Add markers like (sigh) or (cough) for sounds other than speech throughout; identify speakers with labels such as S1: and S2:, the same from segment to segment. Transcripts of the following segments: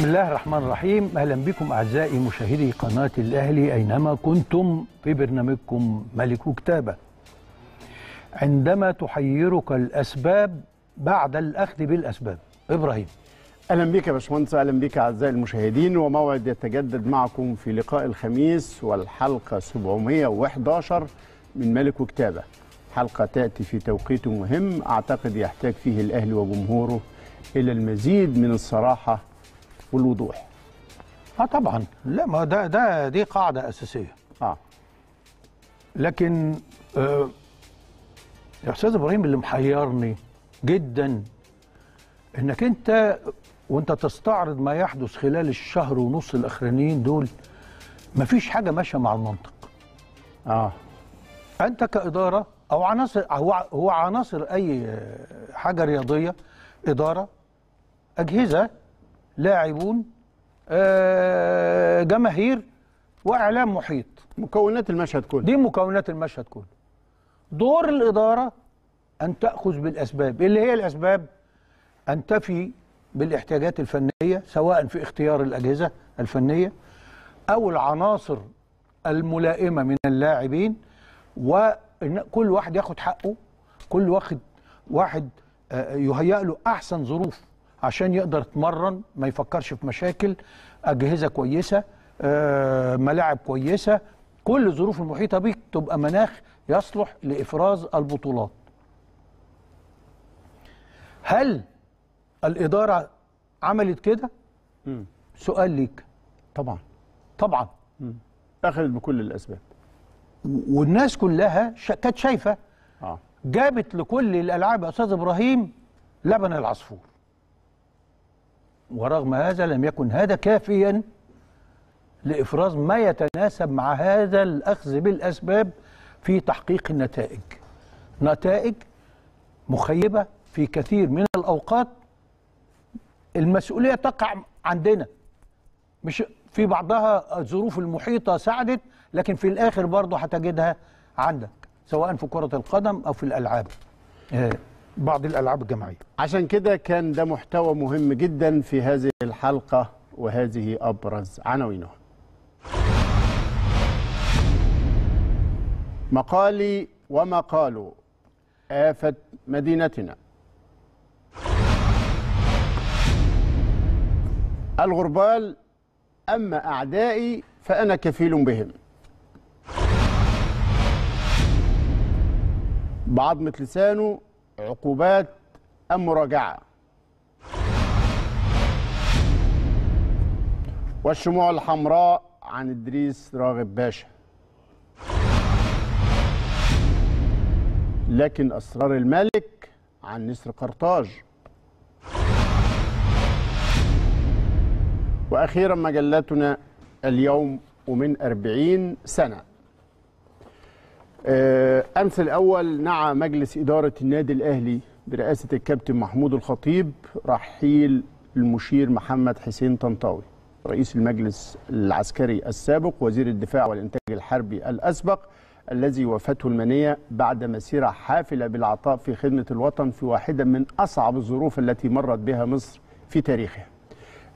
S1: بسم الله الرحمن الرحيم اهلا بكم اعزائي مشاهدي قناه الاهلي اينما كنتم في برنامجكم ملك كتابه
S2: عندما تحيرك الاسباب بعد الاخذ بالاسباب ابراهيم اهلا بك يا باشمهندس اهلا بك اعزائي المشاهدين وموعد يتجدد معكم في لقاء الخميس والحلقه 711 من ملك وكتابه حلقه تاتي في توقيت مهم اعتقد يحتاج فيه الاهلي وجمهوره الى المزيد من الصراحه والوضوح اه طبعا لا ما ده ده دي
S1: قاعده اساسيه اه لكن آه يا استاذ ابراهيم اللي محيرني جدا انك انت وانت تستعرض ما يحدث خلال الشهر ونص الاخرانيين دول مفيش حاجه ماشيه مع المنطق اه انت كاداره او عناصر هو هو عناصر اي آه، حاجه رياضيه اداره اجهزه لاعبون آه، جماهير واعلام محيط مكونات المشهد كله دي مكونات المشهد كله دور الاداره ان تاخذ بالاسباب إيه اللي هي الاسباب ان تفي بالاحتياجات الفنيه سواء في اختيار الاجهزه الفنيه او العناصر الملائمه من اللاعبين كل واحد ياخد حقه كل واحد واحد آه، يهيئ له احسن ظروف عشان يقدر يتمرن ما يفكرش في مشاكل اجهزه كويسه آه، ملاعب كويسه كل الظروف المحيطه بيك تبقى مناخ يصلح لافراز البطولات هل الاداره عملت كده سؤال ليك طبعا طبعا اخذت بكل الاسباب والناس كلها شا... كانت شايفه آه. جابت لكل الالعاب يا استاذ ابراهيم لبن العصفور ورغم هذا لم يكن هذا كافيا لإفراز ما يتناسب مع هذا الأخذ بالأسباب في تحقيق النتائج نتائج مخيبة في كثير من الأوقات المسؤولية تقع عندنا مش في بعضها الظروف المحيطة ساعدت لكن في الآخر برضه هتجدها عندك سواء في كرة القدم أو في الألعاب آه. بعض الالعاب الجماعيه
S2: عشان كده كان ده محتوى مهم جدا في هذه الحلقه وهذه ابرز عناوينها مقالي وما قالوا آفة مدينتنا الغربال أما أعدائي فأنا كفيل بهم بعضمه لسانه عقوبات أم مراجعة والشموع الحمراء عن إدريس راغب باشا لكن أسرار الملك عن نسر قرطاج وأخيرا مجلتنا اليوم ومن أربعين سنة آه، أمس الأول نعى مجلس إدارة النادي الأهلي برئاسة الكابتن محمود الخطيب رحيل المشير محمد حسين طنطاوي رئيس المجلس العسكري السابق وزير الدفاع والإنتاج الحربي الأسبق الذي وافته المنية بعد مسيرة حافلة بالعطاء في خدمة الوطن في واحدة من أصعب الظروف التي مرت بها مصر في تاريخها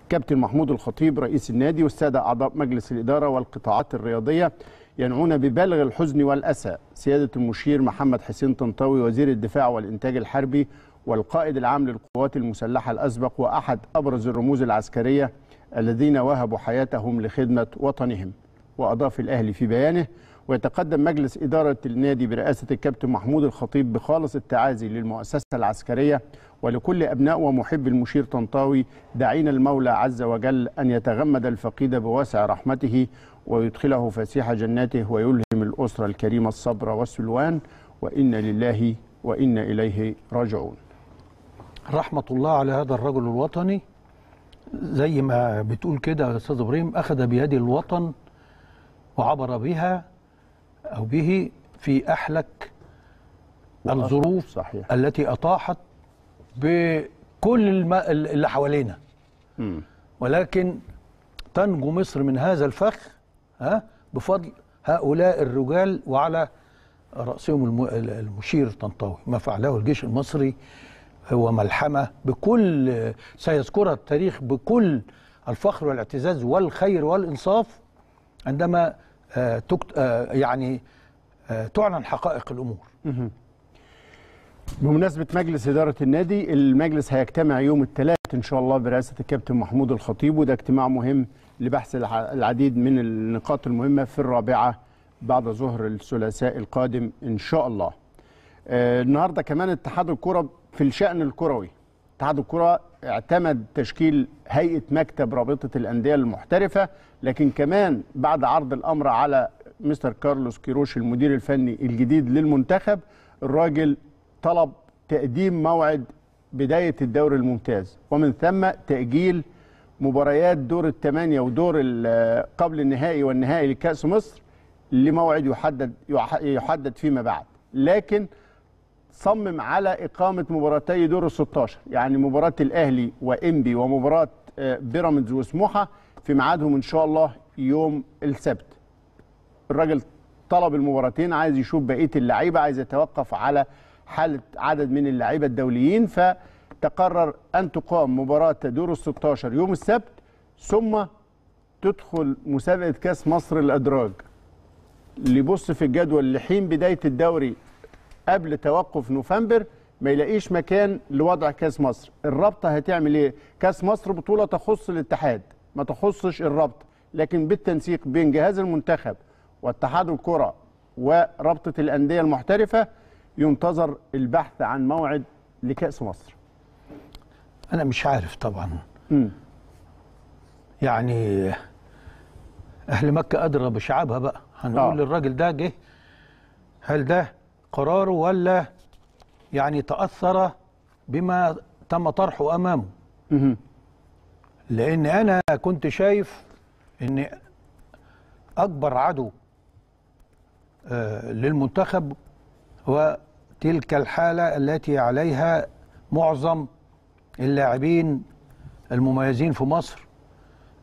S2: كابتن محمود الخطيب رئيس النادي واستاذ أعضاء مجلس الإدارة والقطاعات الرياضية ينعون ببلغ الحزن والأسى سيادة المشير محمد حسين طنطاوي وزير الدفاع والإنتاج الحربي والقائد العام للقوات المسلحة الأسبق وأحد أبرز الرموز العسكرية الذين وهبوا حياتهم لخدمة وطنهم وأضاف الأهلي في بيانه ويتقدم مجلس إدارة النادي برئاسة الكابتن محمود الخطيب بخالص التعازي للمؤسسة العسكرية ولكل أبناء ومحب المشير طنطاوي دعين المولى عز وجل أن يتغمد الفقيد بواسع رحمته ويدخله فسيح جناته ويلهم الأسرة الكريمة الصبر والسلوان وإن لله وإن إليه راجعون رحمة الله على هذا الرجل الوطني
S1: زي ما بتقول كده يا أستاذ إبراهيم أخذ بيد الوطن وعبر بها أو به في أحلك الظروف صحيح. التي أطاحت بكل اللي حوالينا ولكن تنجو مصر من هذا الفخ ها بفضل هؤلاء الرجال وعلى رأسهم المشير طنطاوي ما فعله الجيش المصري هو ملحمة بكل سيذكرها التاريخ بكل الفخر والاعتزاز والخير والإنصاف عندما
S2: آه، آه، يعني آه، تعلن حقائق الأمور بمناسبة مجلس إدارة النادي المجلس هيجتمع يوم الثلاث إن شاء الله برئاسة الكابتن محمود الخطيب وده اجتماع مهم لبحث العديد من النقاط المهمة في الرابعة بعد ظهر الثلاثاء القادم إن شاء الله آه، النهاردة كمان اتحاد الكرة في الشأن الكروي اتحاد الكرة اعتمد تشكيل هيئة مكتب رابطة الأندية المحترفة لكن كمان بعد عرض الأمر على مستر كارلوس كيروش المدير الفني الجديد للمنتخب الراجل طلب تقديم موعد بداية الدوري الممتاز ومن ثم تأجيل مباريات دور الثمانيه ودور قبل النهائي والنهائي لكاس مصر لموعد يحدد يحدد فيما بعد لكن صمم على اقامه مباراتي دور ال 16 يعني مباراه الاهلي وانبي ومباراه آه، بيراميدز وسموحه في ميعادهم ان شاء الله يوم السبت الراجل طلب المباراتين عايز يشوف بقيه اللعيبه عايز يتوقف على حاله عدد من اللعيبه الدوليين ف تقرر أن تقام مباراة دور ال 16 يوم السبت ثم تدخل مسابقة كأس مصر الأدراج اللي يبص في الجدول لحين بداية الدوري قبل توقف نوفمبر ما يلاقيش مكان لوضع كأس مصر الرابطة هتعمل إيه؟ كأس مصر بطولة تخص الاتحاد ما تخصش الرابطة لكن بالتنسيق بين جهاز المنتخب واتحاد الكرة ورابطة الأندية المحترفة ينتظر البحث عن موعد لكأس مصر انا مش عارف طبعا
S1: م. يعني اهل مكه ادرى بشعابها بقى هنقول آه. للراجل ده جه هل ده قراره ولا يعني تاثر بما تم طرحه امامه م. لان انا كنت شايف ان اكبر عدو آه، للمنتخب هو تلك الحاله التي عليها معظم اللاعبين المميزين في مصر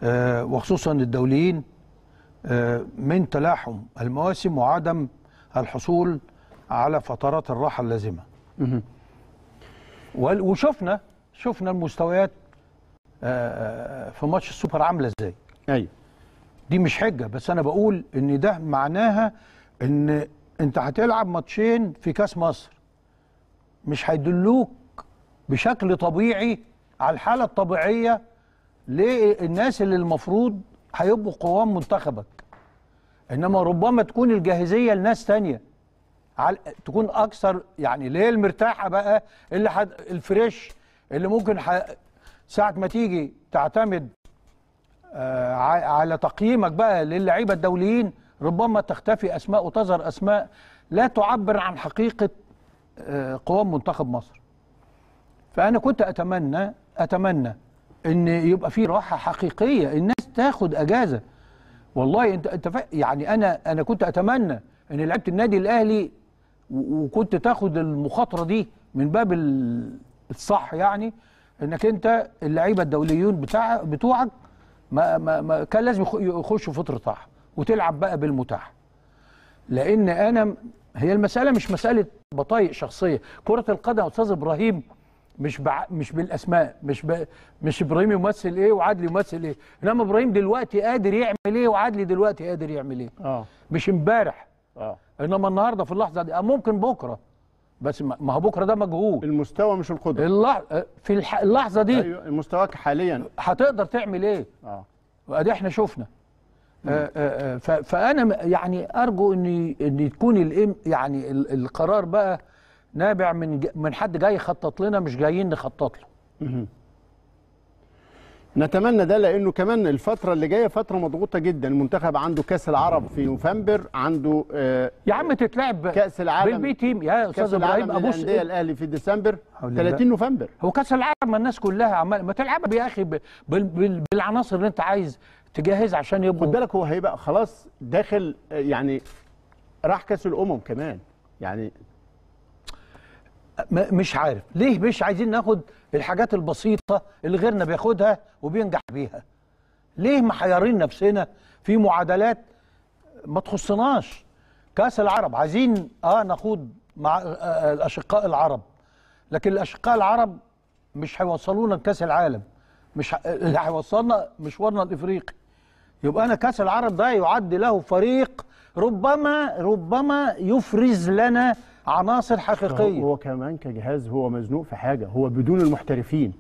S1: آه، وخصوصا الدوليين آه، من تلاحم المواسم وعدم الحصول على فترات الراحه اللازمه. وشفنا شفنا المستويات آه، في ماتش السوبر عامله ازاي. ايوه. دي مش حجه بس انا بقول ان ده معناها ان انت هتلعب ماتشين في كاس مصر مش هيدلوك بشكل طبيعي على الحاله الطبيعيه للناس اللي المفروض هيبقوا قوام منتخبك انما ربما تكون الجاهزيه لناس تانية تكون اكثر يعني اللي هي المرتاحه بقى اللي حد الفريش اللي ممكن ح... ساعه ما تيجي تعتمد آه على تقييمك بقى للعيبه الدوليين ربما تختفي اسماء وتظهر اسماء لا تعبر عن حقيقه آه قوام منتخب مصر فأنا كنت أتمنى أتمنى إن يبقى في راحة حقيقية الناس تاخد أجازة والله أنت أنت يعني أنا أنا كنت أتمنى إن لعيبة النادي الأهلي وكنت تاخد المخاطرة دي من باب الصح يعني إنك أنت اللعيبة الدوليون بتاع بتوعك ما ما ما كان لازم يخشوا فترة طاح وتلعب بقى بالمتاح لأن أنا هي المسألة مش مسألة بطايق شخصية كرة القدم أستاذ إبراهيم مش بع... مش بالاسماء مش ب... مش ابراهيم يمثل ايه وعدلي يمثل ايه انما ابراهيم دلوقتي قادر يعمل ايه وعدلي دلوقتي قادر يعمل ايه اه مش امبارح اه انما النهارده في اللحظه دي آه، ممكن بكره بس ما هو بكره ده مجهول المستوى مش القدره اللح... آه، في الح... اللحظه دي ايوه مستواك حاليا هتقدر تعمل ايه اه وادي احنا شفنا آآ آآ آه، ف... فانا يعني ارجو ان ان تكون يعني القرار بقى نابع من ج... من حد جاي يخطط لنا مش جايين نخطط
S2: له نتمنى ده لانه كمان الفتره اللي جايه فتره مضغوطه جدا المنتخب عنده كاس العرب في نوفمبر عنده آه يا عم تتلعب كاس العالم بالبي تيم يا استاذ ابراهيم ابص الانديه إيه؟ الاهلي في ديسمبر 30
S1: نوفمبر هو كاس العالم ما الناس كلها عمال ما تلعبها يا اخي
S2: بالعناصر اللي انت عايز تجهز عشان يبقوا خد بالك هو هيبقى خلاص داخل آه، يعني راح كاس الامم كمان يعني
S1: مش عارف ليه مش عايزين ناخد الحاجات البسيطه اللي غيرنا بياخدها وبينجح بيها ليه محيرين نفسنا في معادلات ما تخصناش كاس العرب عايزين اه نخوض مع آه، آه، الاشقاء العرب لكن الاشقاء العرب مش هيوصلونا لكاس العالم مش اللي آه، هيوصلنا مشوارنا الافريقي يبقى انا كاس العرب ده يعد له فريق ربما ربما يفرز لنا عناصر حقيقيه
S2: هو كمان كجهاز هو مزنوق في حاجه هو بدون المحترفين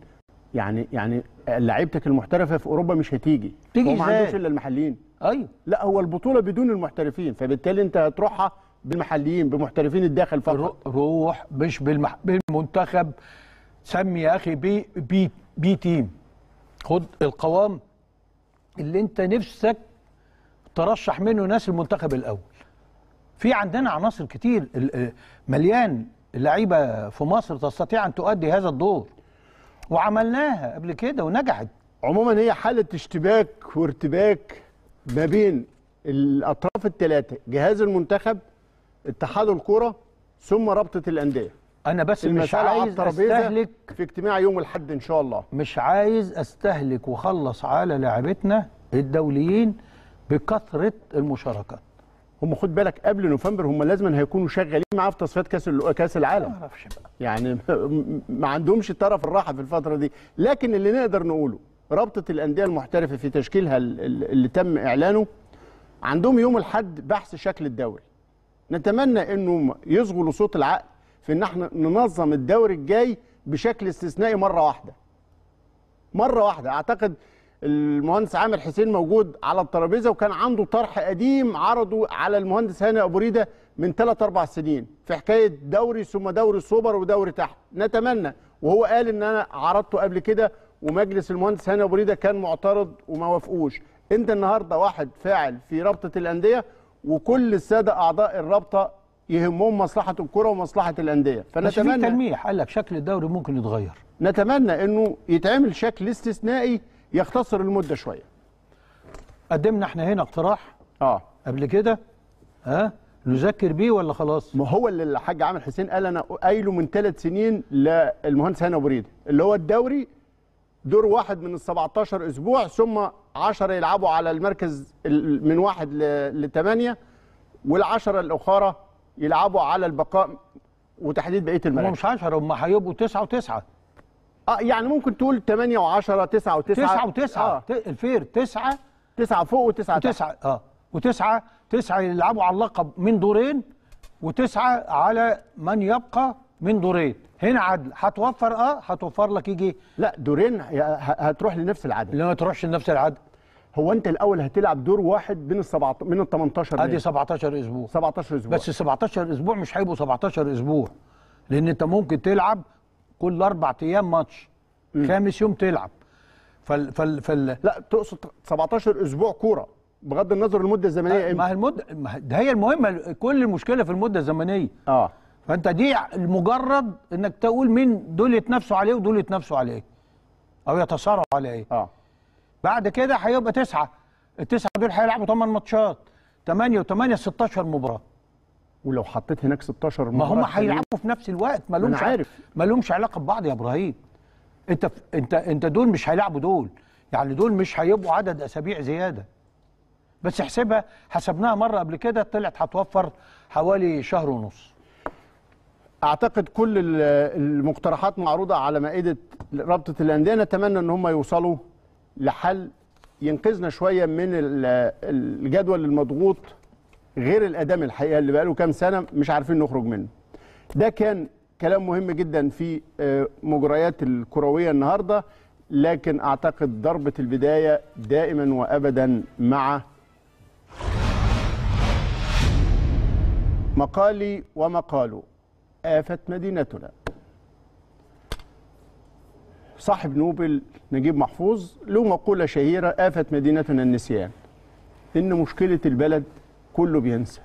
S2: يعني يعني لعيبتك المحترفه في اوروبا مش هتيجي تيجي هو ما عندوش الا المحليين ايوه لا هو البطوله بدون المحترفين فبالتالي انت هتروحها بالمحليين بمحترفين الداخل فقط روح مش بالمح... بالمنتخب سمي يا اخي بي بي بي تيم
S1: خد القوام اللي انت نفسك ترشح منه ناس المنتخب الاول في عندنا عناصر كتير آه، مليان لعيبه في مصر تستطيع ان تؤدي هذا الدور وعملناها قبل كده ونجحت
S2: عموما هي حاله اشتباك وارتباك ما بين الاطراف الثلاثه جهاز المنتخب اتحاد الكره ثم رابطه الانديه
S1: انا بس مش عايز استهلك
S2: في اجتماع يوم الاحد ان شاء الله مش عايز استهلك وخلص على لاعبتنا الدوليين بكثره المشاركات هم خد بالك قبل نوفمبر هم لازم هيكونوا شغالين معاه في تصفيات كاس كاس العالم ما اعرفش بقى يعني (laughs) ما عندهمش طرف الراحه في الفتره دي لكن اللي نقدر نقوله رابطه الانديه المحترفه في تشكيلها اللي تم اعلانه عندهم يوم الاحد بحث شكل الدوري نتمنى انه يصغوا لصوت العقل في ان احنا ننظم الدوري الجاي بشكل استثنائي مره واحده مره واحده اعتقد المهندس عامر حسين موجود على الترابيزه وكان عنده طرح قديم عرضه على المهندس هاني ابو ريده من ثلاث اربع سنين في حكايه دوري ثم دوري سوبر ودوري تحت نتمنى وهو قال ان انا عرضته قبل كده ومجلس المهندس هاني ابو ريده كان معترض وما وافقوش انت النهارده واحد فاعل في رابطه الانديه وكل الساده اعضاء الرابطه يهمهم مصلحه الكره ومصلحه الانديه فنتمنى في
S1: تلميح قال لك شكل الدوري ممكن يتغير
S2: نتمنى انه يتعمل شكل استثنائي يختصر المده شويه قدمنا احنا هنا اقتراح اه قبل كده ها آه؟ نذكر بيه ولا خلاص ما هو اللي الحاج عامر حسين قال انا قايله من ثلاث سنين للمهندس هاني ابو ريده اللي هو الدوري دور واحد من ال 17 اسبوع ثم 10 يلعبوا على المركز من واحد ل 8 وال10 الاخرى يلعبوا على البقاء وتحديد بقيه المراكز هم مش 10 هم هيبقوا 9 و9 اه يعني ممكن تقول 8 و10 9
S1: و9 9 و9 آه. الفير 9 9 فوق و9 9 اه و9 9 يلعبوا على اللقب من دورين و9 على من يبقى
S2: من دورين هنا عدل هتوفر اه هتوفر لك يجي لا دورين هتروح لنفس العدد لا ما تروحش لنفس العدد هو انت الاول هتلعب دور واحد بين ال 17 من ال 18
S1: ادي 17 اسبوع 17 اسبوع بس 17 اسبوع مش هيبقوا 17 اسبوع لان انت ممكن تلعب كل اربع ايام ماتش خامس يوم تلعب فال فال فال لا تقصد 17 اسبوع كوره بغض النظر المده الزمنيه آه، ما هي المده ده هي المهمه كل المشكله في المده الزمنيه اه فانت دي المجرد انك تقول مين دول يتنافسوا عليه ودول يتنافسوا عليه او يتصارعوا على ايه اه بعد كده هيبقى تسعه التسعه دول هيلعبوا 8 ماتشات 8 و8 16 مباراه
S2: ولو حطيت هناك 16 ما هم هيلعبوا
S1: في نفس الوقت ما لهمش عارف ما لهمش علاقه ببعض يا ابراهيم انت انت انت دول مش هيلعبوا دول يعني دول مش هيبقوا عدد اسابيع زياده بس احسبها حسبناها
S2: مره قبل كده طلعت هتوفر حوالي شهر ونص اعتقد كل المقترحات معروضه على مائده رابطه الانديه نتمنى ان هم يوصلوا لحل ينقذنا شويه من الجدول المضغوط غير الادام الحقيقه اللي بقاله كام سنه مش عارفين نخرج منه ده كان كلام مهم جدا في آه، مجريات الكرويه النهارده لكن اعتقد ضربه البدايه دائما وابدا مع مقالي ومقاله آفة مدينتنا صاحب نوبل نجيب محفوظ له مقولة شهيرة آفة مدينتنا النسيان إن مشكلة البلد كله بينسى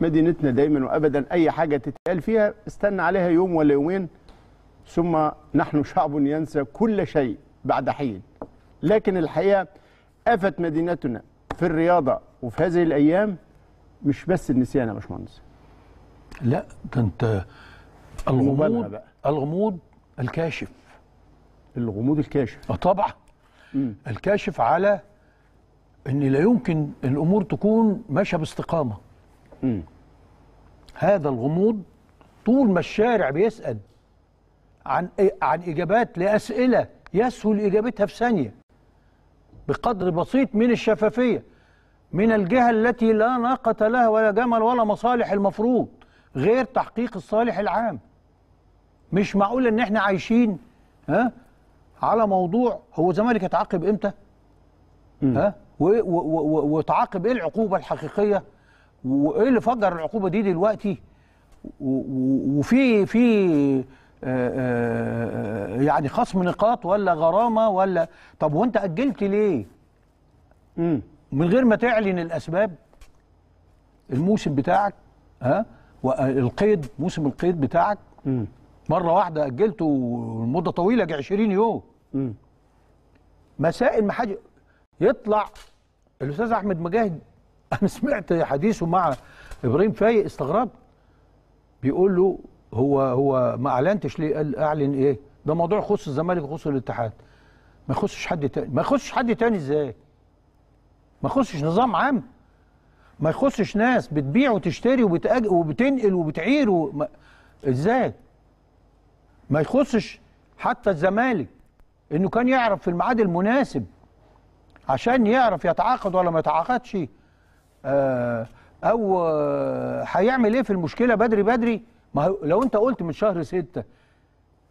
S2: مدينتنا دايما وابدا اي حاجه تتقال فيها استنى عليها يوم ولا يومين ثم نحن شعب ينسى كل شيء بعد حين لكن الحقيقه افت مدينتنا في الرياضه وفي هذه الايام مش بس النسيان يا باشمهندس
S1: لا ده انت
S2: الغموض بقى. الغموض الكاشف الغموض الكاشف اه
S1: طبعا الكاشف على ان لا يمكن الامور تكون ماشيه باستقامه م. هذا الغموض طول ما الشارع بيسال عن عن اجابات لاسئله يسهل اجابتها في ثانيه بقدر بسيط من الشفافيه من الجهه التي لا ناقه لها ولا جمل ولا مصالح المفروض غير تحقيق الصالح العام مش معقول ان احنا عايشين ها على موضوع هو الزمالك اتعاقب امتى؟ ها وتعاقب ايه العقوبه الحقيقيه وايه اللي فجر العقوبه دي دلوقتي وفي في آه، آه، يعني خصم نقاط ولا غرامه ولا طب وانت اجلت ليه؟ من غير ما تعلن الاسباب الموسم بتاعك ها والقيد موسم القيد بتاعك مره واحده اجلته لمده طويله 20 يوم مسائل ما حاجه يطلع الاستاذ احمد مجاهد (laughs) انا سمعت حديثه مع ابراهيم فايق استغربت بيقول له هو هو ما اعلنتش ليه قال اعلن ايه ده موضوع يخص الزمالك ويخص الاتحاد ما يخصش حد تاني ما يخصش حد تاني ازاي ما يخصش نظام عام ما يخصش ناس بتبيع وتشتري وبتأج... وبتنقل وبتعير ما... ازاي ما يخصش حتى الزمالك انه كان يعرف في الميعاد المناسب عشان يعرف يتعاقد ولا ما يتعاقدش آه، او آه، هيعمل ايه في المشكله بدري بدري ما هو لو انت قلت من شهر ستة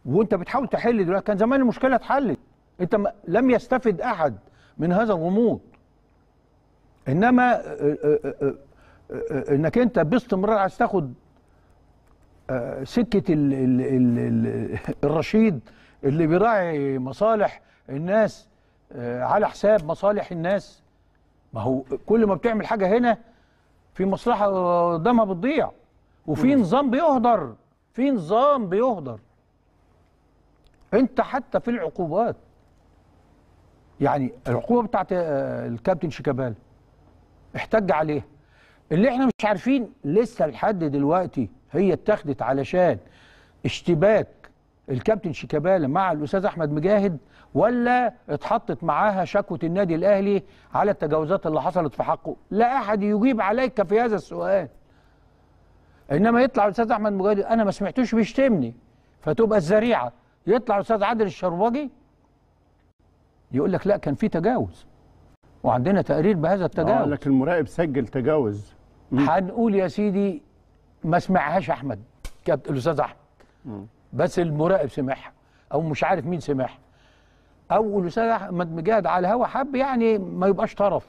S1: وانت بتحاول تحل دلوقتي كان زمان المشكله اتحلت انت لم يستفد احد من هذا الغموض انما آه، انك انت باستمرار عايز تاخد سكه ال ال ال الرشيد اللي بيراعي مصالح الناس آه، على حساب مصالح الناس ما هو كل ما بتعمل حاجه هنا في مصلحه قدامها آه، بتضيع وفي نظام بيهدر في نظام بيهدر انت حتى في العقوبات يعني العقوبه بتاعت آه، الكابتن شيكابالا احتج عليها اللي احنا مش عارفين لسه لحد دلوقتي هي اتخذت علشان اشتباك الكابتن شيكابالا مع الاستاذ احمد مجاهد ولا اتحطت معاها شكوة النادي الأهلي على التجاوزات اللي حصلت في حقه لا أحد يجيب عليك في هذا السؤال إنما يطلع الأستاذ أحمد مجاهد أنا ما سمعتوش بيشتمني فتبقى الذريعة يطلع الأستاذ عادل الشربجي يقول لك لا كان في تجاوز وعندنا تقرير بهذا آه، التجاوز لك المراقب سجل تجاوز هنقول يا سيدي ما سمعهاش أحمد كابتن الأستاذ أحمد بس المراقب سمعها أو مش عارف مين سمعها او الاستاذ احمد مجاهد على الهوا حب يعني ما يبقاش طرف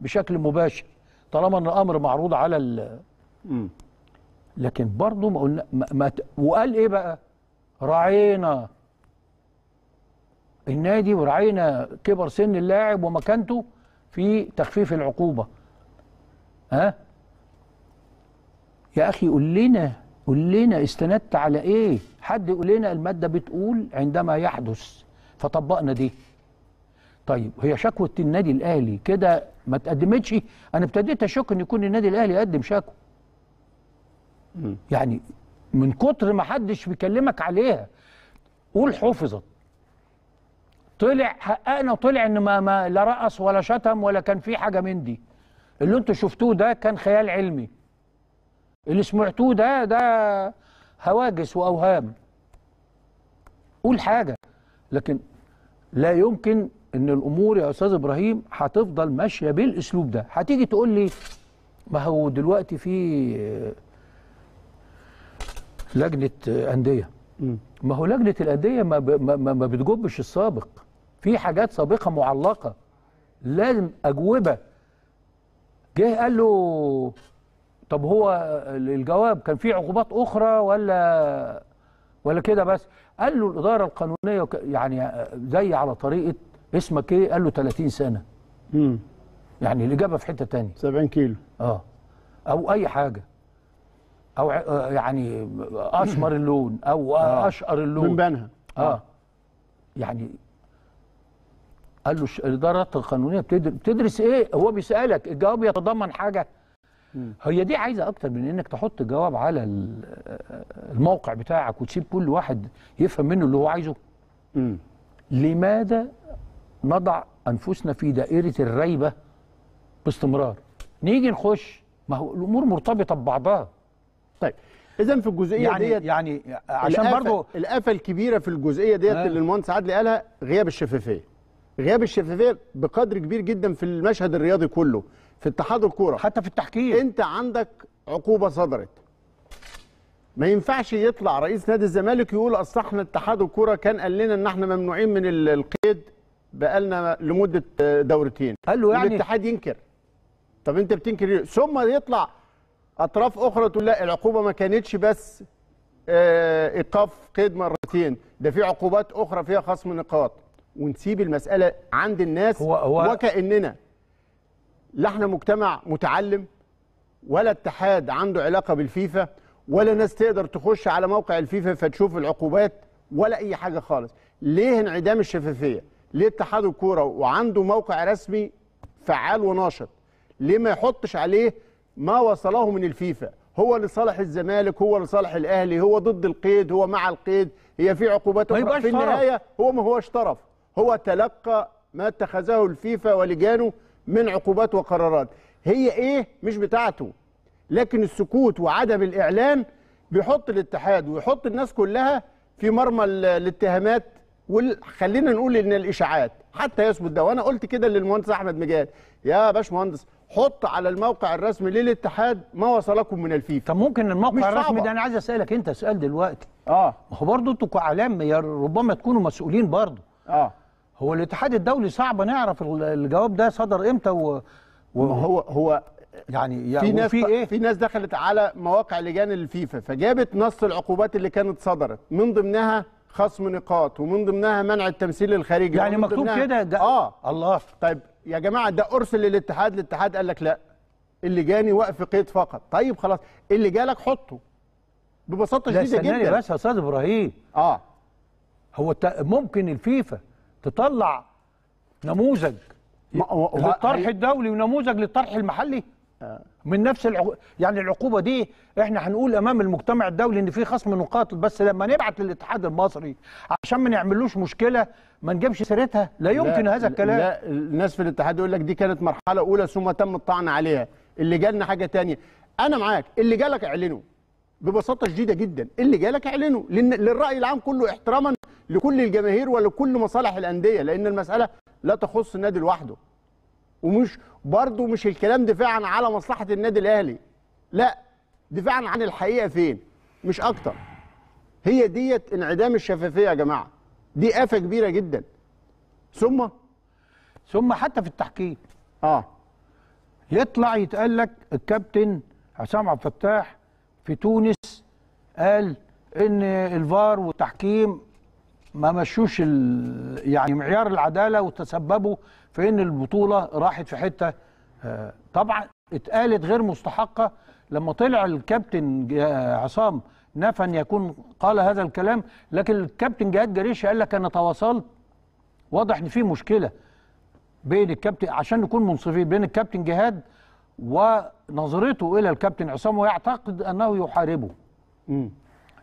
S1: بشكل مباشر طالما ان الامر معروض على ال لكن برضه ما قلنا ما, ما وقال ايه بقى؟ راعينا النادي وراعينا كبر سن اللاعب ومكانته في تخفيف العقوبه ها يا اخي قول لنا قول لنا استندت على ايه حد يقول لنا الماده بتقول عندما يحدث فطبقنا دي طيب هي شكوى النادي الاهلي كده ما تقدمتش انا ابتديت اشك ان يكون النادي الاهلي قدم شكوى يعني من كتر ما حدش بيكلمك عليها قول حفظت طلع حققنا وطلع ان ما, ما لا رقص ولا شتم ولا كان في حاجه من دي اللي انتوا شفتوه ده كان خيال علمي اللي سمعتوه ده ده هواجس واوهام قول حاجه لكن لا يمكن ان الامور يا استاذ ابراهيم هتفضل ماشيه بالاسلوب ده هتيجي تقول لي ما هو دلوقتي في لجنه انديه ما هو لجنه الانديه ما, ما, ما بتجبش السابق في حاجات سابقه معلقه لازم اجوبه جه قال له طب هو الجواب كان في عقوبات اخرى ولا ولا كده بس قال له الاداره القانونيه يعني زي على طريقه اسمك ايه قال له 30 سنه امم يعني الاجابه في حته تانية 70 كيلو اه او اي حاجه او آه، يعني اشمر (clears throat) اللون او آه. اشقر اللون من بنها آه. اه يعني قال له الادارات القانونيه بتدرس ايه هو بيسالك الجواب يتضمن حاجه هي دي عايزه اكتر من انك تحط جواب على الموقع بتاعك وتسيب كل واحد يفهم منه اللي هو عايزه مم. لماذا نضع انفسنا في دائره الريبه باستمرار نيجي نخش
S2: ما هو الامور مرتبطه ببعضها طيب اذا في الجزئيه يعني ديت
S1: يعني عشان برضه
S2: الافه الكبيره في الجزئيه ديت آه. اللي المهندس عدلي قالها غياب الشفافيه غياب الشفافيه بقدر كبير جدا في المشهد الرياضي كله في اتحاد الكوره حتى في التحكيم انت عندك عقوبه صدرت ما ينفعش يطلع رئيس نادي الزمالك يقول اصل احنا اتحاد الكوره كان قال لنا ان احنا ممنوعين من القيد بقالنا لمده آه، دورتين قال له يعني الاتحاد ينكر طب انت بتنكر ثم يطلع اطراف اخرى تقول لا العقوبه ما كانتش بس آه، ايقاف قيد مرتين ده في عقوبات اخرى فيها خصم نقاط ونسيب المساله عند الناس هو هو وكاننا لا احنا مجتمع متعلم ولا اتحاد عنده علاقه بالفيفا ولا ناس تقدر تخش على موقع الفيفا فتشوف العقوبات ولا اي حاجه خالص ليه انعدام الشفافيه ليه اتحاد الكوره وعنده موقع رسمي فعال وناشط ليه ما يحطش عليه ما وصله من الفيفا هو لصالح الزمالك هو لصالح الاهلي هو ضد القيد هو مع القيد هي في عقوبات في النهايه هو ما هوش طرف هو تلقى ما اتخذه الفيفا ولجانه من عقوبات وقرارات هي ايه مش بتاعته لكن السكوت وعدم الاعلان بيحط الاتحاد ويحط الناس كلها في مرمى الاتهامات وخلينا نقول ان الاشاعات حتى يثبت ده وانا قلت كده للمهندس احمد مجاد يا باشمهندس حط على الموقع الرسمي للاتحاد ما وصلكم من الفيفا طب ممكن الموقع الرسمي ده انا عايز اسالك انت سؤال دلوقتي
S1: اه ما هو برضه انتوا كاعلام ربما تكونوا مسؤولين برضه اه هو الاتحاد
S2: الدولي صعب نعرف الجواب ده صدر امتى و... و... هو
S1: هو يعني في ناس في,
S2: إيه؟ في ناس دخلت على مواقع لجان الفيفا فجابت نص العقوبات اللي كانت صدرت من ضمنها خصم نقاط ومن ضمنها منع التمثيل الخارجي يعني مكتوب كده ده اه الله طيب يا جماعه ده ارسل للاتحاد الاتحاد قال لك لا اللي جاني وقف قيد فقط طيب خلاص اللي جالك حطه ببساطه شديده جدا بس يا
S1: استاذ ابراهيم اه هو ممكن الفيفا تطلع نموذج للطرح الدولي ونموذج للطرح المحلي آه. من نفس العقو... يعني العقوبه دي احنا هنقول امام المجتمع الدولي ان في خصم نقاط بس
S2: لما نبعت للاتحاد المصري عشان ما نعملوش مشكله ما نجيبش سيرتها لا يمكن لا هذا الكلام لا الناس في الاتحاد يقول لك دي كانت مرحله اولى ثم تم الطعن عليها اللي جالنا حاجه ثانيه انا معاك اللي جالك اعلنه ببساطه شديده جدا اللي جالك اعلنه للراي العام كله احتراما لكل الجماهير ولكل مصالح الانديه لان المساله لا تخص النادي لوحده ومش برضه مش الكلام دفاعا على مصلحه النادي الاهلي لا دفاعا عن الحقيقه فين مش اكتر هي ديت انعدام الشفافيه يا جماعه دي افه كبيره جدا ثم ثم حتى في التحكيم اه يطلع يتقال لك
S1: الكابتن عصام عبد الفتاح في تونس قال ان الفار والتحكيم ما مشوش يعني معيار العداله وتسببوا في ان البطوله راحت في حته آه، طبعا اتقالت غير مستحقه لما طلع الكابتن آه، عصام نفى ان يكون قال هذا الكلام لكن الكابتن جهاد جريش قال لك انا تواصلت واضح ان في مشكله بين الكابتن عشان نكون منصفين بين الكابتن جهاد ونظرته الى الكابتن عصام ويعتقد انه يحاربه. م.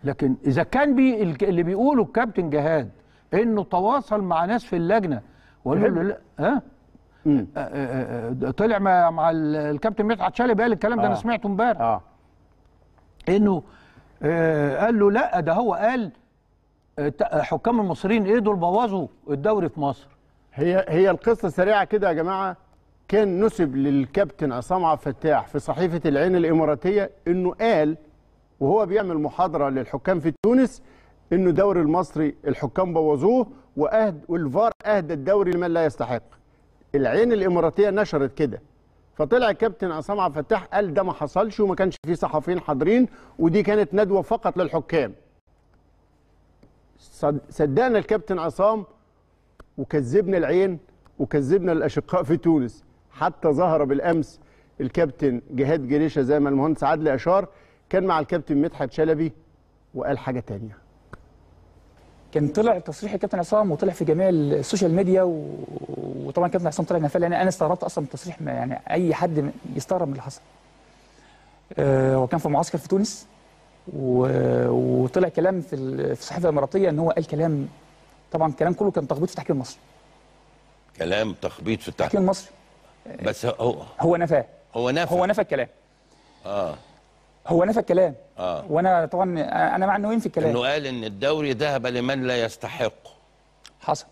S1: لكن اذا كان بي اللي بيقوله الكابتن جهاد انه تواصل مع ناس في اللجنه وقال له لا ها آه، آه، آه، طلع مع الكابتن مدحت شلبي قال الكلام ده آه. انا سمعته امبارح آه. انه آه قال له لا ده هو
S2: قال حكام المصريين ايه دول بوظوا الدوري في مصر هي هي القصه سريعه كده يا جماعه كان نسب للكابتن عصام عبد الفتاح في صحيفه العين الاماراتيه انه قال وهو بيعمل محاضره للحكام في تونس انه الدوري المصري الحكام بوظوه واهد والفار اهدى الدوري لمن لا يستحق. العين الاماراتيه نشرت كده. فطلع الكابتن عصام عبد الفتاح قال ده ما حصلش وما كانش فيه صحفيين حاضرين ودي كانت ندوه فقط للحكام. صدقنا الكابتن عصام وكذبنا العين وكذبنا الاشقاء في تونس حتى ظهر بالامس الكابتن جهاد جريشه زي ما المهندس عادل اشار كان مع الكابتن مدحت شلبي وقال حاجه تانية
S3: كان طلع تصريح الكابتن عصام وطلع في جميع السوشيال ميديا و... وطبعا الكابتن عصام طلع نفال يعني انا استغربت اصلا من التصريح يعني اي حد يستغرب من اللي حصل آه وكان في معسكر في تونس و... وطلع كلام في الصحيفه الاماراتيه ان هو قال كلام طبعا الكلام كله كان تخبيط في التحكيم المصري كلام تخبيط في التحكيم المصري بس هو هو نفاه هو نفى هو نفى الكلام اه هو نفى الكلام آه. وانا طبعا انا مع انه ينفي الكلام انه
S1: قال ان الدوري ذهب لمن لا يستحقه حصل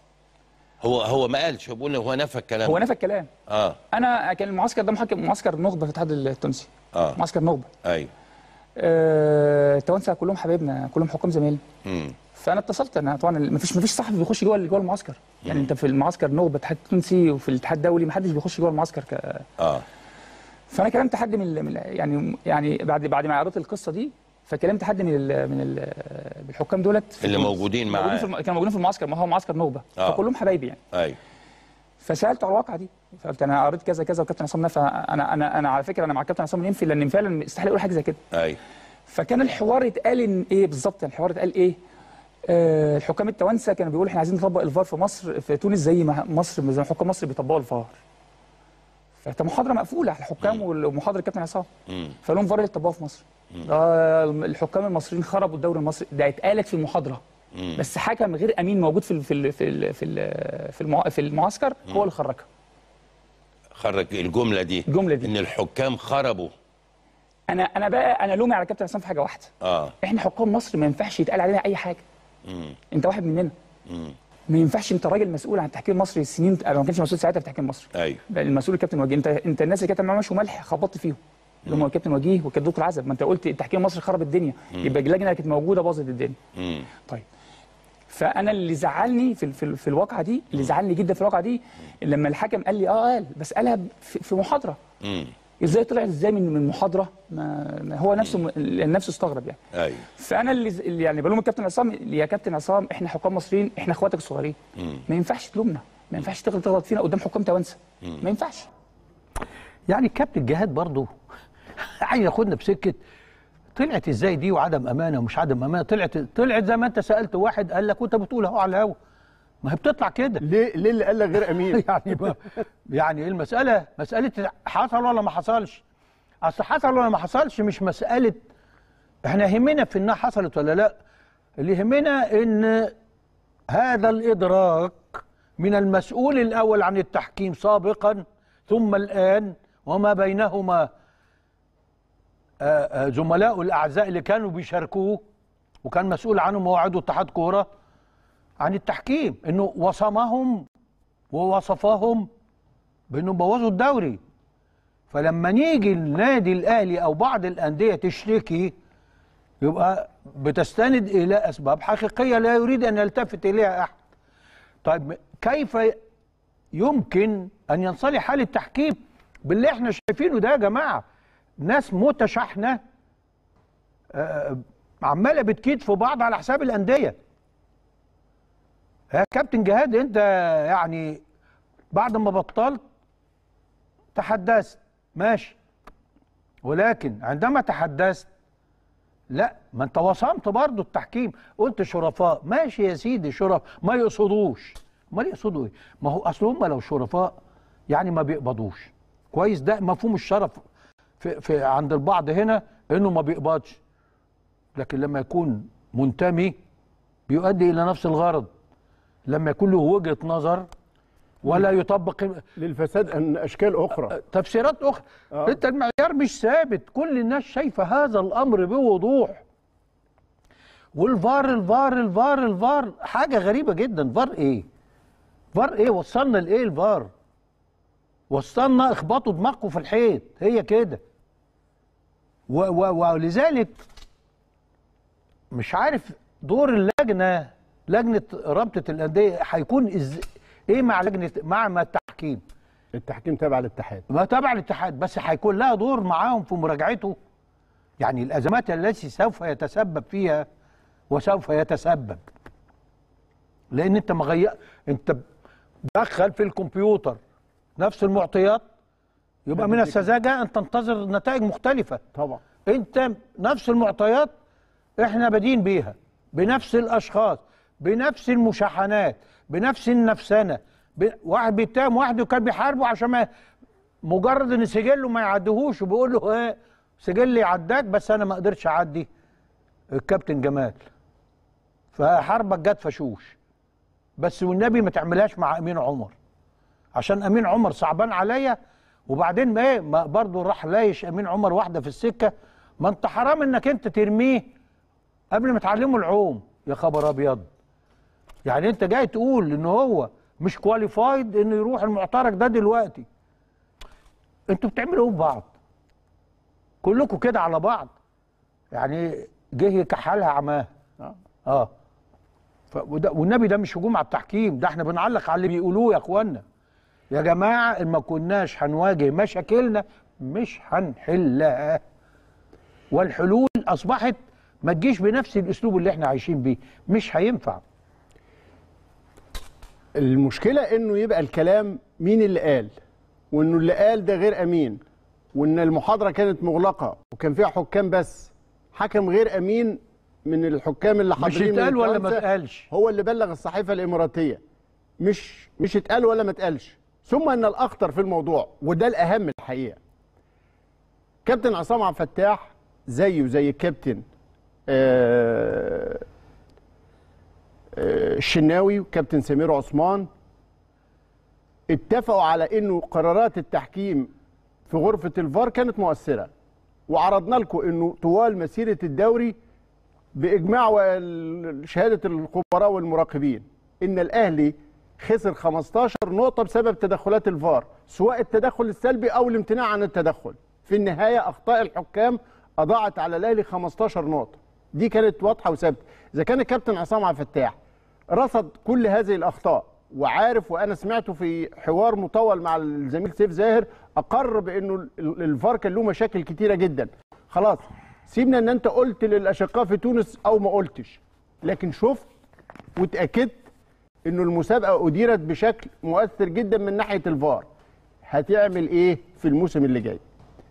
S1: هو هو ما قالش
S4: هو بيقول هو نفى الكلام هو نفى الكلام اه انا كان المعسكر ده محكم معسكر
S3: نخبه في الاتحاد التونسي اه معسكر نخبه ايوه آه التوانسه كلهم حبايبنا كلهم حكام امم فانا اتصلت انا طبعا ما فيش ما فيش صحفي بيخش جوه جوه المعسكر يعني مم. انت في المعسكر نخبه اتحاد تونسي وفي الاتحاد الدولي ما حدش بيخش جوه المعسكر ك اه فانا كلمت حد من يعني يعني بعد بعد ما قريت القصه دي فكلمت حد من الـ من الحكام دولت اللي موجودين معاه كانوا موجودين في المعسكر ما هو معسكر نوبه آه. فكلهم حبايبي يعني ايوه فسالته على الواقعه دي فقلت انا قريت كذا كذا وكابتن عصام نفى انا انا انا على فكره انا مع كابتن عصام ينفي لان فعلا استحاله اقول حاجه زي كده ايوه فكان الحوار اتقال ان ايه بالظبط يعني الحوار اتقال ايه آه الحكام التوانسه كانوا بيقولوا احنا عايزين نطبق الفار في مصر في تونس زي ما مصر زي ما حكام مصر بيطبقوا الفار كانت محاضره مقفوله الحكام ومحاضره كابتن عصام فلهم فار اللي في مصر ده الحكام المصريين خربوا الدوري المصري ده اتقالت في المحاضره بس حكم غير امين موجود في في في في في في المعسكر هو اللي خرجها
S4: خرج الجمله دي الجمله دي ان الحكام خربوا
S3: انا انا بقى انا لومي على كابتن عصام في حاجه واحده اه احنا حكام مصر ما ينفعش يتقال علينا اي حاجه مم. انت واحد مننا مم. ما ينفعش انت راجل مسؤول عن التحكيم المصري سنين انا آه، ما كانش مسؤول ساعتها في التحكيم المصري ايوه المسؤول الكابتن وجيه انت انت الناس اللي كانت معاهم مشوا ملح خبطت فيهم اللي هم الكابتن وجيه والكابتن دكتور عزب ما انت قلت التحكيم المصري خرب الدنيا يبقى اللجنه اللي كانت موجوده باظت الدنيا مم. طيب فانا اللي زعلني في في, في الواقعه دي اللي زعلني جدا في الواقعه دي لما الحكم قال لي اه قال بس قالها في محاضره ازاي طلعت ازاي من من محاضره ما هو نفسه نفسه استغرب يعني ايوه فانا اللي يعني بلوم الكابتن عصام يا كابتن عصام احنا حكام مصريين احنا اخواتك الصغيرين ما ينفعش تلومنا ما ينفعش تغلط فينا قدام حكام توانسه ما ينفعش يعني الكابتن
S1: جهاد برضه (laughs) عايز ياخدنا بسكه طلعت ازاي دي وعدم امانه ومش عدم امانه طلعت طلعت زي ما انت سالت واحد قال لك وانت بتقول اهو على الهوا ما هي بتطلع كده ليه ليه اللي قال لك غير امين (laughs) يعني يعني ايه المساله مساله حصل ولا ما حصلش اصل حصل ولا ما حصلش مش مساله احنا يهمنا في انها حصلت ولا لا اللي يهمنا ان هذا الادراك من المسؤول الاول عن التحكيم سابقا ثم الان وما بينهما آه، آه، زملاء الاعزاء اللي كانوا بيشاركوه وكان مسؤول عنهم مواعيد اتحاد كوره عن التحكيم انه وصمهم ووصفهم بانهم بوظوا الدوري فلما نيجي النادي الاهلي او بعض الانديه تشتكي يبقى بتستند الى اسباب حقيقيه لا يريد ان يلتفت اليها احد طيب كيف يمكن ان ينصلح حال التحكيم باللي احنا شايفينه ده يا جماعه ناس متشحنه آه، عماله بتكيد في بعض على حساب الانديه يا كابتن جهاد انت يعني بعد ما بطلت تحدثت ماشي ولكن عندما تحدثت لا ما انت وصمت برضه التحكيم قلت شرفاء ماشي يا سيدي شرف ما يقصدوش امال يقصدوا ايه ما هو اصل هم لو شرفاء يعني ما بيقبضوش كويس ده مفهوم الشرف في, في عند البعض هنا انه ما بيقبضش لكن لما يكون منتمي بيؤدي الى نفس الغرض لما يكون له وجهه نظر ولا يطبق للفساد ان اشكال اخرى تفسيرات اخرى آه. انت المعيار مش ثابت كل الناس شايفه هذا الامر بوضوح والفار الفار الفار الفار حاجه غريبه جدا فار ايه فار ايه وصلنا لايه الفار وصلنا اخبطوا دماغكم في الحيط هي كده ولذلك مش عارف دور اللجنه لجنه رابطه الانديه هيكون إز... ايه مع لجنه مع ما التحكيم التحكيم تابع للاتحاد ما تابع للاتحاد بس هيكون لها دور معاهم في مراجعته يعني الازمات التي سوف يتسبب فيها وسوف يتسبب لان انت مغير انت دخل في الكمبيوتر نفس المعطيات يبقى من السذاجه ان تنتظر نتائج مختلفه طبعا انت نفس المعطيات احنا بدين بيها بنفس الاشخاص بنفس المشاحنات بنفس النفسنه واحد بيتهم واحد وكان بيحاربه عشان ما مجرد ان سجله ما يعدهوش وبيقول له ايه سجل يعداك بس انا ما قدرتش اعدي الكابتن جمال فحربك جت فشوش بس والنبي ما تعملهاش مع امين عمر عشان امين عمر صعبان عليا وبعدين ما ايه ما برضه راح لايش امين عمر واحده في السكه ما انت حرام انك انت ترميه قبل ما تعلمه العوم يا خبر ابيض يعني انت جاي تقول ان هو مش كواليفايد انه يروح المعترك ده دلوقتي انتوا بتعملوا ايه ببعض كلكم كده على بعض يعني جه كحالها عماه اه, آه. والنبي ده مش هجوم على التحكيم ده احنا بنعلق على اللي بيقولوه يا اخوانا يا جماعه ان ما كناش هنواجه مشاكلنا مش هنحلها والحلول اصبحت ما تجيش بنفس الاسلوب اللي احنا عايشين بيه
S2: مش هينفع المشكله انه يبقى الكلام مين اللي قال وانه اللي قال ده غير امين وان المحاضره كانت مغلقه وكان فيها حكام بس حكم غير امين من الحكام اللي حاضرين مش اتقال ولا ما اتقالش هو اللي بلغ الصحيفه الاماراتيه مش مش اتقال ولا ما اتقالش ثم ان الاخطر في الموضوع وده الاهم الحقيقه كابتن عصام عبد الفتاح زيه زي الكابتن آه الشناوي وكابتن سمير عثمان اتفقوا على انه قرارات التحكيم في غرفه الفار كانت مؤثره وعرضنا لكم انه طوال مسيره الدوري باجماع شهاده الخبراء والمراقبين ان الاهلي خسر 15 نقطه بسبب تدخلات الفار سواء التدخل السلبي او الامتناع عن التدخل في النهايه اخطاء الحكام اضاعت على الاهلي 15 نقطه دي كانت واضحه وثابته اذا كان الكابتن عصام عبد الفتاح رصد كل هذه الاخطاء وعارف وانا سمعته في حوار مطول مع الزميل سيف زاهر اقر بانه الفار كان له مشاكل كتيره جدا خلاص سيبنا ان انت قلت للاشقاء في تونس او ما قلتش لكن شفت واتاكدت انه المسابقه اديرت بشكل مؤثر جدا من ناحيه الفار هتعمل ايه في الموسم اللي جاي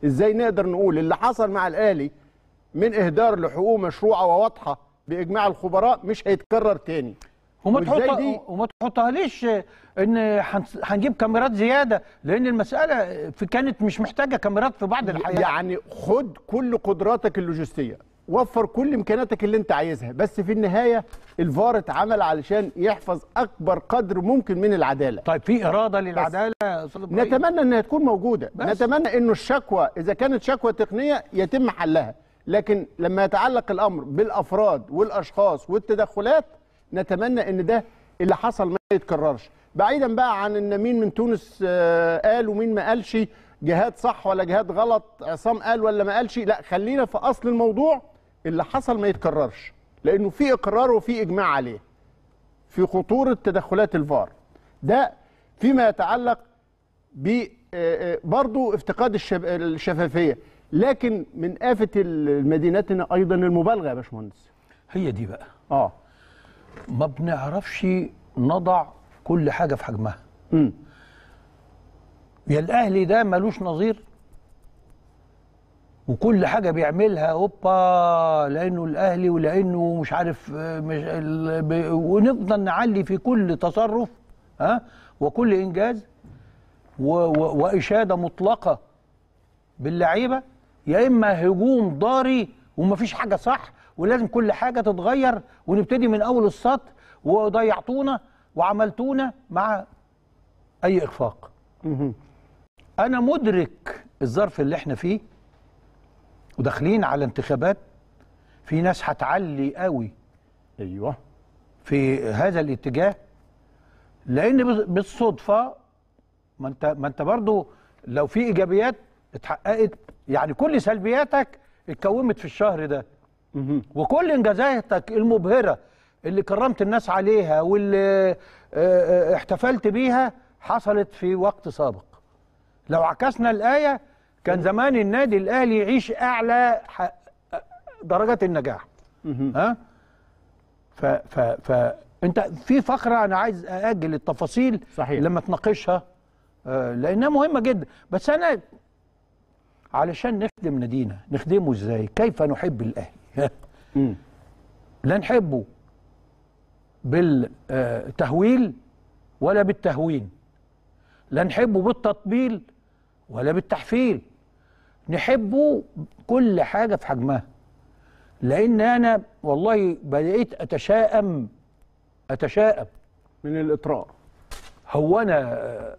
S2: ازاي نقدر نقول اللي حصل مع الاهلي من اهدار لحقوق مشروعه وواضحه باجماع الخبراء مش هيتكرر تاني وما دي؟
S1: وما تحطها ليش ان هنجيب
S2: كاميرات زياده لان المساله في كانت مش محتاجه كاميرات في بعض الحياه يعني خد كل قدراتك اللوجستيه وفر كل امكاناتك اللي انت عايزها بس في النهايه الفار اتعمل علشان يحفظ اكبر قدر ممكن من العداله طيب في اراده للعداله
S1: نتمنى
S2: انها تكون موجوده بس. نتمنى انه الشكوى اذا كانت شكوى تقنيه يتم حلها لكن لما يتعلق الامر بالافراد والاشخاص والتدخلات نتمنى ان ده اللي حصل ما يتكررش بعيدا بقى عن ان مين من تونس آه، قال ومين ما قالش جهاد صح ولا جهاد غلط عصام قال ولا ما قالش لا خلينا في اصل الموضوع اللي حصل ما يتكررش لانه في اقرار وفي اجماع عليه في خطوره تدخلات الفار ده فيما يتعلق ب آه، آه، برضه افتقاد الشفافيه لكن من آفة المدينتنا أيضا المبالغة يا باشمهندس هي دي بقى اه
S1: ما بنعرفش نضع كل حاجه في حجمها امم يا الاهلي ده ملوش نظير وكل حاجه بيعملها اوبا لانه الاهلي ولانه مش عارف آه، مش ونفضل نعلي في كل تصرف ها وكل انجاز و و واشاده مطلقه باللعيبه يا اما هجوم ضاري ومفيش حاجه صح ولازم كل حاجه تتغير ونبتدي من اول السطر وضيعتونا وعملتونا مع اي اخفاق انا مدرك الظرف اللي احنا فيه وداخلين على انتخابات في ناس هتعلي قوي ايوه في هذا الاتجاه لان بالصدفه ما انت ما انت برضه لو في ايجابيات اتحققت يعني كل سلبياتك اتكومت في الشهر ده وكل انجازاتك المبهره اللي كرمت الناس عليها واللي آه، آه، احتفلت بيها حصلت في وقت سابق لو عكسنا الايه كان زمان النادي الاهلي يعيش اعلى آه، درجات النجاح ها ف ف ف انت في فقره انا عايز ااجل التفاصيل صحيح. لما تناقشها لانها مهمه جدا بس انا علشان نخدم نادينا نخدمه ازاي كيف نحب الاهلي لا (laughs) نحبه بالتهويل ولا بالتهوين لا نحبه بالتطبيل ولا بالتحفيل نحبه كل حاجة في حجمها لأن أنا والله بدأت أتشائم أتشائم من الإطراء هو أنا آه،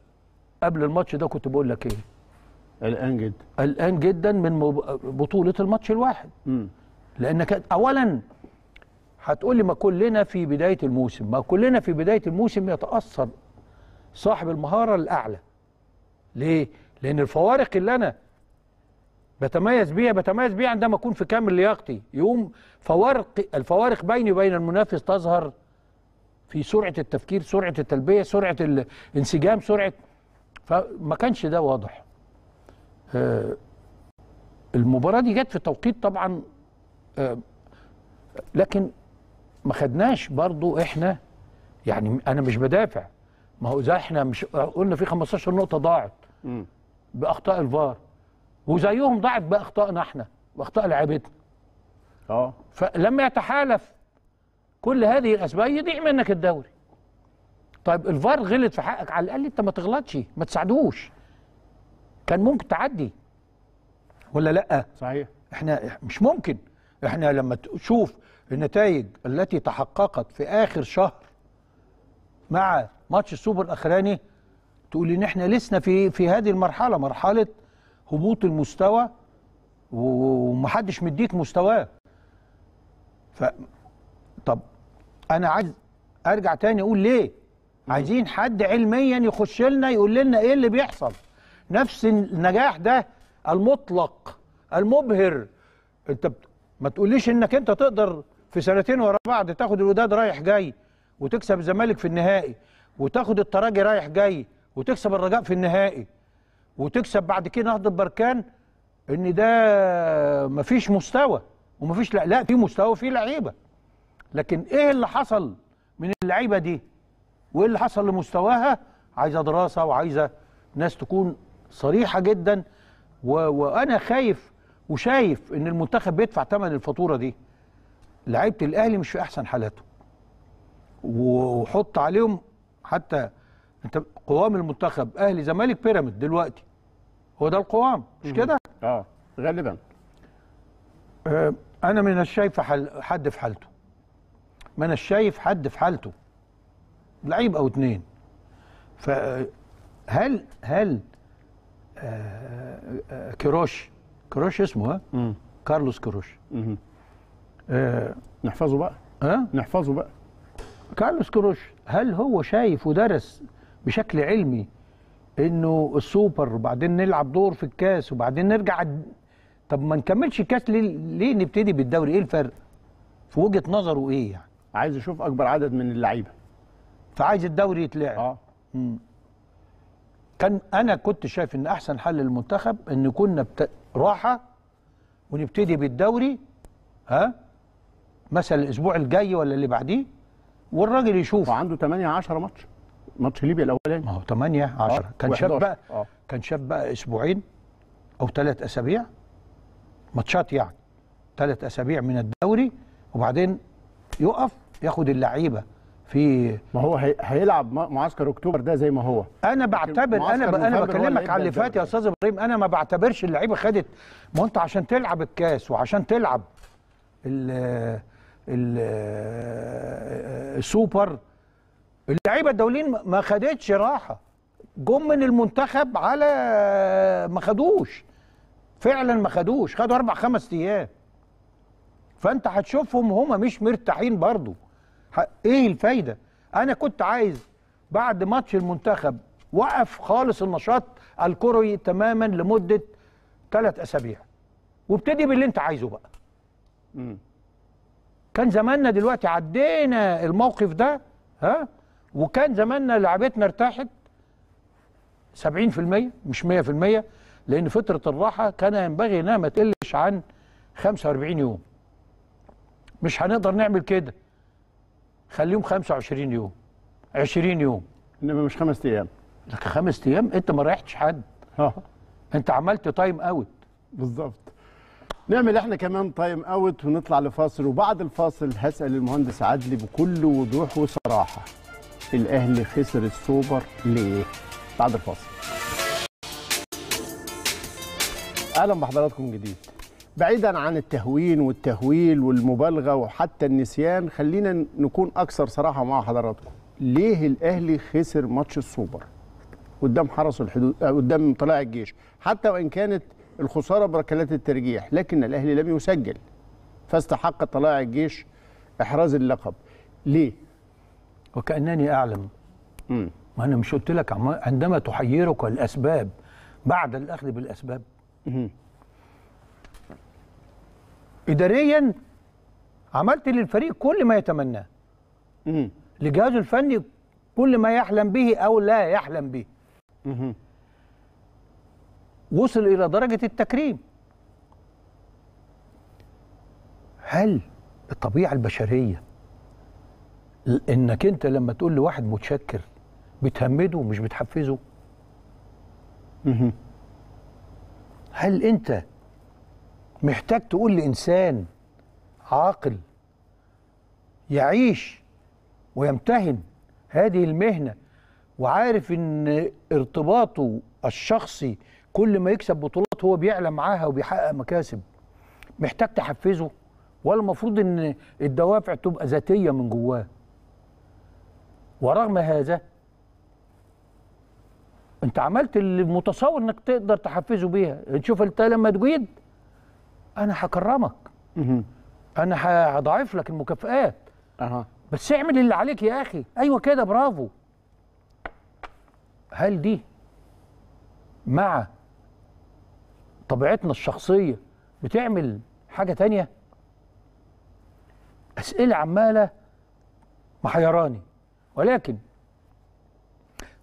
S1: قبل الماتش ده كنت بقول لك إيه؟ قلقان جدا قلقان جدا من بطولة الماتش الواحد م. لأنك أولا هتقول لي ما كلنا في بداية الموسم ما كلنا في بداية الموسم يتأثر صاحب المهارة الأعلى ليه؟ لأن الفوارق اللي أنا بتميز بيها بتميز بيها عندما أكون في كامل لياقتي يقوم فوارق الفوارق بيني وبين المنافس تظهر في سرعة التفكير سرعة التلبية سرعة الانسجام سرعة فما كانش ده واضح آه، المباراة دي جت في توقيت طبعا آه، لكن ما خدناش برضو احنا يعني انا مش بدافع ما هو اذا احنا مش قلنا في 15 نقطه ضاعت باخطاء الفار وزيهم ضاعت باخطائنا احنا واخطاء لعيبتنا اه فلما يتحالف كل هذه الاسباب يضيع منك الدوري طيب الفار غلط في حقك على الاقل انت ما تغلطش ما تساعدوش كان ممكن تعدي ولا لا صحيح احنا مش ممكن احنا لما تشوف النتائج التي تحققت في اخر شهر مع ماتش السوبر الاخراني تقول ان احنا لسنا في في هذه المرحله مرحله هبوط المستوى ومحدش مديك مستواه ف طب انا عايز ارجع تاني اقول ليه عايزين حد علميا يخش لنا يقول لنا ايه اللي بيحصل نفس النجاح ده المطلق المبهر انت ما تقوليش انك انت تقدر في سنتين ورا بعض تاخد الوداد رايح جاي وتكسب الزمالك في النهائي وتاخد التراجي رايح جاي وتكسب الرجاء في النهائي وتكسب بعد كده نهضه بركان ان ده مفيش مستوى ومفيش لا لا في مستوى وفي لعيبه لكن ايه اللي حصل من اللعيبه دي وايه اللي حصل لمستواها عايزه دراسه وعايزه ناس تكون صريحه جدا وانا خايف وشايف ان المنتخب بيدفع ثمن الفاتوره دي لعيبه الاهلي مش في احسن حالاته وحط عليهم حتى انت قوام المنتخب اهلي زمالك بيراميد دلوقتي هو ده القوام مش كده اه غالبا آه، انا من شايف حل... حد في حالته ما انا شايف حد في حالته لعيب او اتنين فهل هل آه آه كروش اسمه ها مم. كارلوس كروش آه نحفظه بقى ها نحفظه بقى كارلوس كروش هل هو شايف ودرس بشكل علمي انه السوبر وبعدين نلعب دور في الكاس وبعدين نرجع طب ما نكملش الكاس ليه ليه نبتدي بالدوري ايه الفرق في وجهه نظره ايه يعني عايز اشوف اكبر عدد من اللعيبه فعايز الدوري يتلعب اه مم. كان انا كنت شايف ان احسن حل للمنتخب ان كنا بت... راحه ونبتدي بالدوري ها مثلا الاسبوع الجاي ولا اللي بعديه والراجل يشوف وعنده 8 10 ماتش ماتش ليبيا الاولاني ما هو 8 10 آه. كان شاف بقى آه. كان شاف بقى اسبوعين او ثلاث اسابيع ماتشات يعني ثلاث اسابيع من الدوري وبعدين يقف ياخد
S2: اللعيبه في ما هو هيلعب معسكر اكتوبر ده زي ما هو انا بعتبر انا ب... انا بكلمك على اللي فات يا
S1: استاذ ابراهيم انا ما بعتبرش اللعيبه خدت ما انت عشان تلعب الكاس وعشان تلعب ال السوبر اللعيبه الدوليين ما خدتش راحه جم من المنتخب على ما خدوش فعلا ما خدوش خدوا اربع خمس ايام فانت هتشوفهم هما مش مرتاحين برضه ايه الفايده انا كنت عايز بعد ماتش المنتخب وقف خالص النشاط الكروي تماما لمده ثلاث اسابيع وابتدي باللي انت عايزه بقى م. كان زماننا دلوقتي عدينا الموقف ده ها وكان زماننا لعبتنا ارتاحت 70% مش 100% لان فتره الراحه كان ينبغي انها ما تقلش عن 45 يوم مش هنقدر نعمل كده خليهم 25 يوم 20 يوم انما مش خمس ايام لك خمس
S2: ايام انت ما ريحتش حد اه انت عملت تايم اوت بالظبط نعمل احنا كمان تايم اوت ونطلع لفاصل وبعد الفاصل هسال المهندس عدلي بكل وضوح وصراحه الاهلي خسر السوبر ليه بعد الفاصل اهلا بحضراتكم جديد بعيدا عن التهوين والتهويل والمبالغه وحتى النسيان خلينا نكون اكثر صراحه مع حضراتكم ليه الاهلي خسر ماتش السوبر قدام حرس الحدود آه، قدام طلائع الجيش حتى وان كانت الخساره بركلات الترجيح لكن الاهلي لم يسجل فاستحق طلائع الجيش احراز اللقب ليه وكانني اعلم ما انا مش قلت لك عندما
S1: تحيرك الاسباب بعد الاخذ بالاسباب مم. اداريا عملت للفريق كل ما يتمناه لجهازه الفني كل ما يحلم به او لا يحلم به وصل الى درجه التكريم هل الطبيعه البشريه انك انت لما تقول لواحد متشكر بتهمده مش بتحفزه هل انت محتاج تقول لإنسان عاقل يعيش ويمتهن هذه المهنة وعارف إن ارتباطه الشخصي كل ما يكسب بطولات هو بيعلى معاها وبيحقق مكاسب محتاج تحفزه ولا المفروض إن الدوافع تبقى ذاتية من جواه ورغم هذا انت عملت المتصور انك تقدر تحفزه بيها نشوف انت لما تجيد انا هكرمك انا هضاعف لك المكافئات اها بس اعمل اللي عليك يا اخي ايوه كده برافو هل دي مع طبيعتنا الشخصيه بتعمل حاجه تانية اسئله عماله محيراني ولكن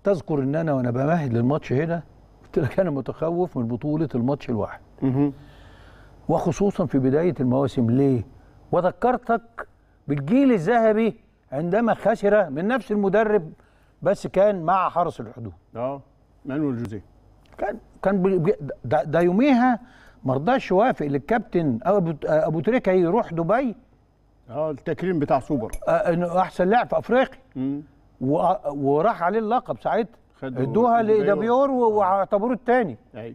S1: تذكر ان انا وانا بمهد للماتش هنا قلت لك انا متخوف من بطوله الماتش الواحد وخصوصا في بداية المواسم ليه وذكرتك بالجيل الذهبي عندما خسر من نفس المدرب بس كان مع حرس الحدود اه مانويل جوزيه كان كان ده, ده يوميها ما رضاش يوافق للكابتن ابو ابو تريكه يروح دبي اه التكريم بتاع سوبر آه انه احسن لاعب في افريقيا وراح عليه اللقب ساعتها ادوها لدبيور واعتبروه الثاني ايوه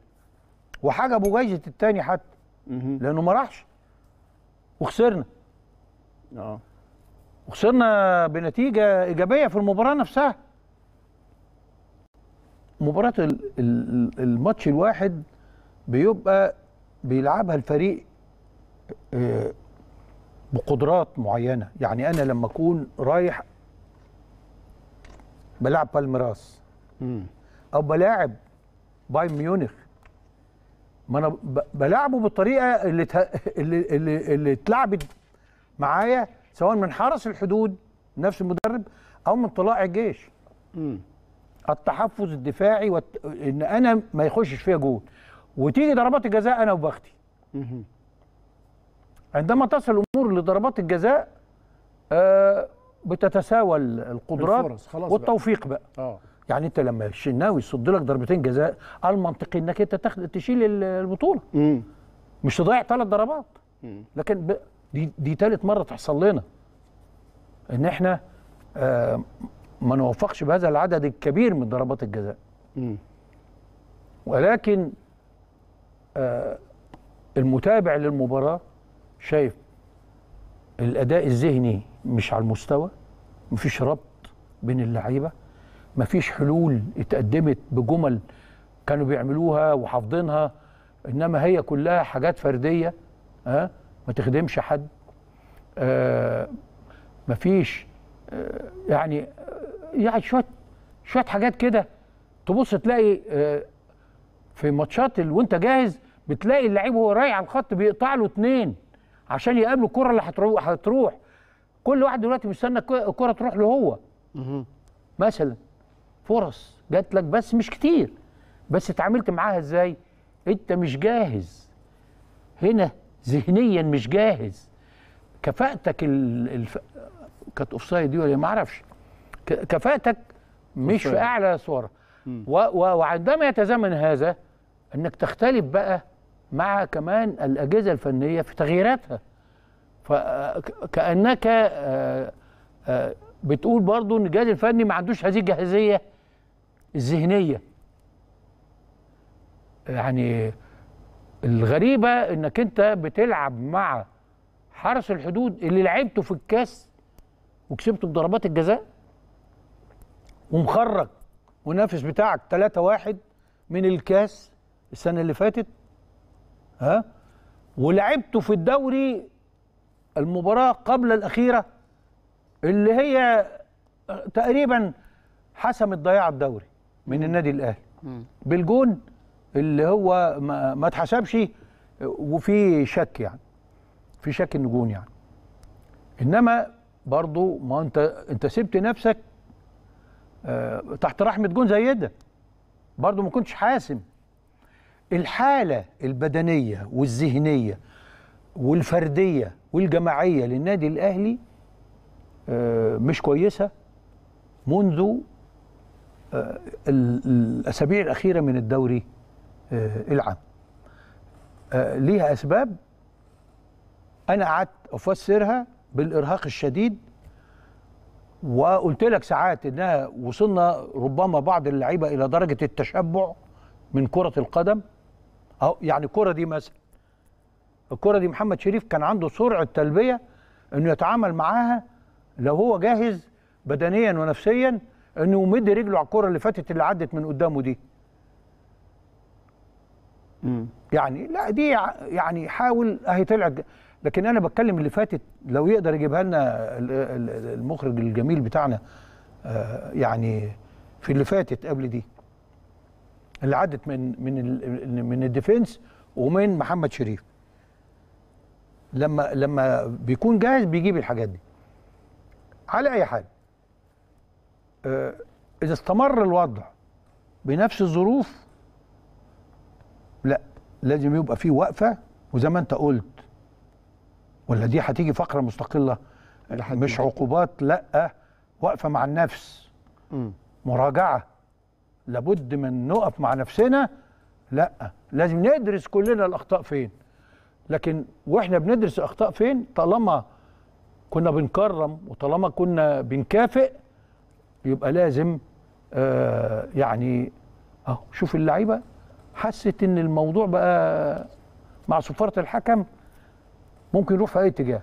S1: وحجبوا جايزه الثاني حتى لانه ما راحش وخسرنا اه وخسرنا بنتيجه ايجابيه في المباراه نفسها مباراه الماتش الواحد بيبقى بيلعبها الفريق آه، بقدرات معينه يعني انا لما اكون رايح بلعب بالميراس او بلاعب بايرن ميونخ ما انا بلعبه بالطريقه اللي ته... اللي اللي, اللي اتلعبت معايا سواء من حرس الحدود نفس المدرب او من طلائع الجيش امم التحفظ الدفاعي وت... ان انا ما يخشش فيها جول وتيجي ضربات الجزاء انا وبختي عندما تصل الامور لضربات الجزاء آه بتتساوى القدرات والتوفيق بقى, بقى. آه. يعني انت لما الشناوي يصد لك ضربتين جزاء المنطقي انك انت تاخد تشيل البطوله مم. مش تضيع ثلاث ضربات لكن ب... دي دي ثالث مره تحصل لنا ان احنا آه ما نوفقش بهذا العدد الكبير من ضربات الجزاء مم. ولكن آه المتابع للمباراه شايف الاداء الذهني مش على المستوى مفيش ربط بين اللعيبه مفيش حلول اتقدمت بجمل كانوا بيعملوها وحافظينها انما هي كلها حاجات فرديه ها أه؟ ما تخدمش حد آه مفيش آه يعني آه، يعني شويه شويه حاجات كده تبص تلاقي آه في ماتشات وانت جاهز بتلاقي اللعيب وهو رايح على الخط بيقطع له اثنين عشان يقابلوا الكره اللي هتروح هتروح كل واحد دلوقتي مستنى الكره تروح له هو مثلا فرص جات لك بس مش كتير بس اتعاملت معاها ازاي انت مش جاهز هنا ذهنيا مش جاهز كفاءتك ال... الف... كانت اوفسايد دي ولا ما اعرفش ك... كفاءتك مش في اعلى صوره و... و... وعندما يتزامن هذا انك تختلف بقى مع كمان الاجهزه الفنيه في تغييراتها فكانك آه، آه، بتقول برضو ان الجهاز الفني ما عندوش هذه الجاهزيه الذهنيه يعني الغريبه انك انت بتلعب مع حرس الحدود اللي لعبته في الكاس وكسبته بضربات الجزاء ومخرج ونافس بتاعك 3 1 من الكاس السنه اللي فاتت ها ولعبته في الدوري المباراه قبل الاخيره اللي هي تقريبا حسمت ضياع الدوري من النادي الاهلي بالجون اللي هو ما اتحسبش وفي شك يعني في شك انه جون يعني انما برضو ما انت انت سبت نفسك آه تحت رحمه جون زي ده برضو ما كنتش حاسم الحاله البدنيه والذهنيه والفرديه والجماعيه للنادي الاهلي آه مش كويسه منذ الاسابيع الاخيره من الدوري آه، العام آه، ليها اسباب انا قعدت افسرها بالارهاق الشديد وقلت لك ساعات انها وصلنا ربما بعض اللعيبه الى درجه التشبع من كره القدم اهو يعني الكره دي مثلا الكره دي محمد شريف كان عنده سرعه تلبيه انه يتعامل معاها لو هو جاهز بدنيا ونفسيا انه يمد رجله على الكره اللي فاتت اللي عدت من قدامه دي مم. يعني لا دي يعني حاول اهي طلعت لكن انا بتكلم اللي فاتت لو يقدر يجيبها لنا المخرج الجميل بتاعنا آه، يعني في اللي فاتت قبل دي اللي عدت من من من الديفنس ومن محمد شريف لما لما بيكون جاهز بيجيب الحاجات دي على اي حال آه، اذا استمر الوضع بنفس الظروف لا لازم يبقى في وقفه وزي ما انت قلت ولا دي هتيجي فقره مستقله مش عقوبات لا وقفه مع النفس م. مراجعه لابد من نقف مع نفسنا لا لازم ندرس كلنا الاخطاء فين لكن واحنا بندرس الاخطاء فين طالما كنا بنكرم وطالما كنا بنكافئ يبقى لازم آه يعني اهو شوف اللعيبه حست ان الموضوع بقى مع صفاره الحكم ممكن يروح في اي اتجاه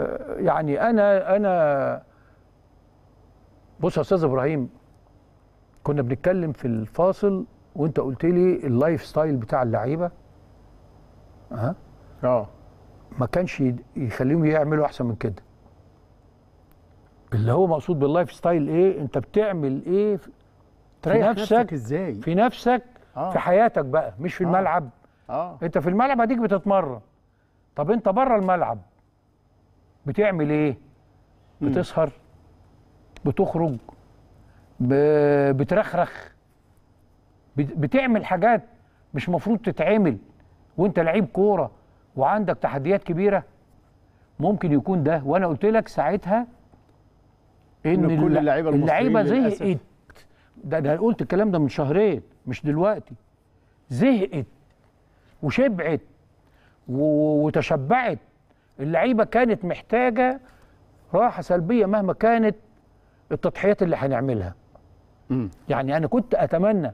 S1: آه يعني انا انا بص يا استاذ ابراهيم كنا بنتكلم في الفاصل وانت قلت لي اللايف ستايل بتاع اللعيبه اه اه ما كانش يخليهم يعملوا احسن من كده اللي هو مقصود باللايف ستايل ايه انت بتعمل ايه في نفسك, نفسك ازاي في نفسك آه. في حياتك بقى مش في آه. الملعب آه. انت في الملعب اديك بتتمرن طب انت بره الملعب بتعمل ايه بتسهر بتخرج بترخرخ بتعمل حاجات مش مفروض تتعمل وانت لعيب كوره وعندك تحديات كبيره ممكن يكون ده وانا قلت لك ساعتها ان كل اللعيبه اللعيبه زهقت ده انا قلت الكلام ده من شهرين مش دلوقتي زهقت وشبعت وتشبعت اللعيبه كانت محتاجه راحه سلبيه مهما كانت التضحيات اللي هنعملها يعني انا كنت اتمنى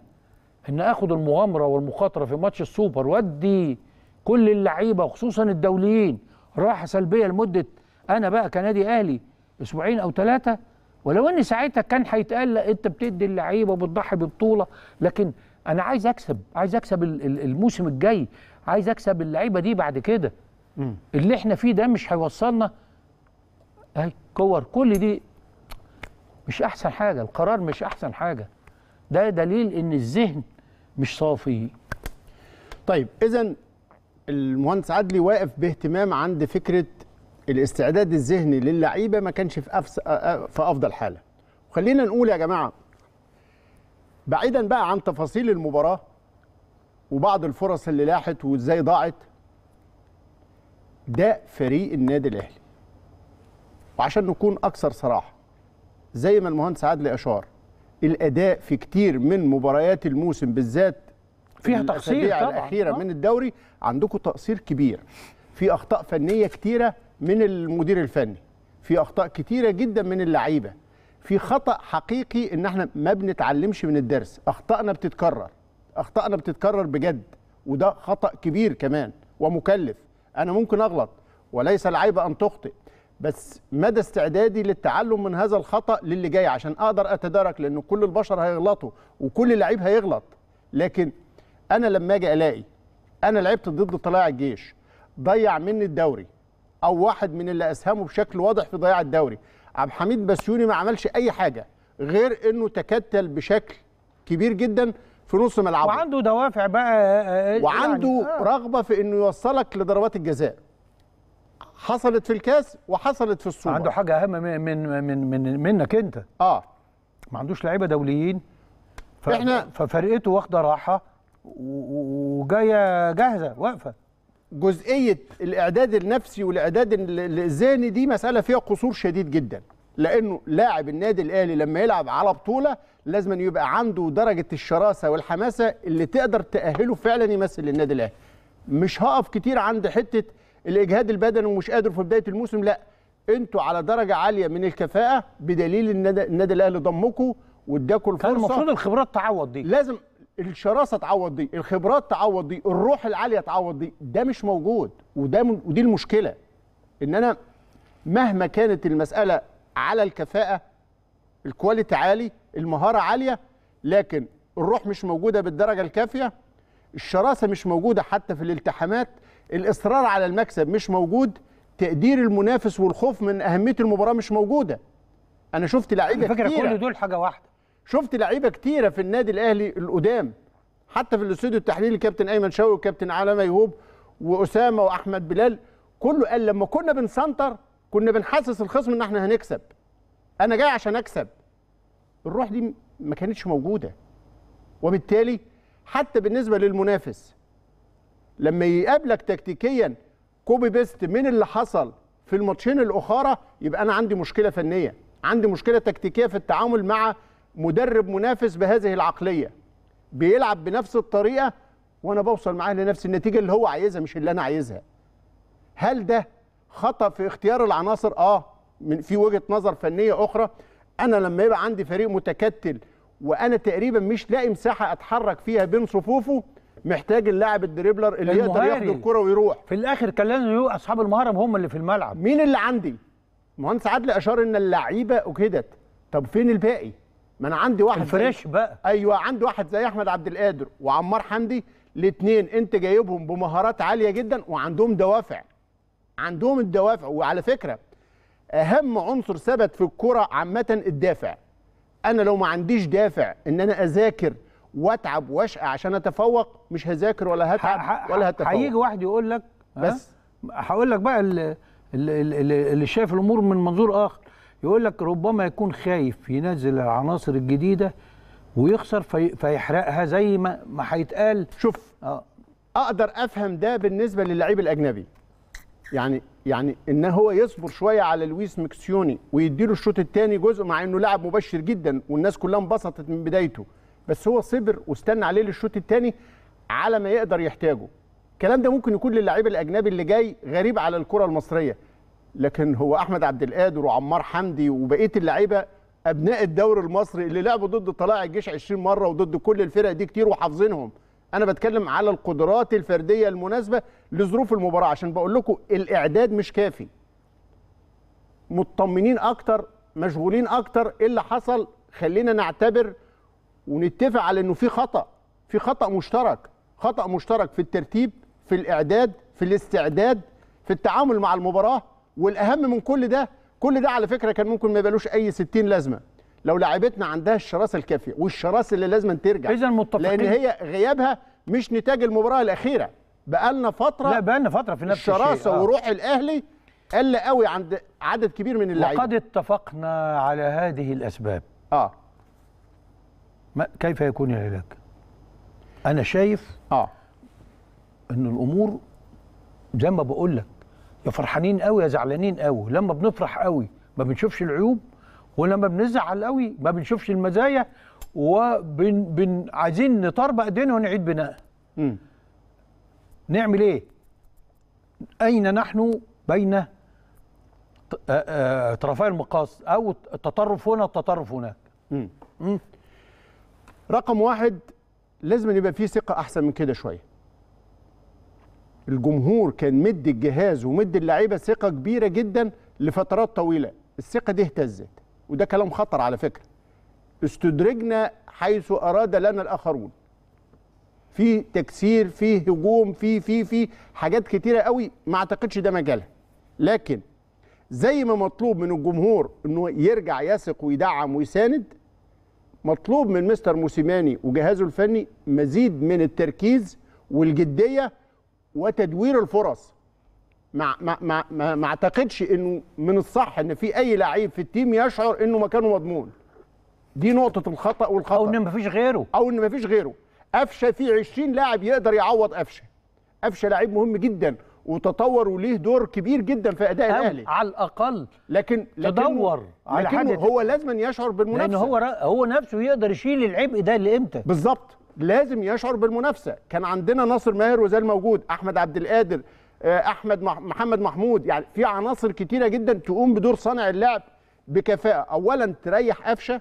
S1: ان اخد المغامره والمخاطره في ماتش السوبر وادي كل اللعيبه وخصوصا الدوليين راحه سلبيه لمده انا بقى كنادي اهلي اسبوعين او ثلاثه ولو ان ساعتها كان هيتقال لا انت بتدي اللعيبه وبتضحي ببطوله لكن انا عايز اكسب عايز اكسب الموسم الجاي عايز اكسب اللعيبه دي بعد كده اللي احنا فيه ده مش هيوصلنا اهي كور كل دي مش احسن حاجه القرار مش احسن حاجه ده
S2: دليل ان الذهن مش صافي طيب اذا المهندس عدلي واقف باهتمام عند فكره الاستعداد الذهني للعيبه ما كانش في أفس... في افضل حاله وخلينا نقول يا جماعه بعيدا بقى عن تفاصيل المباراه وبعض الفرص اللي لاحت وازاي ضاعت ده فريق النادي الاهلي وعشان نكون اكثر صراحه زي ما المهندس عادل اشار الاداء في كتير من مباريات الموسم بالذات فيها تقصير طبعا الاخيره آه. من الدوري عندكم تقصير كبير في اخطاء فنيه كتيره من المدير الفني في اخطاء كتيره جدا من اللعيبه في خطا حقيقي ان احنا ما بنتعلمش من الدرس اخطائنا بتتكرر اخطائنا بتتكرر بجد وده خطا كبير كمان ومكلف انا ممكن اغلط وليس العيب ان تخطئ بس مدى استعدادي للتعلم من هذا الخطا للي جاي عشان اقدر اتدارك لان كل البشر هيغلطوا وكل لعيب هيغلط لكن انا لما اجي الاقي انا لعبت ضد طلائع الجيش ضيع مني الدوري او واحد من اللي اسهمه بشكل واضح في ضياع الدوري عبد الحميد بسيوني ما عملش اي حاجه غير انه تكتل بشكل كبير جدا في نص ملعبه وعنده دوافع بقى آه، آه، آه، وعنده يعني. رغبه في انه يوصلك لضربات الجزاء حصلت في الكاس وحصلت في السوبر عنده حاجه اهم
S1: من من من, من منك انت اه ما عندوش لعيبه دوليين ف... احنا
S2: ففرقته واخده راحه وجايه جاهزه واقفه جزئيه الاعداد النفسي والاعداد الذهني دي مساله فيها قصور شديد جدا لانه لاعب النادي الاهلي لما يلعب على بطوله لازم أن يبقى عنده درجه الشراسه والحماسه اللي تقدر تاهله فعلا يمثل النادي الاهلي مش هقف كتير عند حته الاجهاد البدني ومش قادر في بدايه الموسم لا انتوا على درجه عاليه من الكفاءه بدليل النادي الاهلي ضمكم واداكم الفرصه كان المفروض الخبرات تعوض دي لازم الشراسه تعوض دي الخبرات تعوض دي الروح العاليه تعوض دي ده مش موجود وده من ودي المشكله ان انا مهما كانت المساله على الكفاءه الكواليتي عالي المهاره عاليه لكن الروح مش موجوده بالدرجه الكافيه الشراسه مش موجوده حتى في الالتحامات الاصرار على المكسب مش موجود تقدير المنافس والخوف من اهميه المباراه مش موجوده انا شفت لعيبه كتير فكره كل
S1: دول حاجه واحده
S2: شفت لعيبه كتيره في النادي الاهلي القدام حتى في الاستوديو التحليلي كابتن ايمن شوقي وكابتن علاء ميهوب واسامه واحمد بلال كله قال لما كنا بنسنتر كنا بنحسس الخصم ان احنا هنكسب انا جاي عشان اكسب الروح دي ما كانتش موجوده وبالتالي حتى بالنسبه للمنافس لما يقابلك تكتيكيا كوبي بيست من اللي حصل في الماتشين الاخاره يبقى انا عندي مشكله فنيه عندي مشكله تكتيكيه في التعامل مع مدرب منافس بهذه العقليه بيلعب بنفس الطريقه وانا بوصل معاه لنفس النتيجه اللي هو عايزها مش اللي انا عايزها هل ده خطا في اختيار العناصر اه من في وجهه نظر فنيه اخرى انا لما يبقى عندي فريق متكتل وانا تقريبا مش لاقي مساحه اتحرك فيها بين صفوفه محتاج اللاعب الدريبلر اللي يقدر ياخد الكره ويروح في الاخر كان لازم اصحاب المهرم هم اللي في الملعب مين اللي عندي مهندس عدلي اشار ان اللعيبه اجهدت طب فين الباقي ما انا عندي واحد فريش بقى ايوه عندي واحد زي احمد عبد القادر وعمار حمدي الاثنين انت جايبهم بمهارات عاليه جدا وعندهم دوافع عندهم الدوافع وعلى فكره اهم عنصر ثبت في الكره عامه الدافع انا لو ما عنديش دافع ان انا اذاكر واتعب واشقى عشان اتفوق مش هذاكر ولا هتعب ولا هتفوق هيجي
S1: واحد يقول لك بس هقول لك بقى اللي, اللي شايف الامور من منظور اخر يقول لك ربما يكون خايف ينزل العناصر الجديده ويخسر في
S2: فيحرقها زي ما ما هيتقال شوف آه. اقدر افهم ده بالنسبه للاعيب الاجنبي يعني يعني ان هو يصبر شويه على لويس مكسيوني ويديله الشوط الثاني جزء مع انه لاعب مبشر جدا والناس كلها انبسطت من بدايته بس هو صبر واستنى عليه للشوط الثاني على ما يقدر يحتاجه الكلام ده ممكن يكون للاعيب الاجنبي اللي جاي غريب على الكره المصريه لكن هو احمد عبد القادر وعمار حمدي وبقيه اللعيبه ابناء الدوري المصري اللي لعبوا ضد طلائع الجيش 20 مره وضد كل الفرق دي كتير وحافظينهم انا بتكلم على القدرات الفرديه المناسبه لظروف المباراه عشان بقول لكم الاعداد مش كافي مطمنين اكتر مشغولين اكتر ايه اللي حصل خلينا نعتبر ونتفق على انه في خطا في خطا مشترك خطا مشترك في الترتيب في الاعداد في الاستعداد في التعامل مع المباراه والاهم من كل ده كل ده على فكره كان ممكن ما يبقالوش اي 60 لازمه لو لاعبتنا عندها الشراسه الكافيه والشراسه اللي لازم ترجع اذا متفقين لان هي غيابها مش نتاج المباراه الاخيره بقالنا فتره لا بقالنا فتره في نفس الشراسه آه. وروح الاهلي قل قوي عند عدد كبير من اللعيبه وقد
S1: اتفقنا على هذه الاسباب اه ما كيف يكون العلاج انا شايف اه ان الامور زي ما بقول لك يا فرحانين قوي يا زعلانين قوي لما بنفرح قوي ما بنشوفش العيوب ولما بنزعل قوي ما بنشوفش المزايا وبن بن عايزين نطرب ايدينا ونعيد بناء نعمل ايه اين نحن بين آه، آه، طرفي المقاس
S2: او التطرف هنا التطرف هناك رقم واحد لازم يبقى في ثقه احسن من كده شويه الجمهور كان مد الجهاز ومد اللعيبه ثقه كبيره جدا لفترات طويله الثقه دي اهتزت وده كلام خطر على فكره استدرجنا حيث اراد لنا الاخرون في تكسير في هجوم في في في حاجات كتيره قوي ما اعتقدش ده مجالها لكن زي ما مطلوب من الجمهور انه يرجع يثق ويدعم ويساند مطلوب من مستر موسيماني وجهازه الفني مزيد من التركيز والجديه وتدوير الفرص ما ما ما ما اعتقدش انه من الصح ان في اي لعيب في التيم يشعر انه مكانه مضمون دي نقطه الخطا والخطا او ان مفيش غيره او ان مفيش غيره قفشه في 20 لاعب يقدر يعوض قفشه قفشه لعيب مهم جدا وتطور وليه دور كبير جدا في اداء الاهلي على الاقل لكن تدور على حاجه هو لازم يشعر بالمنافسه لان هو هو نفسه يقدر يشيل العبء ده لامتى بالظبط لازم يشعر بالمنافسه كان عندنا ناصر ماهر وزال موجود احمد عبد القادر آه، احمد محمد محمود يعني في عناصر كتيره جدا تقوم بدور صانع اللعب بكفاءه اولا تريح قفشه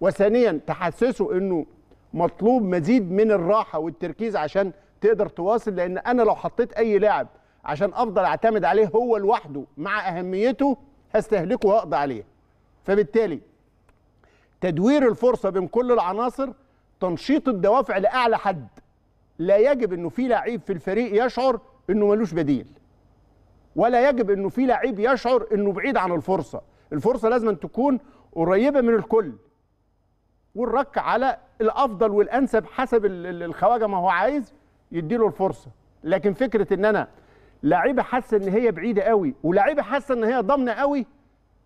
S2: وثانيا تحسسه انه مطلوب مزيد من الراحه والتركيز عشان تقدر تواصل لان انا لو حطيت اي لاعب عشان افضل اعتمد عليه هو لوحده مع اهميته هستهلكه واقضي عليه فبالتالي تدوير الفرصه بين كل العناصر تنشيط الدوافع لاعلى حد لا يجب انه في لعيب في الفريق يشعر انه ملوش بديل ولا يجب انه في لعيب يشعر انه بعيد عن الفرصه الفرصه لازم أن تكون قريبه من الكل والرك على الافضل والانسب حسب الخواجه ما هو عايز يديله الفرصه لكن فكره ان انا لعيبه حاسه ان هي بعيده قوي ولعيبه حاسه ان هي ضامنه قوي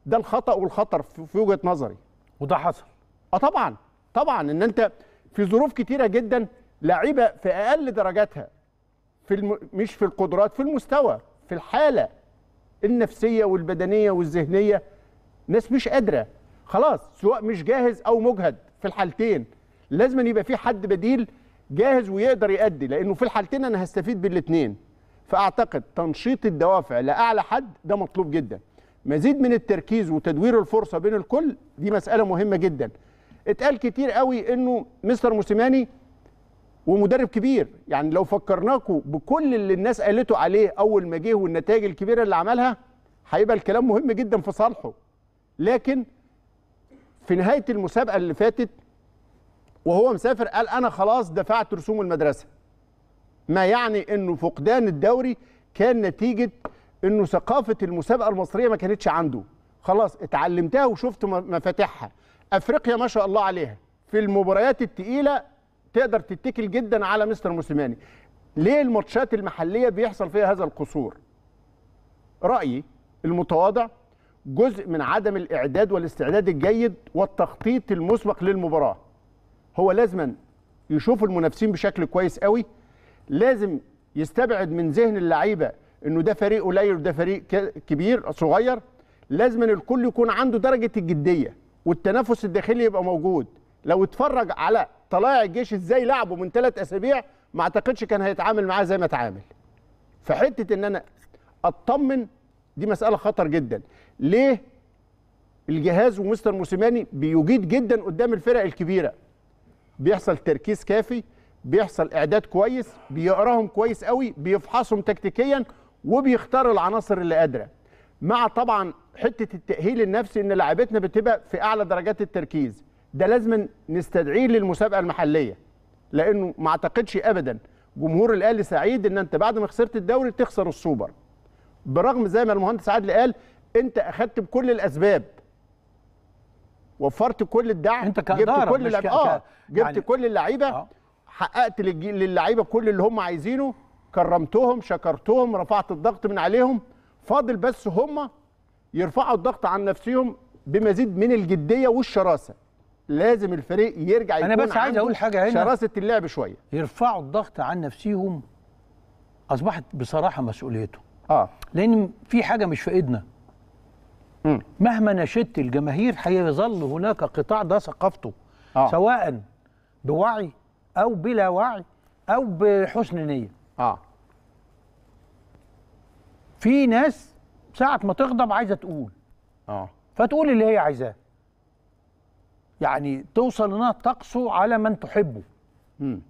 S2: ده الخطا والخطر في وجهه نظري وده حصل اه طبعا طبعا ان انت في ظروف كتيره جدا لعيبه في اقل درجاتها في الم... مش في القدرات في المستوى في الحاله النفسيه والبدنيه والذهنيه ناس مش قادره خلاص سواء مش جاهز او مجهد في الحالتين لازم يبقى في حد بديل جاهز ويقدر يأدي لانه في الحالتين انا هستفيد بالاثنين فاعتقد تنشيط الدوافع لاعلى حد ده مطلوب جدا مزيد من التركيز وتدوير الفرصه بين الكل دي مساله مهمه جدا اتقال كتير قوي انه مستر موسيماني ومدرب كبير يعني لو فكرناكم بكل اللي الناس قالته عليه اول ما جه والنتائج الكبيره اللي عملها هيبقى الكلام مهم جدا في صالحه لكن في نهايه المسابقه اللي فاتت وهو مسافر قال انا خلاص دفعت رسوم المدرسه ما يعني انه فقدان الدوري كان نتيجه انه ثقافه المسابقه المصريه ما كانتش عنده خلاص اتعلمتها وشفت مفاتيحها افريقيا ما شاء الله عليها في المباريات الثقيله تقدر تتكل جدا على مستر موسيماني ليه الماتشات المحليه بيحصل فيها هذا القصور رايي المتواضع جزء من عدم الاعداد والاستعداد الجيد والتخطيط المسبق للمباراه هو لازما يشوف المنافسين بشكل كويس قوي لازم يستبعد من ذهن اللعيبه انه ده فريق قليل وده فريق كبير صغير لازما الكل يكون عنده درجه الجديه والتنافس الداخلي يبقى موجود لو اتفرج على طلائع الجيش ازاي لعبه من ثلاث اسابيع ما اعتقدش كان هيتعامل معاه زي ما اتعامل فحته ان انا اطمن دي مساله خطر جدا ليه الجهاز ومستر موسيماني بيجيد جدا قدام الفرق الكبيره بيحصل تركيز كافي بيحصل اعداد كويس بيقراهم كويس قوي بيفحصهم تكتيكيا وبيختار العناصر اللي قادره مع طبعا حته التاهيل النفسي ان لعيبتنا بتبقى في اعلى درجات التركيز ده لازم نستدعيه للمسابقه المحليه لانه ما اعتقدش ابدا جمهور الاهلي سعيد ان انت بعد ما خسرت الدوري تخسر السوبر برغم زي ما المهندس عادل قال انت اخذت بكل الاسباب وفرت كل الدعم انت جبت كل ك... اه جبت يعني... كل اللعيبه آه. حققت للعيبه كل اللي هم عايزينه كرمتهم شكرتهم رفعت الضغط من عليهم فاضل بس هم يرفعوا الضغط عن نفسهم بمزيد من الجديه والشراسه لازم الفريق يرجع يكون انا بس عايز اقول حاجه هنا شراسه
S1: اللعب شويه يرفعوا الضغط عن نفسهم اصبحت بصراحه مسؤوليته اه لان في حاجه مش في ايدنا مهما نشدت الجماهير هيظل هناك قطاع ده ثقافته آه. سواء بوعي او بلا وعي او بحسن نيه اه في ناس ساعه ما تغضب عايزه تقول اه فتقول اللي هي عايزاه يعني توصل انها تقسو على من تحبه امم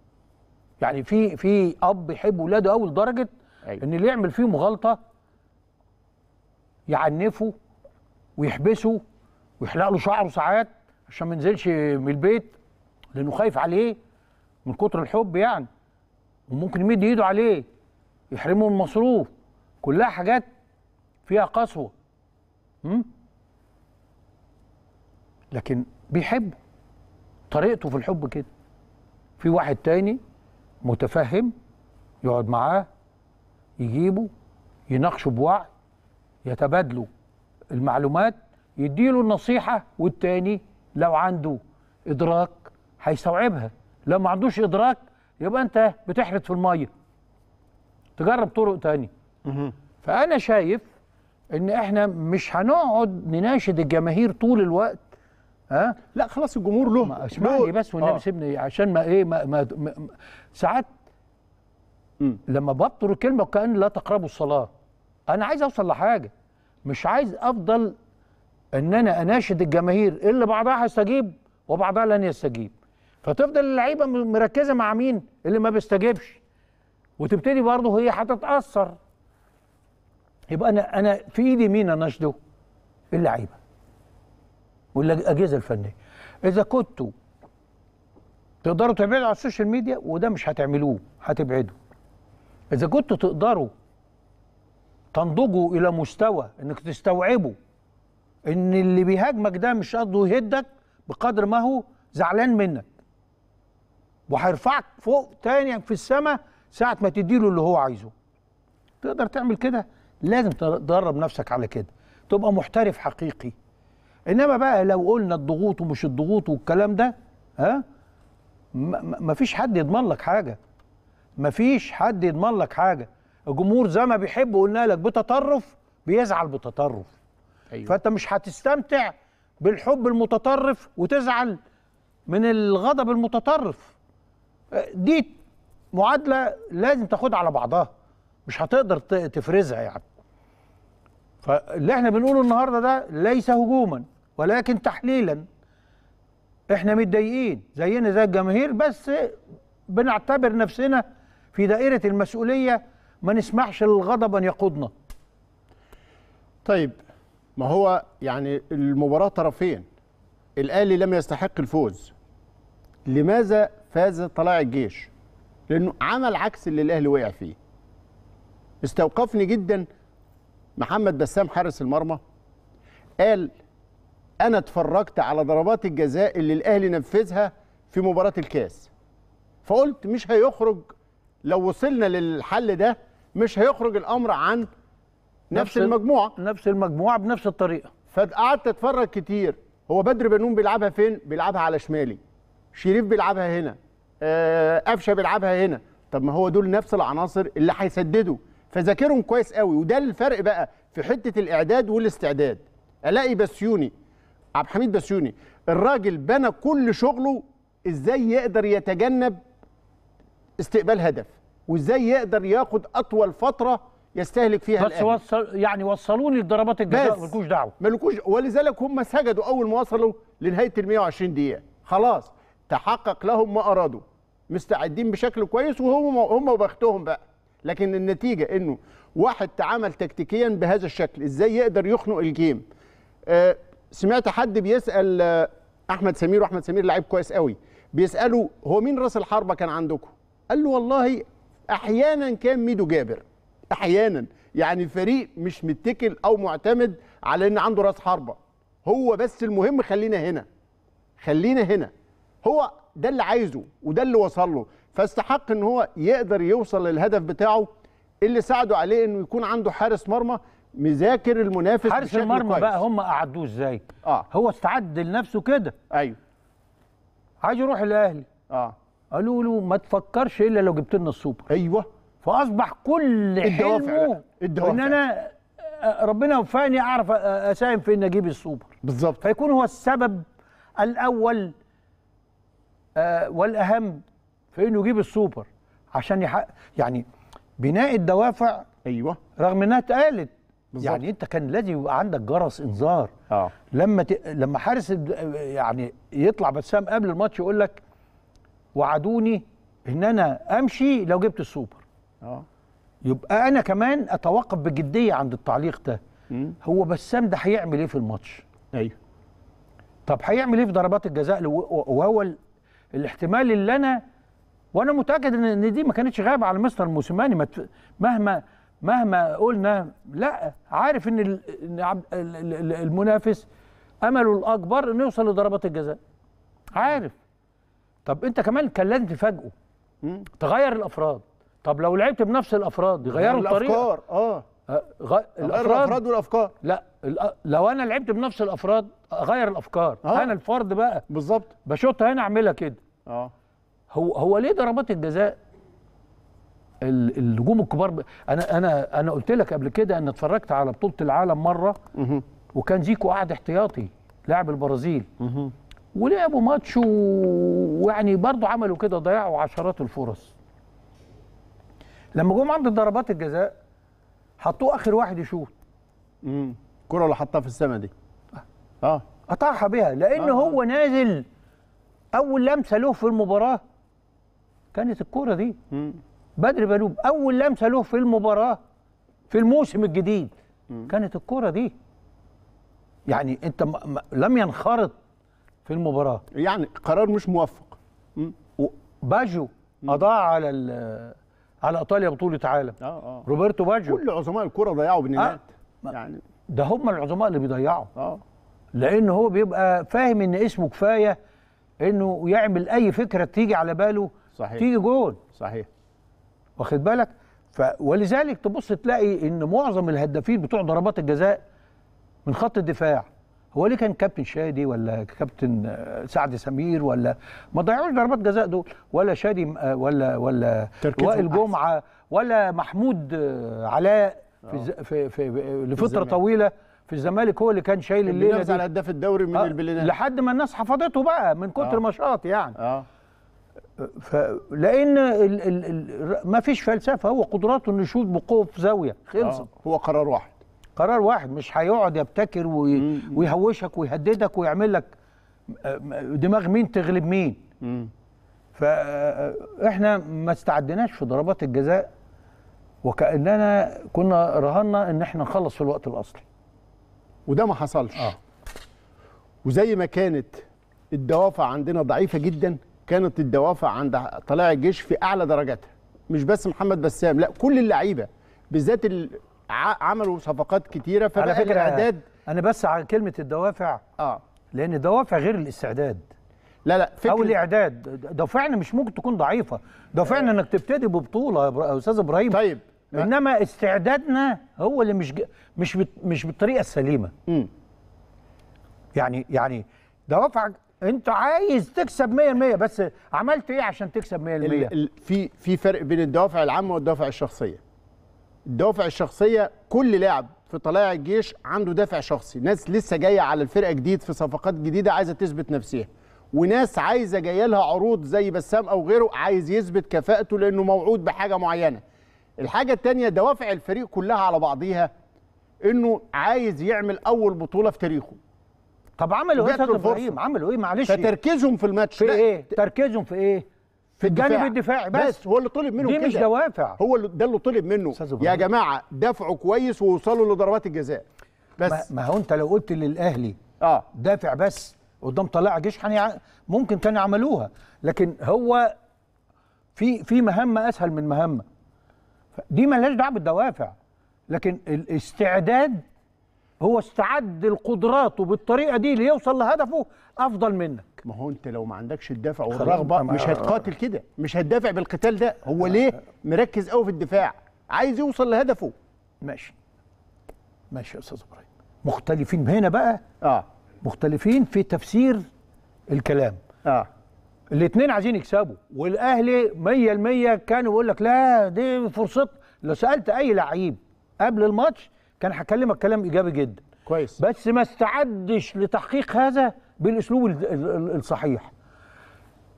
S1: يعني في في اب يحب ولاده قوي لدرجه أيوة. ان اللي يعمل فيهم غلطه يعنفه ويحبسه ويحلق له شعره ساعات عشان ما ينزلش من البيت لانه خايف عليه من كتر الحب يعني وممكن يمد ايده عليه يحرمه من المصروف كلها حاجات فيها قسوة لكن بيحب طريقته في الحب كده في واحد تاني متفهم يقعد معاه يجيبه يناقشه بوعي يتبادلوا المعلومات يديله النصيحة والتاني لو عنده إدراك هيستوعبها لو ما عندوش إدراك يبقى أنت بتحرط في المية تجرب طرق تانية فأنا شايف ان احنا مش هنقعد نناشد الجماهير طول الوقت ها لا خلاص الجمهور له اسمعني بس والنبي آه. سيبني عشان ما ايه ما, ما, ما ساعات لما ببطر الكلمه وكان لا تقربوا الصلاه انا عايز اوصل لحاجه مش عايز افضل ان انا اناشد الجماهير اللي بعضها هيستجيب وبعضها لن يستجيب فتفضل اللعيبه مركزه مع مين اللي ما بيستجيبش وتبتدي برضه هي هتتاثر يبقى انا انا في ايدي مين اناشده؟ اللعيبه والاجهزه الفنيه اذا كنتوا تقدروا تبعدوا على السوشيال ميديا وده مش هتعملوه هتبعدوا اذا كنتوا تقدروا تنضجوا الى مستوى انك تستوعبوا ان اللي بيهاجمك ده مش قصده يهدك بقدر ما هو زعلان منك وهيرفعك فوق تاني في السماء ساعه ما تديله اللي هو عايزه تقدر تعمل كده لازم تدرب نفسك على كده تبقى محترف حقيقي انما بقى لو قلنا الضغوط ومش الضغوط والكلام ده ها مفيش حد يضمن لك حاجه مفيش حد يضمن لك حاجه الجمهور زي ما بيحب قلنا لك بتطرف بيزعل بتطرف أيوة. فانت مش هتستمتع بالحب المتطرف وتزعل من الغضب المتطرف دي معادله لازم تاخدها على بعضها مش هتقدر تفرزها يعني فاللي احنا بنقوله النهارده ده ليس هجوما ولكن تحليلا احنا متضايقين زينا زي الجماهير بس بنعتبر نفسنا في دائرة المسؤولية ما نسمحش للغضب
S2: أن يقودنا طيب ما هو يعني المباراة طرفين الأهلي لم يستحق الفوز لماذا فاز طلائع الجيش لأنه عمل عكس اللي الأهلي وقع فيه استوقفني جدا محمد بسام حارس المرمى قال انا اتفرجت على ضربات الجزاء اللي الاهلي نفذها في مباراه الكاس فقلت مش هيخرج لو وصلنا للحل ده مش هيخرج الامر عن نفس, نفس المجموعه نفس المجموعه بنفس الطريقه فقعدت اتفرج كتير هو بدر بنون بيلعبها فين بيلعبها على شمالي شريف بيلعبها هنا آه، قفشه آه بيلعبها هنا طب ما هو دول نفس العناصر اللي هيسددوا فذاكرهم كويس قوي وده الفرق بقى في حته الاعداد والاستعداد الاقي بسيوني عبد الحميد بسيوني الراجل بنى كل شغله ازاي يقدر يتجنب استقبال هدف وازاي يقدر ياخد اطول فتره يستهلك فيها بس
S1: وصل يعني وصلوني لضربات الجزاء ملكوش
S2: دعوه ملكوش ولذلك هم سجدوا اول ما وصلوا لنهايه ال 120 دقيقه خلاص تحقق لهم ما ارادوا مستعدين بشكل كويس وهم هم وبختهم بقى لكن النتيجه انه واحد تعامل تكتيكيا بهذا الشكل ازاي يقدر يخنق الجيم آه سمعت حد بيسال آه، احمد سمير واحمد سمير لعيب كويس قوي بيساله هو مين راس الحربه كان عندكم قال له والله احيانا كان ميدو جابر احيانا يعني الفريق مش متكل او معتمد على ان عنده راس حربه هو بس المهم خلينا هنا خلينا هنا هو ده اللي عايزه وده اللي وصل له فاستحق ان هو يقدر يوصل للهدف بتاعه اللي ساعده عليه انه يكون عنده حارس مرمى مذاكر المنافس حارس المرمى كويس. بقى
S1: هم قعدوه ازاي؟ آه. هو استعد لنفسه كده ايوه عايز يروح الاهلي اه قالوا له ما تفكرش الا لو جبت لنا السوبر ايوه فاصبح كل حلمه الدوافع ان انا ربنا وفاني اعرف اساهم في ان اجيب السوبر بالظبط فيكون هو السبب الاول آه، والاهم في انه يجيب السوبر عشان يحقق يعني بناء الدوافع ايوه رغم انها اتقالت يعني انت كان لازم يبقى عندك جرس انذار اه لما ت... لما حارس يعني يطلع بسام قبل الماتش يقول لك وعدوني ان انا امشي لو جبت السوبر اه يبقى انا كمان اتوقف بجديه عند التعليق ده مم. هو بسام ده هيعمل ايه في الماتش ايوه طب هيعمل ايه في ضربات الجزاء وهو الاحتمال اللي انا وانا متاكد ان دي ما كانتش غايبه على مستر موسيماني مهما مهما قلنا لا عارف ان المنافس امله الاكبر انه يوصل لضربات الجزاء عارف طب انت كمان كان لازم تفاجئه تغير الافراد طب لو لعبت بنفس الافراد يغيروا الطريقه الافكار
S5: اه غ...
S1: الافراد الافراد والافكار لا لو انا لعبت بنفس الافراد اغير الافكار آه. انا الفرد بقى بالظبط بشوط هنا اعملها كده اه هو هو ليه ضربات الجزاء النجوم الكبار ب... انا انا انا قلت لك قبل كده ان اتفرجت على بطوله العالم مره وكان زيكو قاعد احتياطي لاعب البرازيل ولعبوا ماتش و... ويعني برضه عملوا كده ضيعوا عشرات الفرص لما جم عند ضربات الجزاء حطوه اخر واحد يشوط امم الكره اللي حطها في السما دي اه, آه. قطعها بيها لان آه. هو نازل اول لمسه له في المباراه كانت الكوره دي بدر بلوب اول لمسه له في المباراه في الموسم الجديد مم. كانت الكوره دي يعني انت ما ما لم ينخرط في المباراه يعني قرار مش موفق باجو اضاع على على ايطاليا بطوله عالم آه آه. روبرتو باجو كل عظماء الكوره ضيعوا بالنيات آه. يعني ده هم العظماء اللي بيضيعوا اه لان هو بيبقى فاهم ان اسمه كفايه انه يعمل اي فكره تيجي على باله صحيح تيجي جون صحيح واخد بالك ف ولذلك تبص تلاقي ان معظم الهدافين بتوع ضربات الجزاء من خط الدفاع هو ليه كان كابتن شادي ولا كابتن آه، سعد سمير ولا ما ضيعوش ضربات جزاء دول ولا شادي آه، ولا ولا وائل جمعه ولا محمود آه، علاء في, في, في لفتره الزمالك. طويله في الزمالك هو اللي كان شايل الليله دي على هداف الدوري من آه البلدان لحد ما الناس حفظته بقى من كتر آه. ما شاط يعني آه. لان ال ال ال ما فيش فلسفه هو قدراته انه يشوط بقوه في زاويه خلصت آه. هو قرار واحد قرار واحد مش هيقعد يبتكر وي ويهوشك ويهددك ويعمل لك دماغ مين تغلب مين مم. فاحنا ما استعدناش في ضربات الجزاء وكاننا كنا
S2: رهنا ان احنا نخلص في الوقت الاصلي وده ما حصلش آه. وزي ما كانت الدوافع عندنا ضعيفه جدا كانت الدوافع عند طلائع الجيش في اعلى درجاتها مش بس محمد بسام لا كل اللعيبه بالذات عملوا صفقات كتيره فبقى على فكره الاعداد انا بس على كلمه الدوافع اه
S1: لان دوافع غير الاستعداد لا لا فكرة او الاعداد دوافعنا مش ممكن تكون ضعيفه دوافعنا آه. انك تبتدي ببطوله يا استاذ ابراهيم طيب انما استعدادنا هو اللي مش مش مش بالطريقه السليمه م. يعني
S2: يعني دوافعك انت عايز تكسب 100% بس عملت ايه عشان تكسب 100% في في فرق بين الدوافع العامه والدوافع الشخصيه الدوافع الشخصيه كل لاعب في طلائع الجيش عنده دافع شخصي ناس لسه جايه على الفرقه جديد في صفقات جديده عايزه تثبت نفسها وناس عايزه جايه لها عروض زي بسام او غيره عايز يثبت كفاءته لانه موعود بحاجه معينه الحاجه الثانيه دوافع الفريق كلها على بعضيها انه عايز يعمل اول بطوله في تاريخه طب عملوا ايه يا ابراهيم عملوا ايه معلش فتركيزهم في الماتش في ايه تركيزهم في ايه في الجانب الدفاعي بس, بس هو اللي طلب منه دي مش دوافع هو اللي ده اللي طلب منه يا جماعه دافعوا كويس ووصلوا لضربات الجزاء
S1: بس ما هو انت لو قلت للاهلي اه دافع بس قدام طلائع جيش حني ممكن كانوا عملوها لكن هو في في مهمه اسهل من مهمه دي ملهاش دعوه بالدوافع لكن الاستعداد هو استعد لقدراته بالطريقه دي ليوصل
S2: لهدفه افضل منك ما هو انت لو ما عندكش الدافع والرغبه مش آه. هتقاتل كده مش هتدافع بالقتال ده هو آه. ليه مركز قوي في الدفاع عايز يوصل لهدفه ماشي ماشي يا استاذ ابراهيم
S1: مختلفين هنا بقى اه مختلفين في تفسير الكلام اه الاثنين عايزين يكسبوا والاهلي 100% كانوا بيقول لك لا دي فرصتنا لو سالت اي لعيب قبل الماتش كان هكلمك كلام ايجابي جدا كويس بس ما استعدش لتحقيق هذا بالاسلوب الصحيح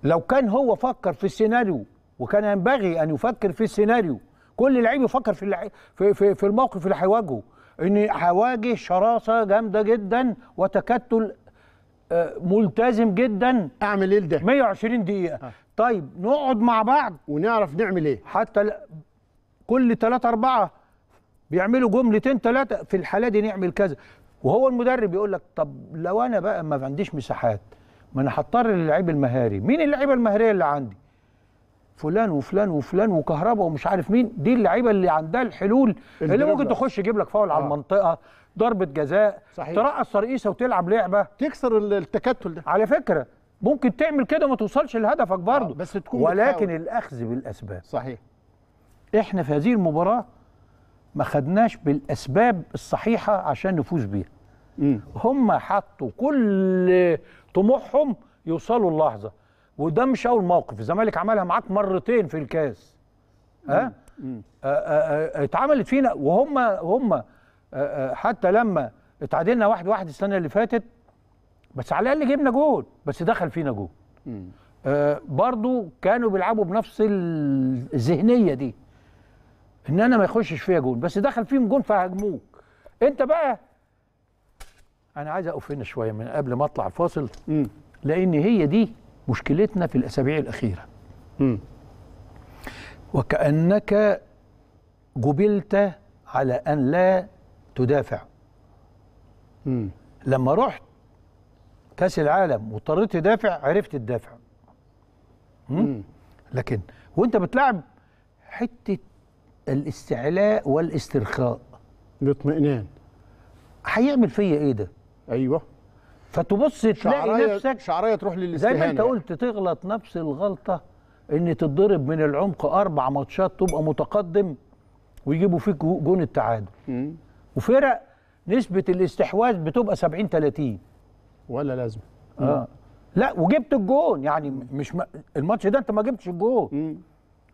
S1: لو كان هو فكر في السيناريو وكان ينبغي ان يفكر في السيناريو كل لعيب يفكر في, في في في الموقف اللي هيواجهه ان هواجه شراسه جامده جدا وتكتل آه، ملتزم جدا اعمل ايه ده 120 دقيقه آه. طيب نقعد مع بعض ونعرف نعمل ايه حتى كل 3 4 بيعملوا جملتين ثلاثه في الحاله دي نعمل كذا وهو المدرب يقول لك طب لو انا بقى ما عنديش مساحات ما انا هضطر للعيب المهاري مين اللعيبه المهاريه اللي عندي فلان وفلان وفلان وكهرباء ومش عارف مين دي اللعيبه اللي عندها الحلول اللي ممكن تخش يجيب لك فاول آه. على المنطقه ضربه جزاء صحيح. ترقص ترقيصه وتلعب لعبه تكسر التكتل ده على فكره ممكن تعمل كده وما توصلش لهدفك برضه آه بس تكون ولكن بتحاول. الاخذ بالاسباب صحيح احنا في هذه المباراه ما خدناش بالاسباب الصحيحه عشان نفوز بيها هم حطوا كل طموحهم يوصلوا اللحظه وده مش اول موقف الزمالك عملها معاك مرتين في الكاس ها أه، أه، أه، اتعملت فينا وهم هم حتى لما اتعادلنا واحد واحد السنه اللي فاتت بس على الاقل جبنا جول بس دخل فينا جول برضو كانوا بيلعبوا بنفس الذهنيه دي ان انا ما يخشش فيها جون بس دخل فيهم جون فهاجموك انت بقى انا عايز اقف هنا شويه من قبل ما اطلع الفاصل لان هي دي مشكلتنا في الاسابيع الاخيره م. وكانك جبلت على ان لا تدافع م. لما رحت كاس العالم واضطريت تدافع عرفت تدافع لكن وانت بتلعب حته الاستعلاء والاسترخاء الاطمئنان هيعمل فيا ايه ده ايوه فتبص تلاقي نفسك
S2: شعريه تروح للاستهانه زي ما انت قلت
S1: تغلط نفس الغلطه ان تتضرب من العمق اربع ماتشات تبقى متقدم ويجيبوا فيك جون التعادل وفرق نسبه الاستحواذ بتبقى 70 30 ولا لازم اه لا وجبت الجون يعني مش ما الماتش ده انت ما جبتش الجون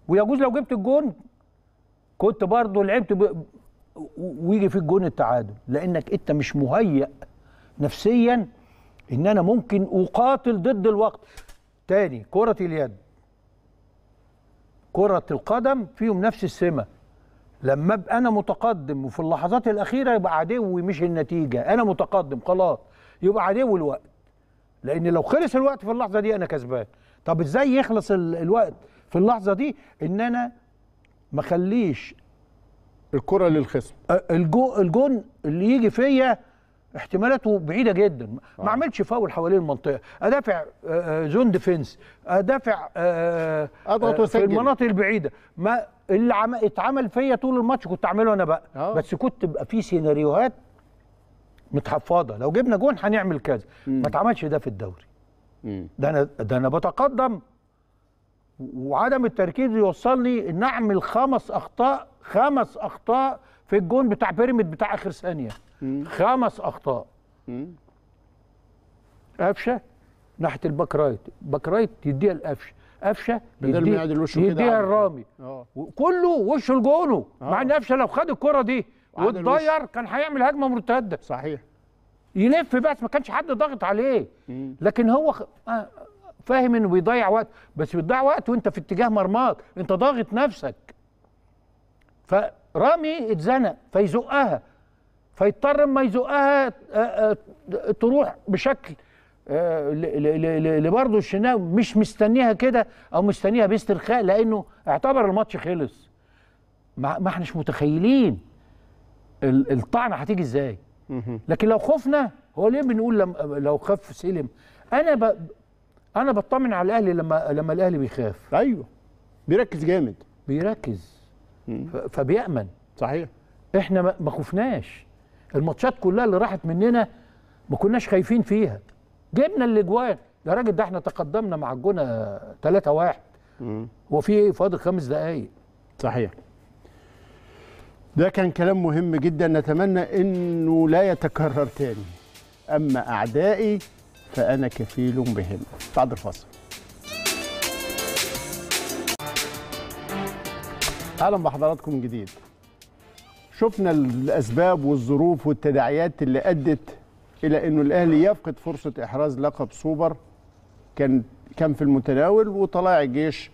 S1: ويجوز لو جبت الجون كنت برضه لعبت ب... ويجي في الجون التعادل لانك انت مش مهيئ نفسيا ان انا ممكن اقاتل ضد الوقت تاني كرة اليد كرة القدم فيهم نفس السمة لما ابقى انا متقدم وفي اللحظات الاخيره يبقى عدوي مش النتيجه انا متقدم خلاص يبقى عدوي الوقت لان لو خلص الوقت في اللحظه دي انا كسبان طب ازاي يخلص الوقت في اللحظه دي ان انا ما خليش الكره للخصم الجو الجون اللي يجي فيا احتمالاته بعيده جدا آه. ما اعملش فاول حوالين المنطقه ادافع زون ديفنس ادافع اضغط واسجل في المناطق البعيده ما اللي عم... اتعمل فيا طول الماتش كنت اعمله انا بقى آه. بس كنت بقى في سيناريوهات متحفظه لو جبنا جون هنعمل كذا ما اتعملش ده في الدوري ده انا ده انا بتقدم وعدم التركيز يوصلني ان اعمل خمس اخطاء خمس اخطاء في الجون بتاع بيراميد بتاع اخر ثانيه خمس اخطاء قفشه ناحيه الباك رايت باك رايت يديها لقفشه قفشه يديها, يديها الرامي آه. كله وشه لجونه آه. مع ان قفشه لو خد الكره دي واتضير كان هيعمل هجمه مرتده صحيح يلف بس ما كانش حد ضاغط عليه لكن هو خ... آه فاهم انه بيضيع وقت بس بيضيع وقت وانت في اتجاه مرماك انت ضاغط نفسك فرامي اتزنق فيزقها فيضطر اما يزقها آه، آه، تروح بشكل آه، لبرضه الشناوي مش مستنيها كده او مستنيها باسترخاء لانه اعتبر الماتش خلص ما احناش متخيلين الطعنه هتيجي ازاي لكن لو خفنا هو ليه بنقول لو خف سلم انا انا بطمن على الاهلي لما لما الاهلي بيخاف ايوه بيركز جامد بيركز فبيامن صحيح احنا ما خفناش الماتشات كلها اللي راحت مننا ما كناش خايفين فيها جبنا الاجوان يا راجل ده احنا تقدمنا مع الجونه 3 1
S2: وفي ايه فاضل خمس دقائق صحيح ده كان كلام مهم جدا نتمنى انه لا يتكرر تاني اما اعدائي فأنا كفيل بهم بعد الفاصل أهلا بحضراتكم من جديد شفنا الأسباب والظروف والتداعيات اللي أدت إلى أنه الأهلي يفقد فرصة إحراز لقب سوبر كان كان في المتناول وطلائع الجيش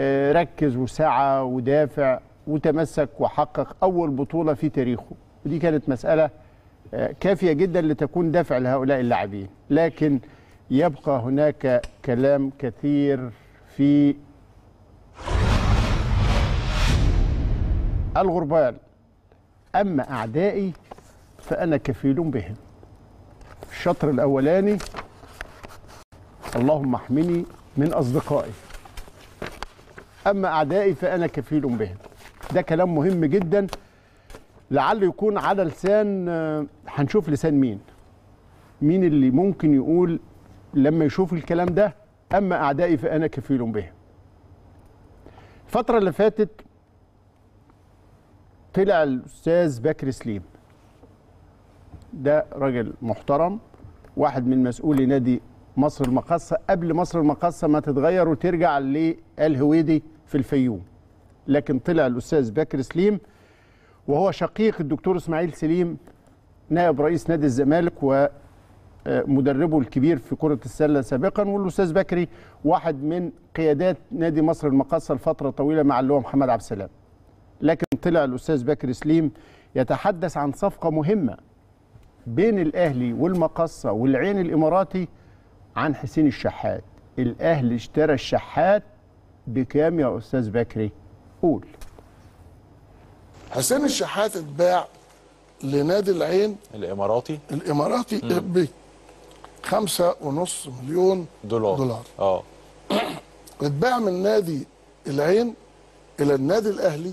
S2: آه، ركز وسعى ودافع وتمسك وحقق أول بطولة في تاريخه ودي كانت مسألة كافية جدا لتكون دافع لهؤلاء اللاعبين لكن يبقى هناك كلام كثير في الغربال أما أعدائي فأنا كفيل بهم الشطر الأولاني اللهم احمني من أصدقائي أما أعدائي فأنا كفيل بهم ده كلام مهم جداً لعله يكون على لسان آه، هنشوف لسان مين مين اللي ممكن يقول لما يشوف الكلام ده أما أعدائي فأنا كفيل بهم الفترة اللي فاتت طلع الأستاذ بكر سليم ده راجل محترم واحد من مسؤولي نادي مصر المقاصة قبل مصر المقاصة ما تتغير وترجع للهويدي في الفيوم لكن طلع الأستاذ بكر سليم وهو شقيق الدكتور اسماعيل سليم نائب رئيس نادي الزمالك ومدربه آه، الكبير في كرة السلة سابقا والأستاذ بكري واحد من قيادات نادي مصر المقاصة لفترة طويلة مع اللواء محمد عبد السلام لكن طلع الأستاذ بكري سليم يتحدث عن صفقة مهمة بين الأهلي والمقاصة والعين الإماراتي عن حسين الشحات الأهلي اشترى الشحات بكام يا أستاذ بكري؟ قول
S5: حسين الشحات اتباع لنادي العين الاماراتي الاماراتي ب 5.5 مليون
S4: دولار دولار اه
S5: (clears throat) اتباع من نادي العين الى النادي الاهلي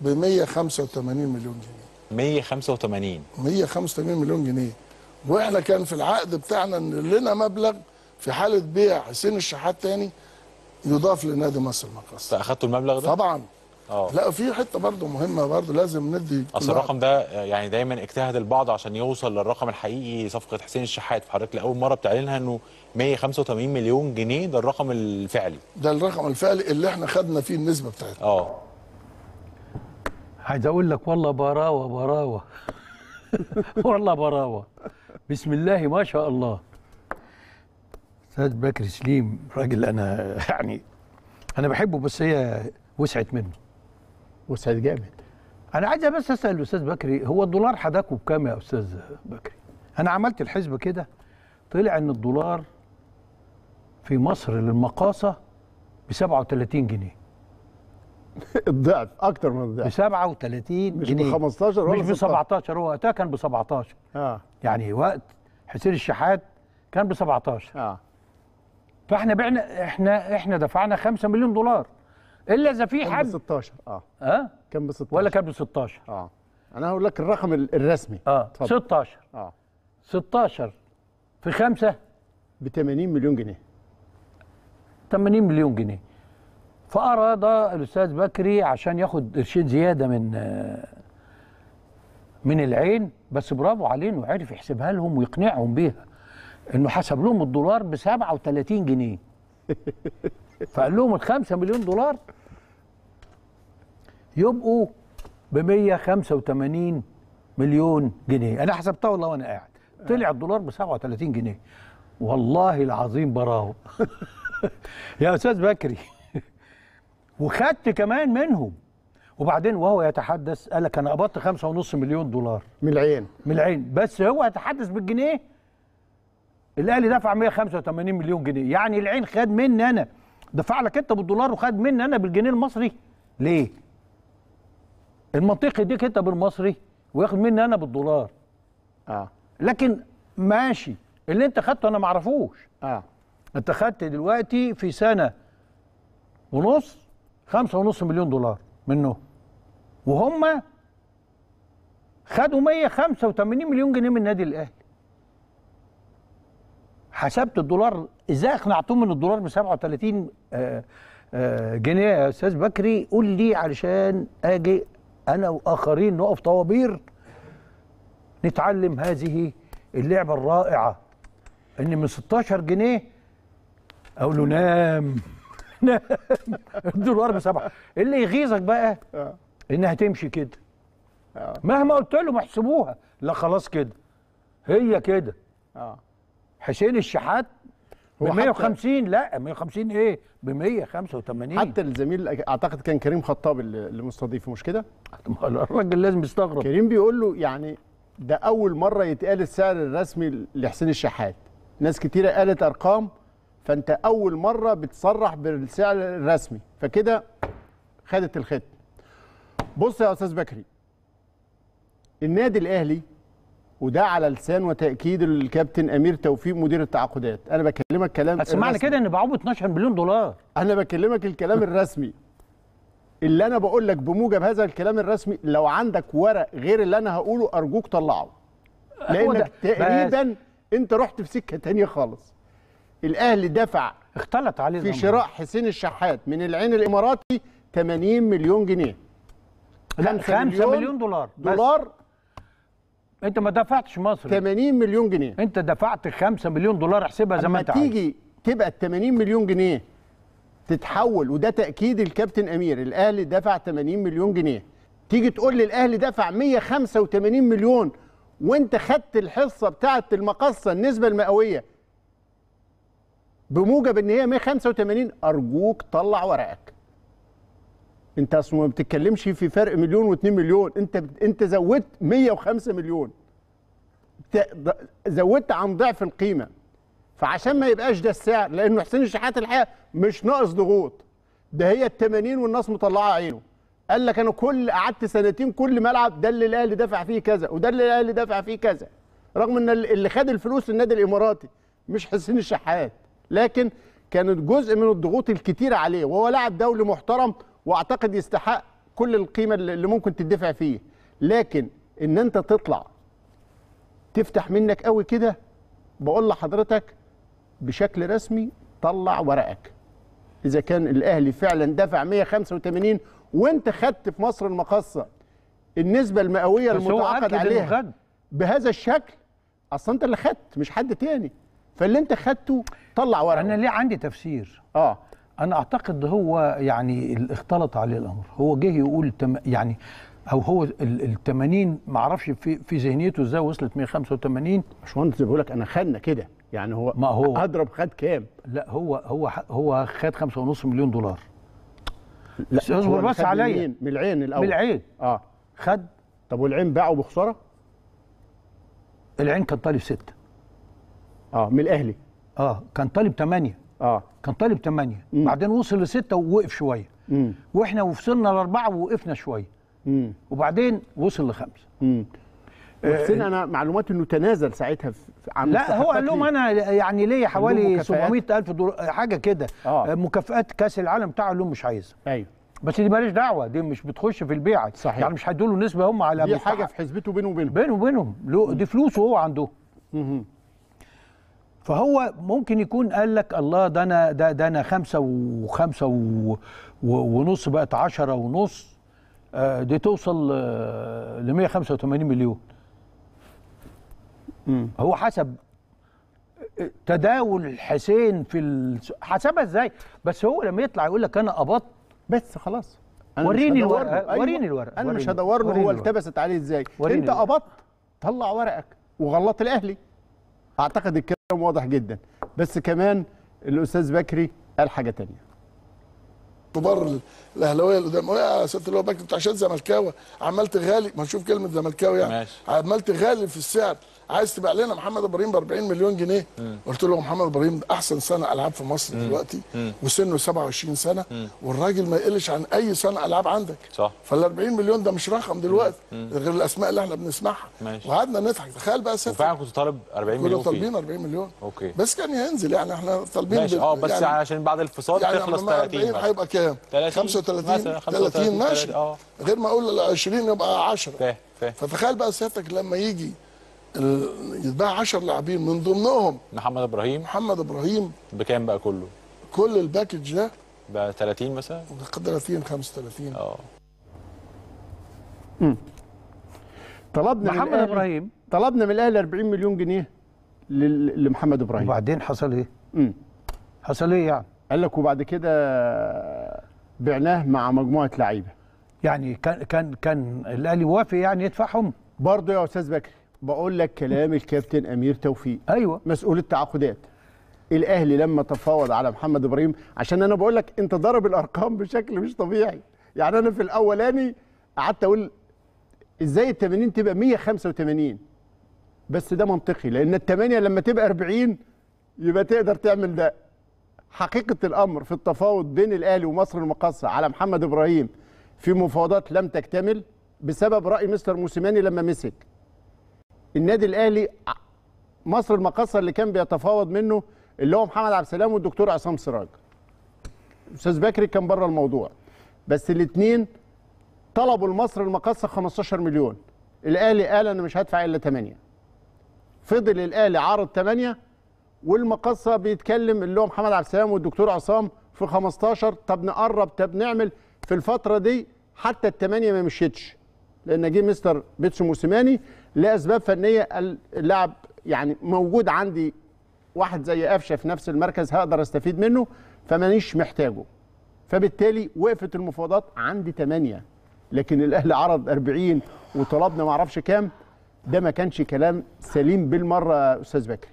S5: ب 185 مليون جنيه
S4: 185
S5: 185 مليون جنيه واحنا كان في العقد بتاعنا ان لنا مبلغ في حاله بيع حسين الشحات تاني يضاف لنادي مصر
S4: المقاصه فاخدتوا المبلغ ده؟ طبعا أوه. لا في
S5: حته برضه مهمه برضه لازم ندي اصل الرقم
S4: ده يعني دايما اجتهد البعض عشان يوصل للرقم الحقيقي صفقه حسين الشحات في حضرتك لاول مره بتعلنها انه 185 مليون جنيه ده الرقم الفعلي ده الرقم الفعلي
S5: اللي احنا خدنا فيه النسبه بتاعتنا
S4: اه عايز اقول لك والله براوه
S1: براوه (laughs) والله براوه بسم الله ما شاء الله استاذ بكر سليم راجل انا يعني انا بحبه بس هي وسعت منه وسعيد جامد انا عايز بس اسال الاستاذ بكري هو الدولار حداكوا بكام يا استاذ بكري انا عملت الحسبه كده طلع ان الدولار في مصر للمقاصه ب 37 جنيه (laughs) الضعف اكتر من الضعف ب 37 مش جنيه مش ب 15 مش ب 17 هو وقتها كان ب 17 اه يعني وقت حسين الشحات كان ب 17 اه فاحنا بعنا احنا احنا دفعنا 5 مليون دولار الا اذا في حد آه. كان ب 16 اه اه كان ب 16 ولا كان ب 16 اه
S2: انا هقول لك الرقم الرسمي اه طب.
S1: 16 اه
S2: 16 في 5 ب 80 مليون جنيه 80 مليون جنيه
S1: فأراد الأستاذ بكري عشان ياخد قرشين زيادة من من العين بس برافو عليه انه عرف يحسبها لهم ويقنعهم بيها انه حسب لهم الدولار ب 37 جنيه (laughs) فقال لهم ال 5 مليون دولار يبقوا ب 185 مليون جنيه انا حسبتها والله وانا قاعد طلع الدولار ب 37 جنيه والله العظيم براهو (laughs) يا استاذ بكري (laughs) وخدت كمان منهم وبعدين وهو يتحدث قال لك انا قبضت 5.5 مليون دولار من العين من العين بس هو يتحدث بالجنيه الاهلي دفع 185 مليون جنيه يعني العين خد مني انا دفع لك انت بالدولار وخد مني انا بالجنيه المصري ليه المنطقي يديك انت بالمصري وياخد مني انا بالدولار اه لكن ماشي اللي انت خدته انا ما اعرفوش اه انت خدت دلوقتي في سنه ونص خمسة ونص مليون دولار منه وهم خدوا 185 مليون جنيه من النادي الاهلي حسبت الدولار ازاي اقنعتهم ان الدولار ب 37 آه، آه، جنيه يا استاذ بكري قول لي علشان اجي انا واخرين نقف طوابير نتعلم هذه اللعبه الرائعه ان من 16 جنيه اقول له نام (laughs) نام الدولار بسبعه اللي يغيظك بقى آه. انها تمشي كده مهما قلت له ما احسبوها لا خلاص كده هي كده
S2: حسين الشحات ب 150 لا 150 ايه ب 185 حتى الزميل اعتقد كان كريم خطاب اللي مستضيفه مش كده؟ (laughs) الراجل لازم يستغرب كريم بيقول له يعني ده اول مره يتقال السعر الرسمي لحسين الشحات ناس كتيره قالت ارقام فانت اول مره بتصرح بالسعر الرسمي فكده خدت الختم بص يا استاذ بكري النادي الاهلي وده على لسان وتاكيد الكابتن امير توفيق مدير التعاقدات انا بكلمك كلام بس معنى كده ان باعوه ب 12 مليون دولار انا بكلمك الكلام الرسمي اللي انا بقول لك بموجب هذا الكلام الرسمي لو عندك ورق غير اللي انا هقوله ارجوك طلعه
S4: أه، لانك تقريبا
S2: انت رحت في سكه تانية خالص الاهلي دفع اختلط عليه في شراء حسين الشحات من العين الاماراتي 80 مليون جنيه
S1: 5 مليون, مليون دولار دولار بس. انت ما دفعتش مصر
S2: 80 مليون جنيه انت دفعت 5 مليون
S1: دولار احسبها زي ما انت تيجي
S2: تبقى ال 80 مليون جنيه تتحول وده تاكيد الكابتن امير الاهلي دفع 80 مليون جنيه تيجي تقول لي الاهلي دفع 185 مليون وانت خدت الحصه بتاعه المقصه النسبه المئويه بموجب ان هي 185 ارجوك طلع ورقك انت اصلا ما بتتكلمش في فرق مليون و2 مليون انت انت زودت 105 مليون زودت عن ضعف القيمه فعشان ما يبقاش ده السعر لانه حسين الشحات الحقيقه مش ناقص ضغوط ده هي ال 80 والناس مطلعه عينه قال لك انا كل قعدت سنتين كل ملعب ده اللي الاهلي دفع فيه كذا وده اللي الاهلي دفع فيه كذا رغم ان اللي خد الفلوس النادي الاماراتي مش حسين الشحات لكن كانت جزء من الضغوط الكتيره عليه وهو لاعب دولي محترم واعتقد يستحق كل القيمه اللي ممكن تدفع فيه لكن ان انت تطلع تفتح منك قوي كده بقول لحضرتك بشكل رسمي طلع ورقك اذا كان الاهلي فعلا دفع 185 وانت خدت في مصر المقاصه النسبه المئويه المتعاقد عليها بهذا الشكل اصلا انت اللي خدت مش حد تاني
S1: فاللي انت خدته طلع ورقه انا ليه عندي تفسير اه انا اعتقد هو يعني اختلط عليه الامر هو جه يقول تم يعني او هو ال 80 ما اعرفش في في ذهنيته ازاي وصلت 185 باشمهندس بيقول لك انا خدنا كده يعني هو ما هو اضرب خد كام لا هو هو هو خد 5.5 مليون دولار
S6: لا
S2: اصبر بس عليا من العين الاول من
S1: العين اه خد طب والعين باعه بخساره العين كان طالب ستة اه من الاهلي اه كان طالب 8 اه كان طالب 8 بعدين وصل لسته ووقف شويه واحنا وصلنا لاربعه ووقفنا شويه وبعدين وصل لخمسه
S2: آه، وحسين آه، انا معلومات انه تنازل ساعتها في عام لا هو قال لهم انا يعني ليا حوالي 700000
S1: دولار حاجه كده آه. آه، مكافئات كاس العالم بتاعه قال لهم مش عايزها ايوه بس دي ماليش دعوه دي مش بتخش في البيعه صحيح. يعني مش هيدوا له نسبه هم على دي حاجه في حسبته بينه وبينهم بينه وبينهم دي فلوسه هو عنده فهو ممكن يكون قال لك الله ده انا ده, ده انا خمسه وخمسه و ونص بقت عشرة ونص آه، دي توصل آه، ل 185 مليون هو حسب تداول حسين في حسبها ازاي بس هو لما يطلع يقول لك انا قبضت
S2: بس خلاص أنا وريني الورقه أيوة. وريني الورقه انا مش هدور له هو التبست عليه ازاي انت قبضت طلع ورقك وغلط الاهلي اعتقد الكلام كلام واضح جدا بس كمان الاستاذ بكري قال حاجه تانية
S5: كبار الاهلاويه اللي قدام يا سياده اللي هو بكري انت عشان زملكاوي عمال تغالي ما نشوف كلمه زملكاوي يعني عمال تغالي في السعر عايز تبيع لنا محمد ابراهيم ب 40 مليون جنيه قلت له محمد ابراهيم احسن صانع العاب في مصر دلوقتي وسنه 27 سنه والراجل ما يقلش عن اي صانع العاب عندك صح فال 40 مليون ده مش رقم دلوقتي غير الاسماء اللي احنا بنسمعها وقعدنا نضحك تخيل بقى ست وفعلا كنت طالب 40 مليون كنا طالبين 40 مليون اوكي بس كان ينزل يعني احنا طالبين ماشي اه بس يعني عشان
S4: بعد الفصال يعني تخلص 30 هيبقى كام 35 30 ماشي آه.
S5: غير ما اقول 20 يبقى 10 فتخيل بقى سيادتك لما يجي يتباع 10 لاعبين من ضمنهم محمد ابراهيم محمد ابراهيم بكام بقى كله؟ كل الباكج ده بقى 30 مثلا؟ 30 35 اه
S2: طلبنا محمد من ابراهيم طلبنا من الاهلي 40 مليون جنيه لمحمد ابراهيم وبعدين حصل ايه؟ امم حصل ايه يعني؟ قال لك وبعد كده بعناه مع مجموعه لعيبه يعني كان كان كان الاهلي موافق يعني يدفعهم برضه يا استاذ بكري بقول لك كلام الكابتن امير توفيق ايوه مسؤول التعاقدات الاهلي لما تفاوض على محمد ابراهيم عشان انا بقول لك انت ضرب الارقام بشكل مش طبيعي يعني انا في الاولاني قعدت اقول ازاي ال 80 تبقى 185 بس ده منطقي لان ال 8 لما تبقى 40 يبقى تقدر تعمل ده حقيقه الامر في التفاوض بين الاهلي ومصر المقاصه على محمد ابراهيم في مفاوضات لم تكتمل بسبب راي مستر موسيماني لما مسك النادي الاهلي مصر المقاصه اللي كان بيتفاوض منه اللي هو محمد عبد السلام والدكتور عصام سراج استاذ بكري كان بره الموضوع بس الاثنين طلبوا لمصر المقاصه 15 مليون الاهلي قال انا مش هدفع الا 8 فضل الاهلي عارض 8 والمقاصه بيتكلم اللي هو محمد عبد السلام والدكتور عصام في 15 طب نقرب طب نعمل في الفتره دي حتى الثمانيه ما مشيتش لان جه مستر بيتسو موسيماني لاسباب فنيه اللاعب يعني موجود عندي واحد زي قفشه في نفس المركز هقدر استفيد منه فمانيش محتاجه فبالتالي وقفت المفاوضات عندي 8 لكن الاهلي عرض 40 وطلبنا ما اعرفش كام ده ما كانش كلام سليم بالمره يا استاذ بكري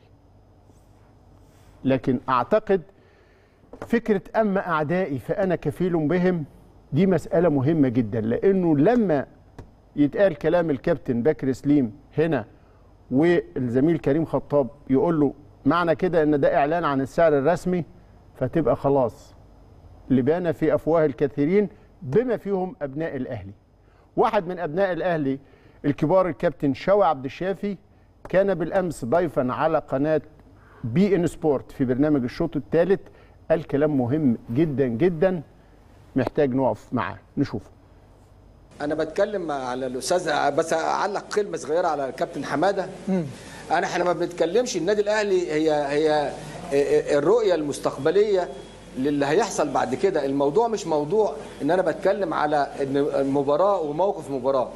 S2: لكن اعتقد فكره اما اعدائي فانا كفيل بهم دي مساله مهمه جدا لانه لما يتقال كلام الكابتن بكر سليم هنا والزميل كريم خطاب يقول له معنى كده ان ده اعلان عن السعر الرسمي فتبقى خلاص لبانه في افواه الكثيرين بما فيهم ابناء الاهلي واحد من ابناء الاهلي الكبار الكابتن شوقي عبد الشافي كان بالامس ضيفا على قناه بي ان سبورت في برنامج الشوط الثالث قال كلام مهم جدا جدا محتاج نقف معاه نشوفه
S7: انا بتكلم على الاستاذ بس اعلق كلمه صغيره على الكابتن حماده انا احنا ما بنتكلمش النادي الاهلي هي هي الرؤيه المستقبليه للي هيحصل بعد كده الموضوع مش موضوع ان انا بتكلم على المباراه وموقف مباراه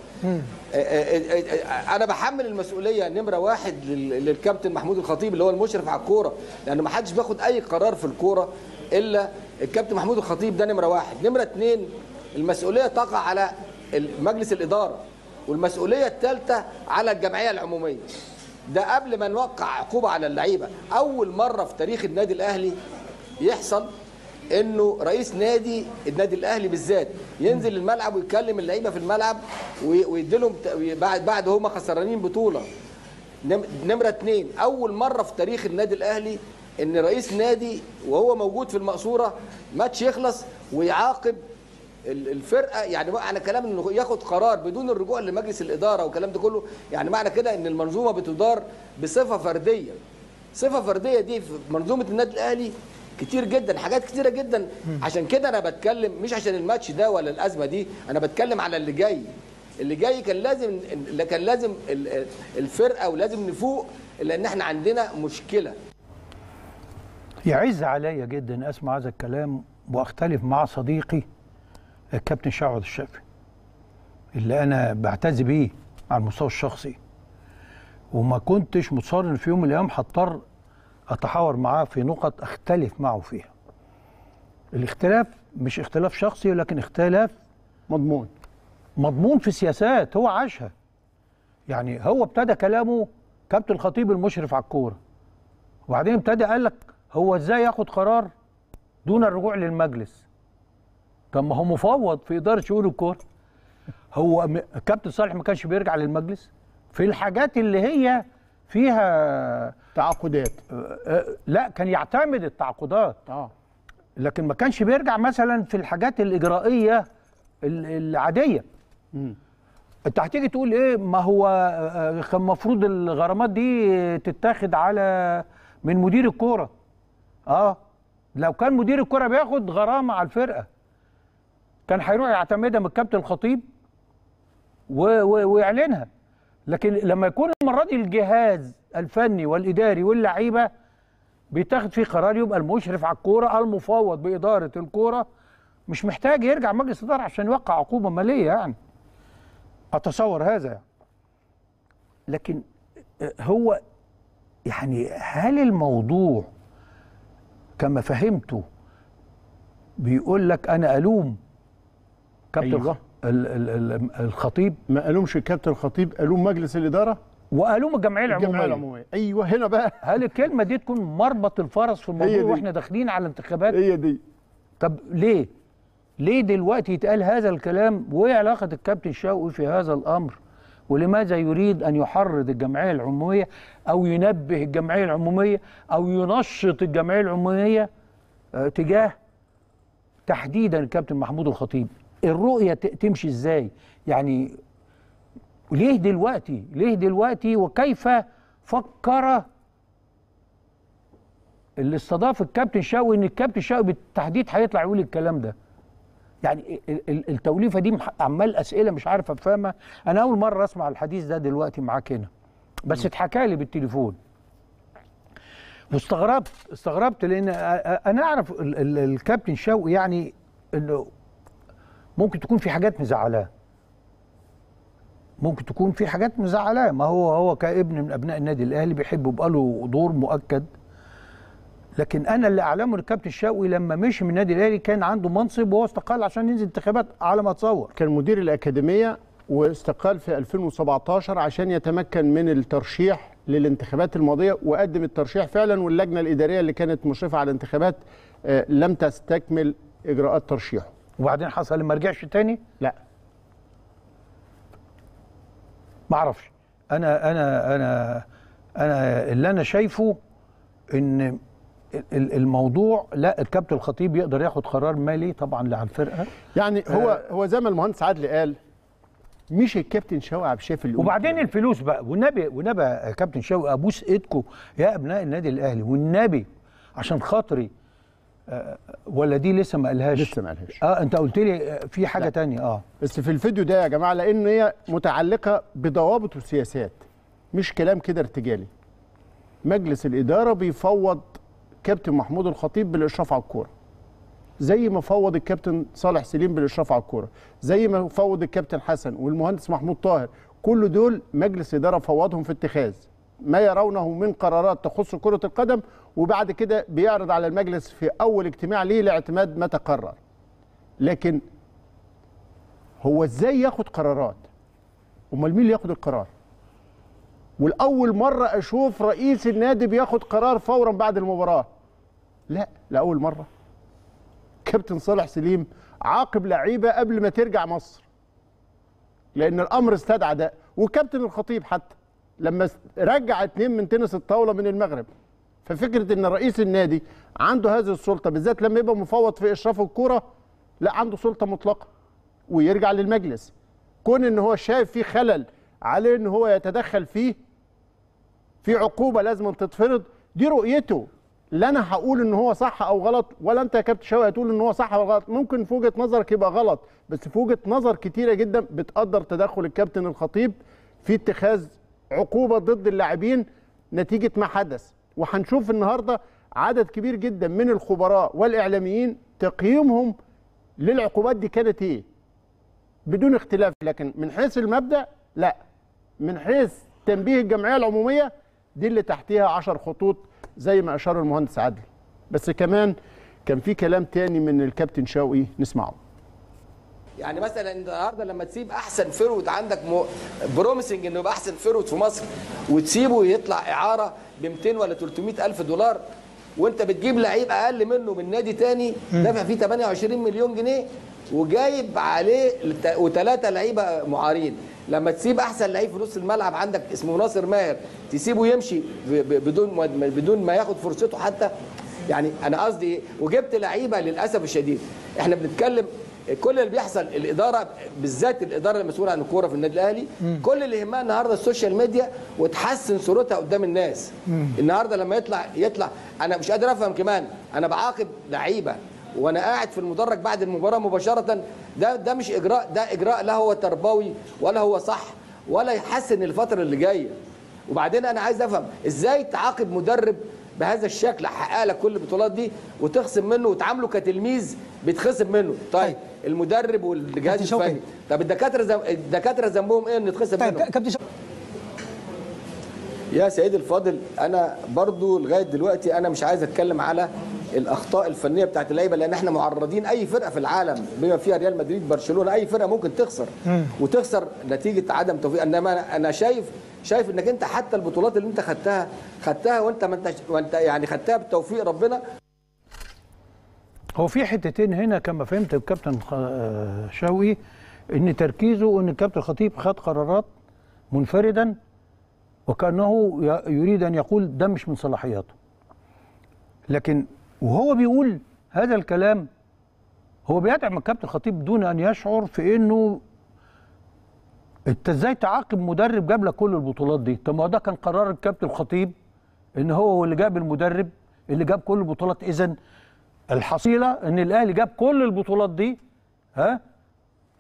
S7: انا بحمل المسؤوليه نمره واحد للكابتن محمود الخطيب اللي هو المشرف على الكوره لان ما حدش بياخد اي قرار في الكوره الا الكابتن محمود الخطيب ده نمره واحد نمره اتنين المسؤوليه تقع على مجلس الإدارة والمسؤولية الثالثة على الجمعية العمومية ده قبل ما نوقع عقوبة على اللعيبة أول مرة في تاريخ النادي الأهلي يحصل انه رئيس نادي النادي الاهلي بالذات ينزل الملعب ويكلم اللعيبه في الملعب ويديلهم بعد بعد هم خسرانين بطوله نمره اثنين اول مره في تاريخ النادي الاهلي ان رئيس نادي وهو موجود في المقصوره ماتش يخلص ويعاقب الفرقه يعني بقى على كلام انه ياخد قرار بدون الرجوع لمجلس الاداره والكلام ده كله يعني معنى كده ان المنظومه بتدار بصفه فرديه صفه فرديه دي في منظومه النادي الاهلي كتير جدا حاجات كتيره جدا عشان كده انا بتكلم مش عشان الماتش ده ولا الازمه دي انا بتكلم على اللي جاي اللي جاي كان لازم كان لازم الفرقه ولازم نفوق لان احنا عندنا مشكله
S1: يعز عليا جدا اسمع هذا الكلام واختلف مع صديقي الكابتن شعوذ الشافعي اللي انا بعتز بيه على المستوى الشخصي وما كنتش مصر في يوم من الايام هضطر اتحاور معاه في نقط اختلف معه فيها الاختلاف مش اختلاف شخصي لكن اختلاف مضمون مضمون في سياسات هو عاشها يعني هو ابتدى كلامه كابتن الخطيب المشرف على الكوره وبعدين ابتدى قال لك هو ازاي ياخد قرار دون الرجوع للمجلس طب ما هو مفوض في اداره شؤون الكوره هو م... كابتن صالح ما كانش بيرجع للمجلس في الحاجات اللي هي فيها تعاقدات لا كان يعتمد التعاقدات اه لكن ما كانش بيرجع مثلا في الحاجات الاجرائيه العاديه انت هتيجي تقول ايه ما هو كان المفروض الغرامات دي تتاخد على من مدير الكوره اه لو كان مدير الكوره بياخد غرامه على الفرقه كان هيروح يعتمدها من الكابتن الخطيب ويعلنها لكن لما يكون المره دي الجهاز الفني والاداري واللعيبه بيتاخد فيه قرار يبقى المشرف على الكوره المفوض باداره الكوره مش محتاج يرجع مجلس اداره عشان يوقع عقوبه ماليه يعني اتصور هذا يعني. لكن هو يعني هل الموضوع كما فهمته بيقول لك انا الوم كابتن أيوة. الخطيب ما قالومش الكابتن الخطيب قالوه مجلس الاداره وقالوه الجمعيه العموميه الجمعيه العموميه ايوه هنا بقى هل الكلمه دي تكون مربط الفرس في الموضوع واحنا داخلين على انتخابات هي دي طب ليه ليه دلوقتي يتقال هذا الكلام وايه علاقه الكابتن شوقي في هذا الامر ولماذا يريد ان يحرض الجمعيه العموميه او ينبه الجمعيه العموميه او ينشط الجمعيه العموميه آه، تجاه تحديدا الكابتن محمود الخطيب الرؤيه تمشي ازاي يعني ليه دلوقتي ليه دلوقتي وكيف فكر اللي استضاف الكابتن شاوي ان الكابتن شاوي بالتحديد هيطلع يقول الكلام ده يعني التوليفه دي عمال اسئله مش عارف افهمها انا اول مره اسمع الحديث ده دلوقتي معاك هنا بس اتحكى لي بالتليفون واستغربت استغربت لان انا اعرف الكابتن شوقي يعني انه ممكن تكون في حاجات مزعلاه ممكن تكون في حاجات مزعلاه ما هو هو كابن من ابناء النادي الاهلي بيحب يبقى له دور مؤكد لكن انا اللي اعلمه الكابتن الشاوي لما مشي من النادي الاهلي كان عنده منصب وهو استقال عشان
S2: ينزل انتخابات على ما اتصور كان مدير الاكاديميه واستقال في 2017 عشان يتمكن من الترشيح للانتخابات الماضيه وقدم الترشيح فعلا واللجنه الاداريه اللي كانت مشرفه على الانتخابات آه، لم تستكمل اجراءات ترشيحه وبعدين حصل ما رجعش تاني لا ما اعرفش
S1: انا انا انا انا اللي انا شايفه ان الموضوع لا الكابتن الخطيب يقدر ياخد قرار مالي طبعا على الفرقه يعني هو آه هو زي ما المهندس عادل قال مش الكابتن شوقي عبد الشافي اللي وبعدين الفلوس بقى والنبي والنبي كابتن شوقي ابوس ايدكم يا ابناء النادي الاهلي والنبي عشان خاطري ولا دي لسه ما قالهاش لسه ما قالهاش اه انت قلت
S2: لي آه، في حاجه ثانيه اه بس في الفيديو ده يا جماعه لان هي متعلقه بضوابط وسياسات مش كلام كده ارتجالي مجلس الاداره بيفوض كابتن محمود الخطيب بالاشراف على الكوره زي ما فوض الكابتن صالح سليم بالاشراف على الكوره زي ما فوض الكابتن حسن والمهندس محمود طاهر كل دول مجلس اداره فوضهم في اتخاذ ما يرونه من قرارات تخص كره القدم وبعد كده بيعرض على المجلس في أول اجتماع ليه لاعتماد ما تقرر لكن هو ازاي ياخد قرارات امال مين اللي ياخد القرار والاول مره اشوف رئيس النادي بياخد قرار فورا بعد المباراه لا لاول مره كابتن صالح سليم عاقب لعيبه قبل ما ترجع مصر لان الامر استدعى ده وكابتن الخطيب حتى لما رجع اتنين من تنس الطاوله من المغرب ففكره ان رئيس النادي عنده هذه السلطه بالذات لما يبقى مفوض في اشراف الكوره لا عنده سلطه مطلقه ويرجع للمجلس كون ان هو شايف فيه خلل عليه ان هو يتدخل فيه في عقوبه لازم تتفرض دي رؤيته لا انا هقول ان هو صح او غلط ولا انت يا كابتن شوقي هتقول ان هو صح او غلط ممكن في وجهه نظرك يبقى غلط بس في وجهه نظر كتيره جدا بتقدر تدخل الكابتن الخطيب في اتخاذ عقوبه ضد اللاعبين نتيجه ما حدث وهنشوف النهارده عدد كبير جدا من الخبراء والاعلاميين تقييمهم للعقوبات دي كانت ايه بدون اختلاف لكن من حيث المبدا لا من حيث تنبيه الجمعيه العموميه دي اللي تحتيها 10 خطوط زي ما اشار المهندس عادل بس كمان كان في كلام تاني من الكابتن شوقي نسمعه
S7: يعني مثلا النهارده لما تسيب احسن فيرود عندك بروميسنج انه يبقى احسن فيرود في مصر وتسيبه يطلع اعاره ب 200 ولا 300 الف دولار وانت بتجيب لعيب اقل منه من نادي تاني دافع فيه 28 مليون جنيه وجايب عليه وثلاثه لعيبه معارين لما تسيب احسن لعيب في نص الملعب عندك اسمه ناصر ماهر تسيبه يمشي بدون بدون ما ياخد فرصته حتى يعني انا قصدي إيه؟ وجبت لعيبه للاسف الشديد احنا بنتكلم كل اللي بيحصل الاداره بالذات الاداره المسؤوله عن الكوره في النادي الاهلي كل اللي يهمها النهارده السوشيال ميديا وتحسن صورتها قدام الناس النهارده لما يطلع يطلع انا مش قادر افهم كمان انا بعاقب لعيبه وانا قاعد في المدرج بعد المباراه مباشره ده ده مش اجراء ده اجراء لا هو تربوي ولا هو صح ولا يحسن الفتره اللي جايه وبعدين انا عايز افهم ازاي تعاقب مدرب بهذا الشكل حقق لك كل البطولات دي وتخصم منه وتعامله كتلميذ بيتخصم منه طيب, طيب. المدرب والجهاز الفني طب الدكاتره زم... الدكاتره ذنبهم ايه ان يتخصم طيب. منهم كابتن يا سيدي الفاضل انا برضو لغايه دلوقتي انا مش عايز اتكلم على الاخطاء الفنيه بتاعت اللعيبه لان احنا معرضين اي فرقه في العالم بما فيها ريال مدريد برشلونه اي فرقه ممكن تخسر وتخسر نتيجه عدم توفيق انما انا شايف شايف انك انت حتى البطولات اللي انت خدتها خدتها وانت ما انت وانت يعني خدتها بتوفيق ربنا
S1: هو في حتتين هنا كما فهمت الكابتن آه، شوقي ان تركيزه ان الكابتن خطيب خد قرارات منفردا وكانه يريد ان يقول ده مش من صلاحياته لكن وهو بيقول هذا الكلام هو بيدعم الكابتن الخطيب دون ان يشعر في انه انت ازاي تعاقب مدرب جاب لك كل البطولات دي؟ طب ما ده كان قرار الكابتن الخطيب ان هو اللي جاب المدرب اللي جاب كل البطولات اذا الحصيله ان الاهلي جاب كل البطولات دي ها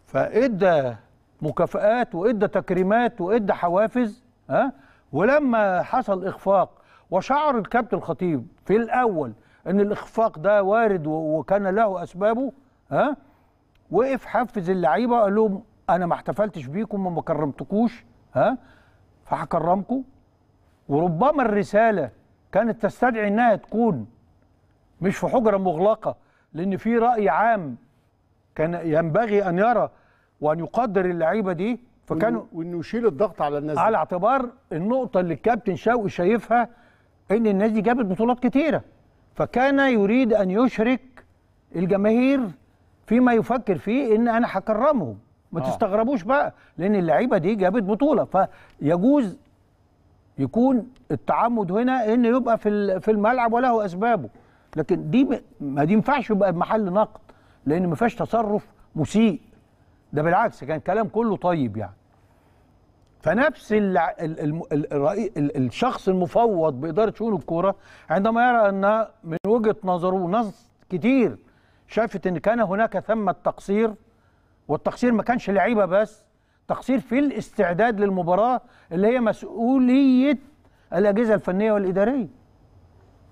S1: فادى مكافئات وادى تكريمات وادى حوافز ها ولما حصل اخفاق وشعر الكابتن الخطيب في الاول ان الاخفاق ده وارد وكان له اسبابه ها وقف حفز اللعيبه قال لهم انا ما احتفلتش بيكم وما كرمتكوش ها فهكرمكم وربما الرساله كانت تستدعي انها تكون مش في حجره مغلقه لان في راي عام كان ينبغي ان يرى وان يقدر اللعيبه دي فكانوا وانه يشيل الضغط على الناس على اعتبار النقطه اللي الكابتن شوقي شايفها ان الناس دي جابت بطولات كتيره فكان يريد أن يشرك الجماهير فيما يفكر فيه إن أنا هكرمهم ما آه. تستغربوش بقى لأن اللعيبة دي جابت بطولة فيجوز يكون التعمد هنا إن يبقى في في الملعب وله أسبابه لكن دي ما دي ينفعش يبقى محل نقد لأن ما فيهاش تصرف مسيء ده بالعكس كان كلام كله طيب يعني فنفس ال الـ الـ الشخص المفوض بإدارة شؤون الكورة عندما يرى أن من وجهة نظره ناس كتير شافت أن كان هناك ثمة تقصير والتقصير ما كانش لعيبة بس تقصير في الاستعداد للمباراة اللي هي مسؤولية الأجهزة الفنية والإدارية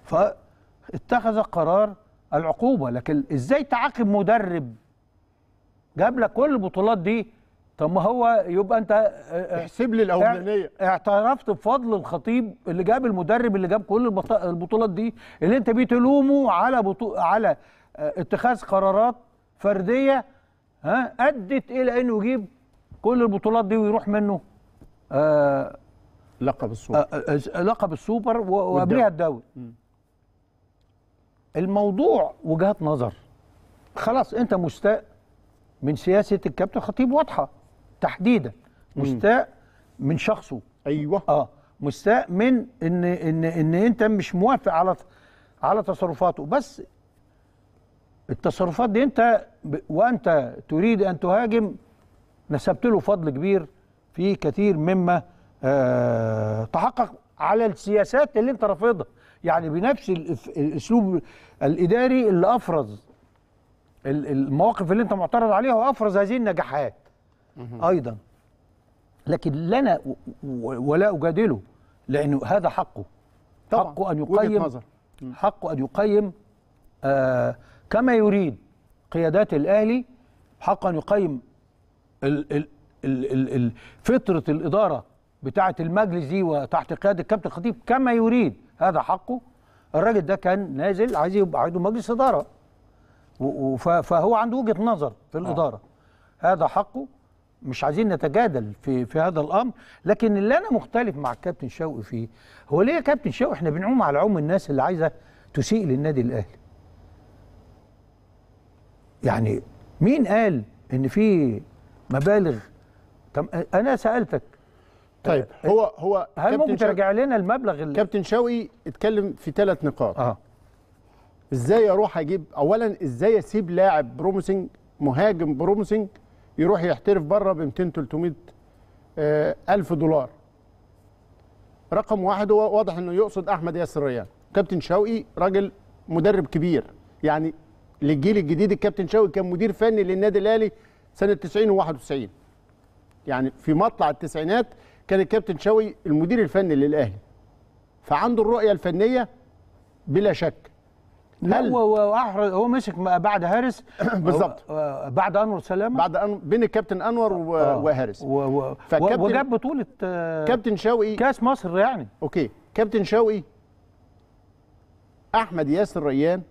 S1: فاتخذ قرار العقوبة لكن إزاي تعاقب مدرب جاب لك كل البطولات دي طب ما هو يبقى انت آه، آه، احسب لي الاولانيه اعترفت بفضل الخطيب اللي جاب المدرب اللي جاب كل البطولات دي اللي انت بتلومه على بطو... على آه، اتخاذ قرارات فرديه ها ادت الى انه يجيب كل البطولات دي ويروح منه آ... لقب السوبر لقب السوبر وقبلها الدوري الموضوع وجهات نظر خلاص انت مستاء من سياسه الكابتن خطيب واضحه تحديدا مستاء من شخصه ايوه اه مستاء من ان ان ان انت مش موافق على على تصرفاته بس التصرفات دي انت وانت تريد ان تهاجم نسبت له فضل كبير في كثير مما آه تحقق على السياسات اللي انت رافضها يعني بنفس الاسلوب الاداري اللي افرز المواقف اللي انت معترض عليها وافرز هذه النجاحات ايضا لكن لنا ولا اجادله لانه هذا حقه طبعا حقه ان يقيم حقه ان يقيم آه كما يريد قيادات الاهلي حقه ان يقيم ال فتره الاداره بتاعه المجلس دي وتحت قياده الكابتن الخطيب كما يريد هذا حقه الراجل ده كان نازل عايز يبقى عنده مجلس اداره فهو عنده وجهه نظر في آه. الاداره آه. هذا حقه مش عايزين نتجادل في في هذا الامر لكن اللي انا مختلف مع الكابتن شوقي فيه هو ليه يا كابتن شوقي احنا بنعوم على عوم الناس اللي عايزه تسيء للنادي الاهلي يعني مين قال ان في مبالغ طب انا سالتك طيب أه، هو
S2: هو هل ممكن ترجع لنا المبلغ اللي كابتن شوقي اتكلم في ثلاث نقاط اه ازاي اروح اجيب اولا ازاي اسيب لاعب بروميسنج مهاجم بروميسنج يروح يحترف بره ب 200 300 آه، ألف دولار رقم واحد هو واضح انه يقصد احمد ياسر ريان كابتن شوقي راجل مدرب كبير يعني للجيل الجديد الكابتن شوقي كان مدير فني للنادي الاهلي سنه 90 و91 يعني في مطلع التسعينات كان الكابتن شوقي المدير الفني للاهلي فعنده الرؤيه الفنيه بلا شك لا هو واحرز هو مسك بعد هارس (clears throat) بالظبط بعد انور سلامه بعد أن... بين الكابتن انور و... آه. وهارس و... و... فكابتن... وجاب بطوله آه... كابتن شوقي كاس مصر يعني اوكي كابتن شوقي احمد ياسر ريان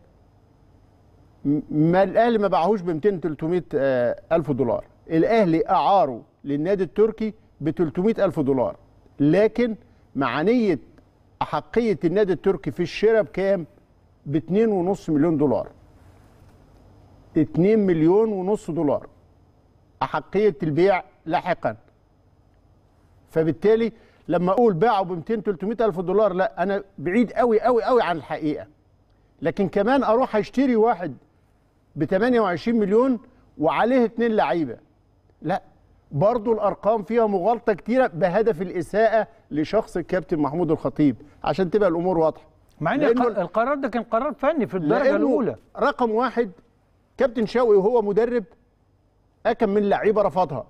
S2: ما الاهلي ما باعهوش ب 200 300 آه، الف دولار الاهلي اعاره للنادي التركي ب 300 الف دولار لكن مع نيه احقيه النادي التركي في الشراء بكام ب 2.5 مليون دولار 2 مليون ونص دولار أحقية البيع لاحقا فبالتالي لما أقول باعوا ب 200 300 ألف دولار لا أنا بعيد قوي قوي قوي عن الحقيقة لكن كمان أروح أشتري واحد ب 28 مليون وعليه اثنين لعيبة لا برضو الأرقام فيها مغالطة كتيرة بهدف الإساءة لشخص الكابتن محمود الخطيب عشان تبقى الأمور واضحة مع ان القرار ده كان قرار فني في الدرجه الاولى رقم واحد كابتن شوقي وهو مدرب اكم من لعيبه رفضها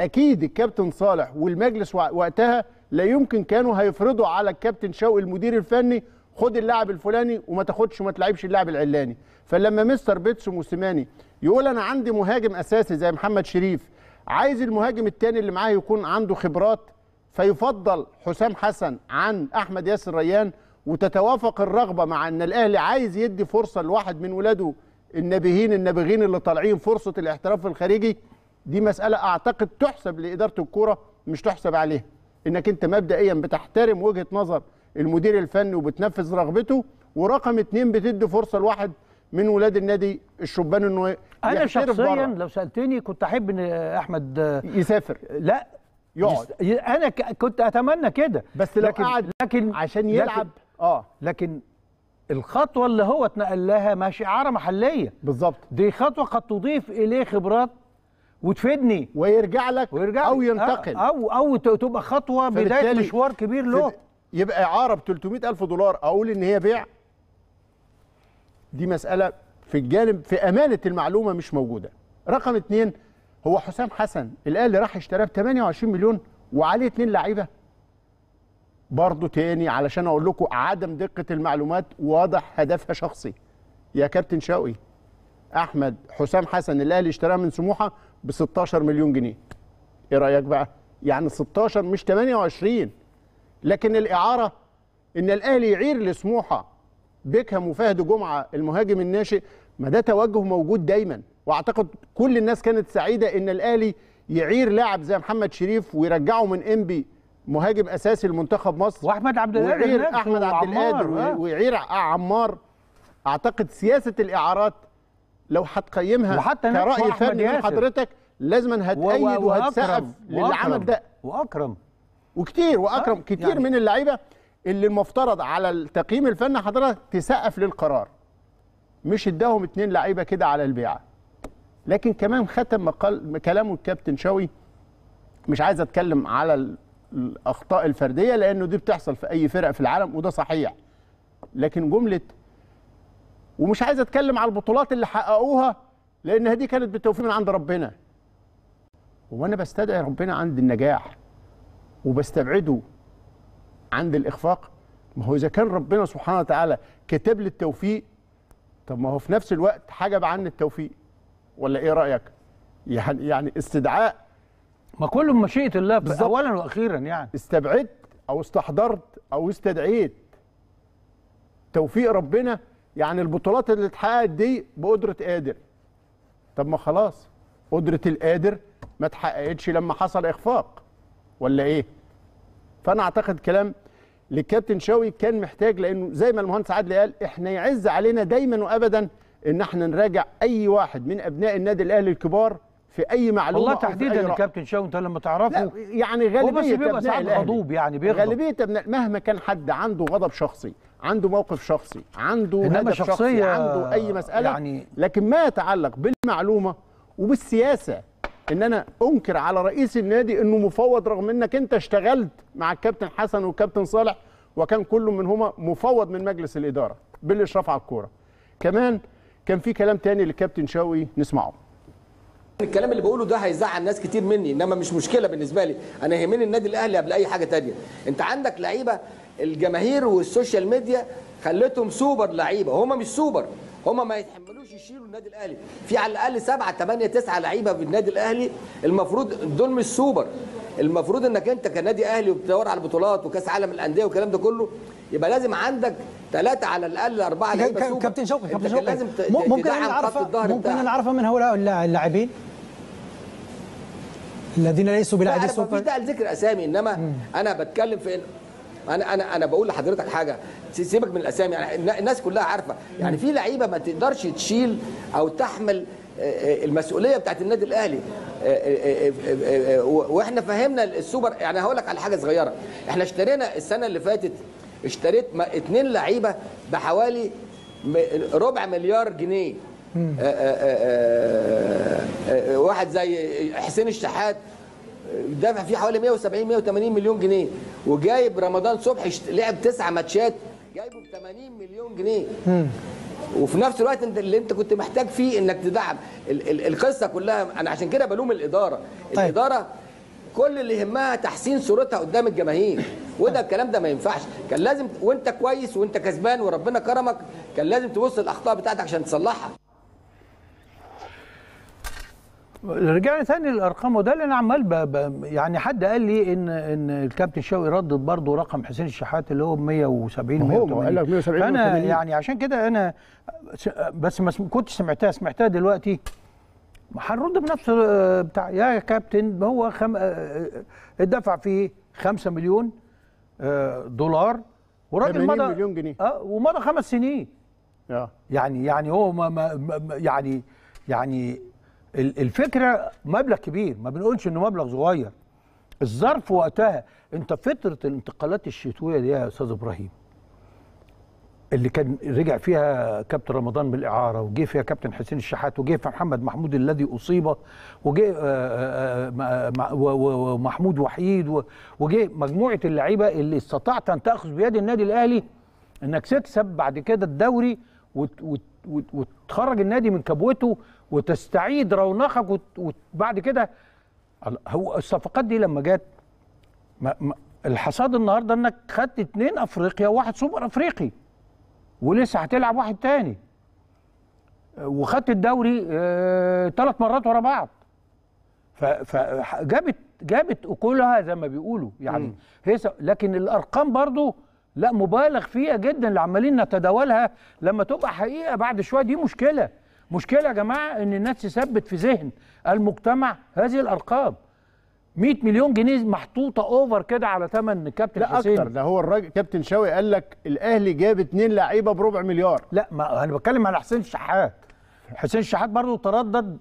S2: اكيد الكابتن صالح والمجلس وقتها لا يمكن كانوا هيفرضوا على الكابتن شوقي المدير الفني خد اللاعب الفلاني وما تاخدش وما تلعبش اللاعب العلاني فلما مستر بيتسو موسيماني يقول انا عندي مهاجم اساسي زي محمد شريف عايز المهاجم الثاني اللي معاه يكون عنده خبرات فيفضل حسام حسن عن احمد ياسر ريان وتتوافق الرغبه مع ان الاهلي عايز يدي فرصه لواحد من ولاده النبيهين النابغين اللي طالعين فرصه الاحتراف الخارجي دي مساله اعتقد تحسب لاداره الكوره مش تحسب عليها انك انت مبدئيا بتحترم وجهه نظر المدير الفني وبتنفذ رغبته ورقم اتنين بتدي فرصه لواحد من ولاد النادي الشبان انه انا شخصيا برا.
S1: لو سالتني كنت احب ان احمد يسافر لا يقعد
S2: انا كنت
S1: اتمنى كده بس لو لكن قعد لكن عشان يلعب لكن اه لكن الخطوه اللي هو اتنقل لها ما شعاره محليه بالظبط دي خطوه قد تضيف اليه خبرات
S2: وتفيدني ويرجع لك ويرجع او آه. ينتقل او او تبقى خطوه بدايه مشوار كبير له يبقى اعاره ب 300 الف دولار اقول ان هي بيع دي مساله في الجانب في امانه المعلومه مش موجوده رقم اتنين هو حسام حسن الاهلي راح اشتراه ب 28 مليون وعليه اتنين لعيبه برضو تاني علشان اقول لكم عدم دقه المعلومات واضح هدفها شخصي يا كابتن شوقي احمد حسام حسن الاهلي اشتراه من سموحه ب 16 مليون جنيه ايه رايك بقى يعني 16 مش 28 لكن الاعاره ان الاهلي يعير لسموحه بيكهام وفهد جمعه المهاجم الناشئ ما ده توجه موجود دايما واعتقد كل الناس كانت سعيده ان الاهلي يعير لاعب زي محمد شريف ويرجعه من انبي مهاجم اساسي لمنتخب مصر واحمد عبد القادر ويعير احمد عبد القادر آه. ويعير آه، عمار اعتقد سياسه الاعارات لو هتقيمها وحتى كراي فني من حضرتك لازم هتأيد وهتسقف للي عمل ده واكرم وكتير واكرم كتير يعني من اللعيبه اللي المفترض على التقييم الفني حضرتك تسقف للقرار مش اداهم اتنين لعيبه كده على البيعه لكن كمان ختم مقال كلامه الكابتن شوي مش عايز اتكلم على الاخطاء الفرديه لانه دي بتحصل في اي فرق في العالم وده صحيح لكن جمله ومش عايز اتكلم على البطولات اللي حققوها لانها دي كانت بالتوفيق من عند ربنا وانا بستدعي ربنا عند النجاح وبستبعده عند الاخفاق ما هو اذا كان ربنا سبحانه وتعالى كتب لي التوفيق طب ما هو في نفس الوقت حجب عن التوفيق ولا ايه رايك يعني يعني استدعاء ما كله بمشيئه الله بالزبط. اولا واخيرا يعني استبعدت او استحضرت او استدعيت توفيق ربنا يعني البطولات اللي اتحققت دي بقدره قادر طب ما خلاص قدره القادر ما اتحققتش لما حصل اخفاق ولا ايه فانا اعتقد كلام للكابتن شاوي كان محتاج لانه زي ما المهندس عادل قال احنا يعز علينا دايما وابدا ان احنا نراجع اي واحد من ابناء النادي الاهلي الكبار في اي معلومه والله تحديدا يا كابتن
S1: شاو انت لما تعرفه يعني غالبيه هو بس بيبقى ساعات غضوب
S2: يعني بيغضب غالبيه ابناء مهما كان حد عنده غضب شخصي عنده موقف شخصي عنده هدف شخصية شخصي عنده اي مساله يعني لكن ما يتعلق بالمعلومه وبالسياسه ان انا انكر على رئيس النادي انه مفوض رغم انك انت اشتغلت مع الكابتن حسن والكابتن صالح وكان كل منهما مفوض من مجلس الاداره بالاشراف على الكوره كمان كان في كلام تاني للكابتن شاوي نسمعه
S7: الكلام اللي بقوله ده هيزعل ناس كتير مني انما مش مشكله بالنسبه لي انا يهمني النادي الاهلي قبل اي حاجه تانية انت عندك لعيبه الجماهير والسوشيال ميديا خلتهم سوبر لعيبه هم مش سوبر هم ما يتحملوش يشيلوا النادي الاهلي في على الاقل 7 8 9 لعيبه في النادي الاهلي المفروض دول مش سوبر المفروض انك انت كنادي اهلي وبتدور على البطولات وكاس عالم الانديه والكلام ده كله يبقى لازم عندك ثلاثة على الأقل أربعة لعيبة كابتن شوقي كابتن شوقي لازم ممكن أنا أعرفها ممكن أنا
S1: أعرفها من هؤلاء اللاعبين الذين ليسوا بلاعبين سوبر مفيش داعي
S7: لذكر أسامي إنما مم. أنا بتكلم في انا انا انا بقول لحضرتك حاجه سيبك من الاسامي يعني الناس كلها عارفه يعني في لعيبه ما تقدرش تشيل او تحمل آه، آه، المسؤوليه بتاعت النادي الاهلي آه، واحنا فهمنا السوبر يعني هقول لك على حاجه صغيره احنا اشترينا السنه اللي فاتت اشتريت اتنين لعيبه بحوالي ربع مليار جنيه آه، آه، آه، واحد زي حسين الشحات دافع فيه حوالي 170 180 مليون جنيه وجايب رمضان صبحي لعب تسع ماتشات جايبه ب 80 مليون جنيه وفي نفس الوقت انت اللي انت كنت محتاج فيه انك تدعم القصه كلها انا عشان كده بلوم الاداره طيب. الاداره كل اللي يهمها تحسين صورتها قدام الجماهير وده الكلام ده ما ينفعش كان لازم وانت كويس وانت كسبان وربنا كرمك كان لازم تبص الاخطاء بتاعتك عشان تصلحها
S1: رجعنا ثاني للارقام وده اللي انا عمال يعني حد قال لي ان ان الكابتن شوقي ردد برضه رقم حسين الشحات اللي هو 170 هو قال لك 170 يعني عشان كده انا بس ما كنتش سمعتها سمعتها دلوقتي هنرد بنفس آه، بتاع يا كابتن ما هو خم... آه، آه، اتدفع فيه 5 مليون دولار وراجل مضى مليون جنيه اه ومضى خمس سنين اه يعني يعني هو ما ما يعني يعني الفكره مبلغ كبير ما بنقولش انه مبلغ صغير الظرف وقتها انت فتره الانتقالات الشتويه دي يا استاذ ابراهيم اللي كان رجع فيها كابتن رمضان بالاعاره وجه فيها كابتن حسين الشحات وجه فيها محمد محمود الذي اصيب وجه آه، آه، آه، ومحمود وحيد وجه مجموعه اللعيبه اللي استطعت ان تاخذ بيد النادي الاهلي انك تكسب بعد كده الدوري وتخرج النادي من كبوته وتستعيد رونقك وبعد كده هو الصفقات دي لما جت الحصاد النهارده انك خدت اثنين افريقيا وواحد سوبر افريقي ولسه هتلعب واحد تاني وخدت الدوري ثلاث آه، مرات ورا بعض فجابت جابت اقولها زي ما بيقولوا يعني هي لكن الارقام برضو لا مبالغ فيها جدا اللي عمالين نتداولها لما تبقى حقيقه بعد شويه دي مشكله مشكله يا جماعه ان الناس تثبت في ذهن
S2: المجتمع هذه الارقام 100 مليون جنيه محطوطه اوفر كده على ثمن كابتن لا حسين لا اكتر ده هو الراجل كابتن شاوي قال لك الاهلي جاب اثنين لعيبه بربع مليار لا ما انا بتكلم على حسين الشحات حسين الشحات برضه تردد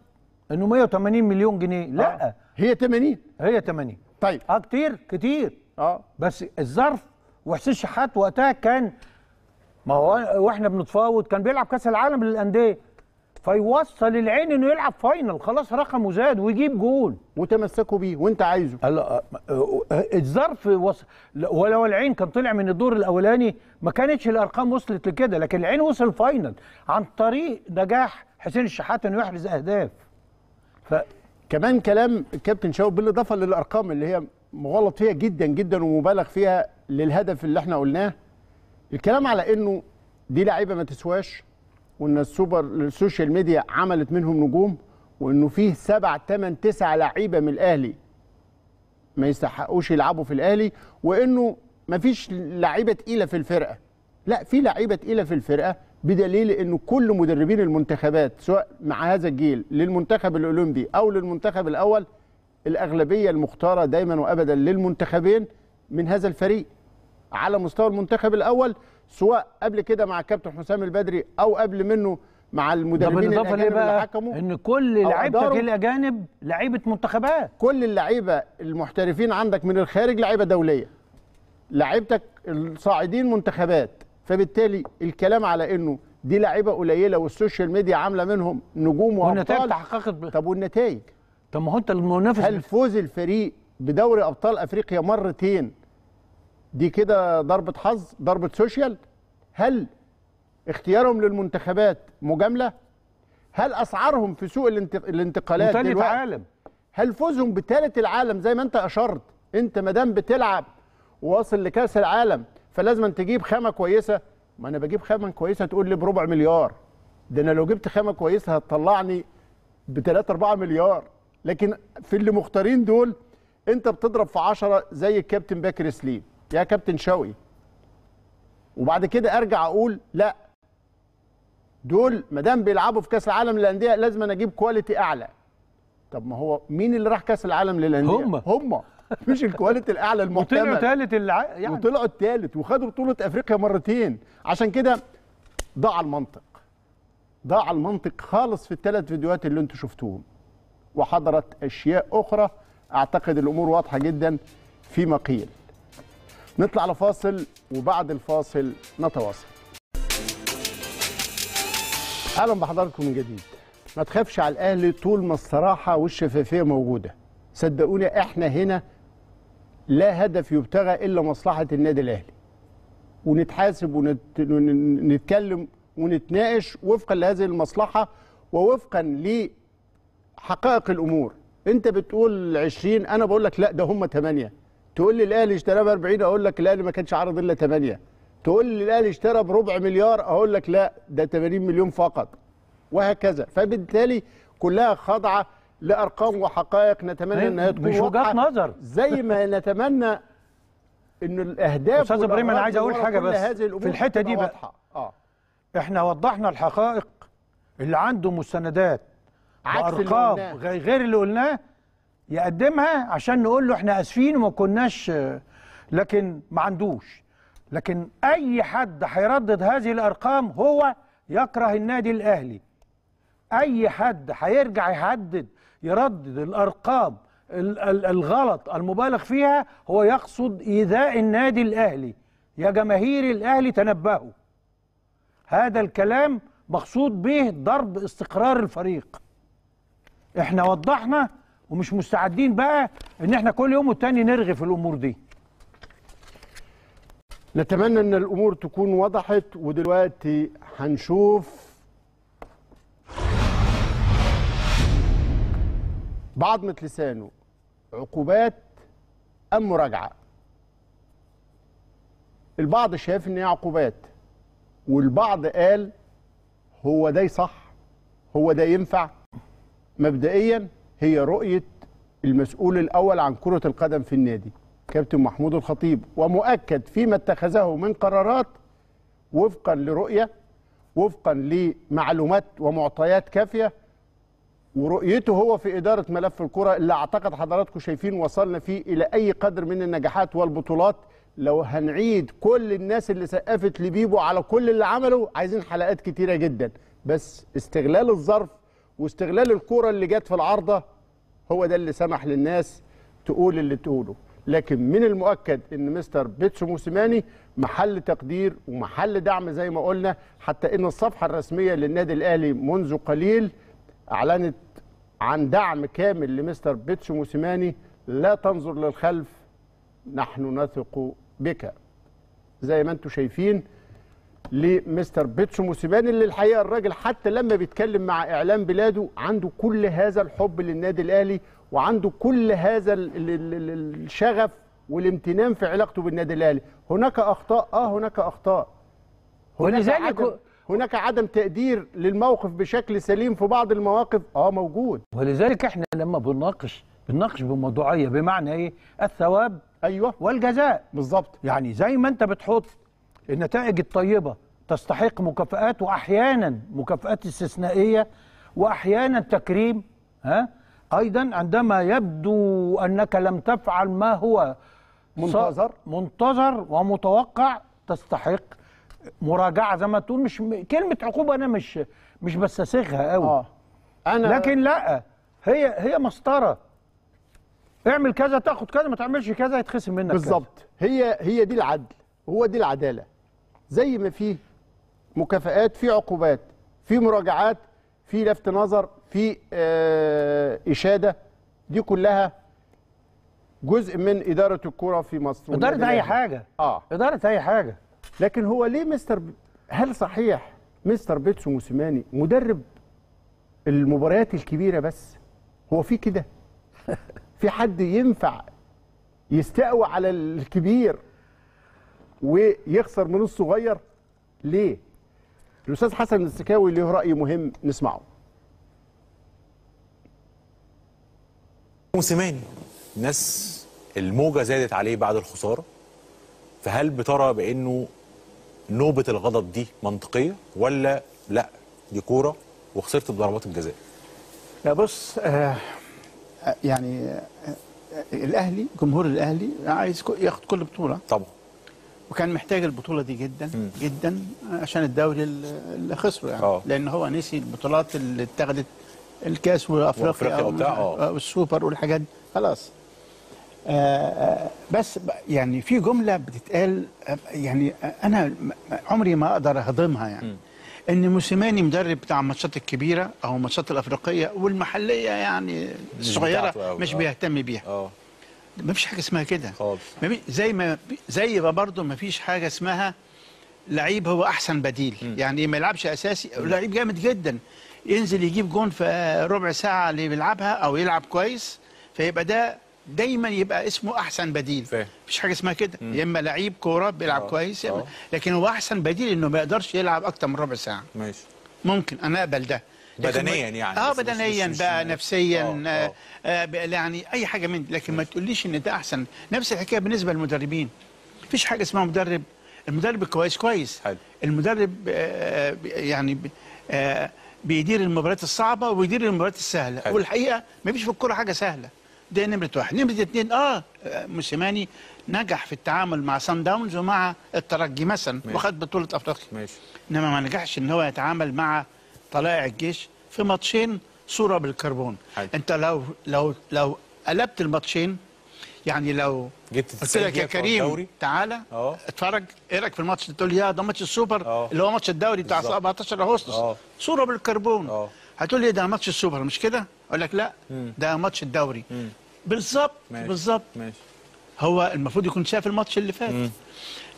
S2: انه 180
S1: مليون جنيه آه. لا آه. هي 80 هي 80 طيب اه كتير كتير اه بس الظرف وحسين الشحات وقتها كان ما هو واحنا بنتفاوض كان بيلعب كاس العالم للانديه فيوصل العين انه يلعب فاينل خلاص رقمه زاد ويجيب جول وتمسكوا بيه وانت عايزه أه، أه، الظرف وصل ولو العين كان طلع من الدور الاولاني ما كانتش الارقام وصلت لكده لكن العين وصل
S2: فاينل عن طريق نجاح حسين الشحات انه يحرز اهداف ف كمان كلام الكابتن شوقي بالاضافه للارقام اللي هي مغلط فيها جدا جدا ومبالغ فيها للهدف اللي احنا قلناه الكلام على انه دي لعيبه ما تسواش وان السوبر السوشيال ميديا عملت منهم نجوم وانه فيه سبع ثمان تسع لعيبه من الاهلي ما يستحقوش يلعبوا في الاهلي وانه ما فيش لعيبه تقيله في الفرقه لا في لعيبه تقيله في الفرقه بدليل انه كل مدربين المنتخبات سواء مع هذا الجيل للمنتخب الاولمبي او للمنتخب الاول الاغلبيه المختاره دايما وابدا للمنتخبين من هذا الفريق على مستوى المنتخب الاول سواء قبل كده مع الكابتن حسام البدري او قبل منه مع المدربين الاجانب اللي حكموا ان كل لعيبتك الاجانب لعيبه منتخبات كل اللعيبه المحترفين عندك من الخارج لعيبه دوليه لعيبتك الصاعدين منتخبات فبالتالي الكلام على انه دي لعيبه قليله والسوشيال ميديا عامله منهم نجوم وابطال والنتائج تحققت ب... طب والنتائج طب ما هو انت المنافس هل فوز الفريق بدوري ابطال افريقيا مرتين دي كده ضربه حظ ضربه سوشيال هل اختيارهم للمنتخبات مجامله هل اسعارهم في سوق الانتقالات دلوقتي عالم هل فوزهم بثالث العالم زي ما انت اشرت انت ما دام بتلعب واصل لكاس العالم فلازم تجيب خامه كويسه ما انا بجيب خامه كويسه تقول لي بربع مليار ده انا لو جبت خامه كويسه هتطلعني ب 3 4 مليار لكن في اللي مختارين دول انت بتضرب في 10 زي الكابتن باكر سليم يا كابتن شوقي وبعد كده ارجع اقول لا دول ما دام بيلعبوا في كاس العالم للانديه لازم انا اجيب كواليتي اعلى طب ما هو مين اللي راح كاس العالم للانديه هم هم مش الكواليتي الاعلى المحتمل (laughs) وطلعوا ثالث الع... يعني وطلعوا الثالث وخدوا بطوله افريقيا مرتين عشان كده ضاع المنطق ضاع المنطق خالص في الثلاث فيديوهات اللي انتم شفتوهم وحضرت اشياء اخرى اعتقد الامور واضحه جدا فيما قيل نطلع لفاصل وبعد الفاصل نتواصل اهلا بحضراتكم من جديد ما تخافش على الاهلي طول ما الصراحه والشفافيه موجوده صدقوني احنا هنا لا هدف يبتغى الا مصلحه النادي الاهلي ونتحاسب ونتكلم ونتناقش وفقا لهذه المصلحه ووفقا لحقائق الامور انت بتقول 20 انا بقول لك لا ده هم 8 تقول لي الاهلي اشتراه ب 40 اقول لك الاهلي ما كانش عارض الا 8 تقول لي الاهلي اشترى بربع مليار اقول لك لا ده 80 مليون فقط وهكذا فبالتالي كلها خاضعه لارقام وحقائق نتمنى انها تكون مش وجهات نظر زي ما نتمنى ان الاهداف استاذ ابراهيم انا عايز اقول حاجه بس في الحته دي بقى آه. احنا
S1: وضحنا الحقائق اللي عنده مستندات عكس وارقام غير اللي قلناه يقدمها عشان نقول له احنا اسفين وما كناش لكن ما عندوش لكن اي حد هيردد هذه الارقام هو يكره النادي الاهلي اي حد هيرجع يحدد يردد الارقام الغلط المبالغ فيها هو يقصد ايذاء النادي الاهلي يا جماهير الاهلي تنبهوا هذا الكلام مقصود به ضرب استقرار الفريق احنا وضحنا ومش مستعدين بقى ان احنا كل يوم والتاني نرغي في الامور دي
S2: نتمنى ان الامور تكون وضحت ودلوقتي هنشوف بعضمة لسانه عقوبات ام مراجعه البعض شايف ان هي عقوبات والبعض قال هو ده صح هو ده ينفع مبدئيا هي رؤيه المسؤول الاول عن كره القدم في النادي كابتن محمود الخطيب ومؤكد فيما اتخذه من قرارات وفقا لرؤيه وفقا لمعلومات ومعطيات كافيه ورؤيته هو في اداره ملف الكره اللي اعتقد حضراتكم شايفين وصلنا فيه الى اي قدر من النجاحات والبطولات لو هنعيد كل الناس اللي سقفت لبيبو على كل اللي عمله عايزين حلقات كتيره جدا بس استغلال الظرف واستغلال الكوره اللي جت في العارضه هو ده اللي سمح للناس تقول اللي تقوله لكن من المؤكد ان مستر بيتسو موسيماني محل تقدير ومحل دعم زي ما قلنا حتى ان الصفحه الرسميه للنادي الاهلي منذ قليل اعلنت عن دعم كامل لمستر بيتسو موسيماني لا تنظر للخلف نحن نثق بك زي ما انتم شايفين لمستر بيتسو موسيماني اللي الحقيقه الراجل حتى لما بيتكلم مع اعلام بلاده عنده كل هذا الحب للنادي الاهلي وعنده كل هذا الشغف والامتنان في علاقته بالنادي الاهلي هناك اخطاء اه هناك اخطاء هناك هناك عدم تقدير للموقف بشكل سليم في بعض المواقف اه موجود
S1: ولذلك احنا لما بنناقش بنناقش بموضوعيه بمعنى ايه الثواب ايوه والجزاء بالظبط يعني زي ما انت بتحط النتائج الطيبة تستحق مكافآت وأحيانا مكافآت استثنائية وأحيانا تكريم ها أيضا عندما يبدو أنك لم تفعل ما هو منتظر منتظر ومتوقع تستحق مراجعة زي ما تقول مش كلمة عقوبة أنا مش مش بستسيغها قوي آه. أنا لكن لا هي هي مسطرة
S2: اعمل كذا تاخد كذا ما تعملش كذا يتخصم منك بالظبط هي هي دي العدل هو دي العداله زي ما في مكافآت في عقوبات في مراجعات في لفت نظر في آه، إشادة دي كلها جزء من إدارة الكرة في مصر إدارة أي حاجة آه. إدارة أي حاجة لكن هو ليه مستر هل صحيح مستر بيتسو موسيماني مدرب المباريات الكبيرة بس هو في كده (laughs) في حد ينفع يستقوى على الكبير ويخسر من الصغير ليه؟ الاستاذ حسن السكاوي له راي مهم نسمعه.
S4: موسيماني الناس الموجه زادت عليه بعد الخساره فهل بترى بانه نوبه الغضب دي منطقيه ولا لا دي كوره وخسرت بضربات الجزاء؟
S8: لا بص آه, آه، يعني آه،, آه الاهلي جمهور الاهلي عايز ياخد كل بطوله طبعا وكان محتاج البطوله دي جدا م. جدا عشان الدوري اللي خسره يعني أوه. لان هو نسي البطولات اللي اتخذت الكاس وافريقيا آه. والسوبر والحاجات دي خلاص آه، آه، بس يعني في جمله بتتقال يعني انا عمري ما اقدر اهضمها يعني م. ان موسيماني مدرب بتاع الماتشات الكبيره او الماتشات الافريقيه والمحليه يعني الصغيره مش, مش بيهتم بيها أوه. ما فيش حاجه اسمها كده خالص زي ما زي ما برضه ما فيش حاجه اسمها لعيب هو احسن بديل م. يعني ما يلعبش اساسي لعيب جامد جدا ينزل يجيب جون في ربع ساعه اللي بيلعبها او يلعب كويس فيبقى ده دايما يبقى اسمه احسن بديل فاهم مفيش حاجه اسمها كده يا اما لعيب كوره بيلعب أوه. كويس أوه. آه. لكن هو احسن بديل انه ما يقدرش يلعب اكتر من ربع ساعه ماشي ممكن انا اقبل ده بدنيا يعني اه بدنيا بقى نفسيا آه آه آه, آه، يعني اي حاجه من لكن ما تقوليش ان ده احسن نفس الحكايه بالنسبه للمدربين مفيش حاجه اسمها مدرب المدرب كويس كويس حل. المدرب آه, آه، يعني آه بيدير المباريات الصعبه وبيدير المباريات السهله حل. والحقيقه مفيش في الكوره حاجه سهله ده نمره واحد نمره اثنين آه،, اه موسيماني نجح في التعامل مع سان داونز ومع الترجي مثلا وخد بطوله افريقيا ماشي انما ما نجحش ان هو يتعامل مع طلائع الجيش في ماتشين صوره بالكربون حاجة. انت لو لو لو قلبت الماتشين يعني لو جبت قلت لك يا كريم تعالى أوه. اتفرج ايه رايك في الماتش تقول لي يا ده ماتش السوبر أوه. اللي هو ماتش الدوري بتاع 17 اغسطس اه. صوره بالكربون اه. هتقول لي إيه، ده ماتش السوبر مش كده اقول لك لا مم. ده ماتش الدوري بالظبط بالظبط هو المفروض يكون شاف الماتش اللي فات مم.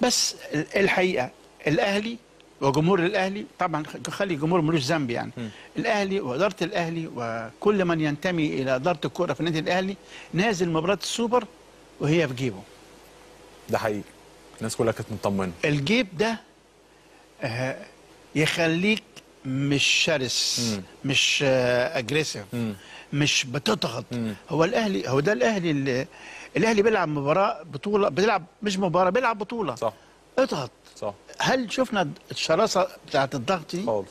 S8: بس الحقيقه الاهلي وجمهور الاهلي طبعا خلي الجمهور ملوش ذنب يعني م. الاهلي واداره الاهلي وكل من ينتمي الى اداره الكوره في النادي الاهلي نازل مباراه السوبر وهي في جيبه ده حقيقي
S4: الناس كلها كانت مطمنه
S8: الجيب ده آه يخليك مش شرس م. مش آه اجريسيف مش بتضغط هو الاهلي هو ده الاهلي اللي الاهلي بيلعب مباراه بطوله بيلعب مش مباراه بيلعب بطوله صح اضغط صح هل شفنا الشراسه بتاعت الضغط دي؟ خالص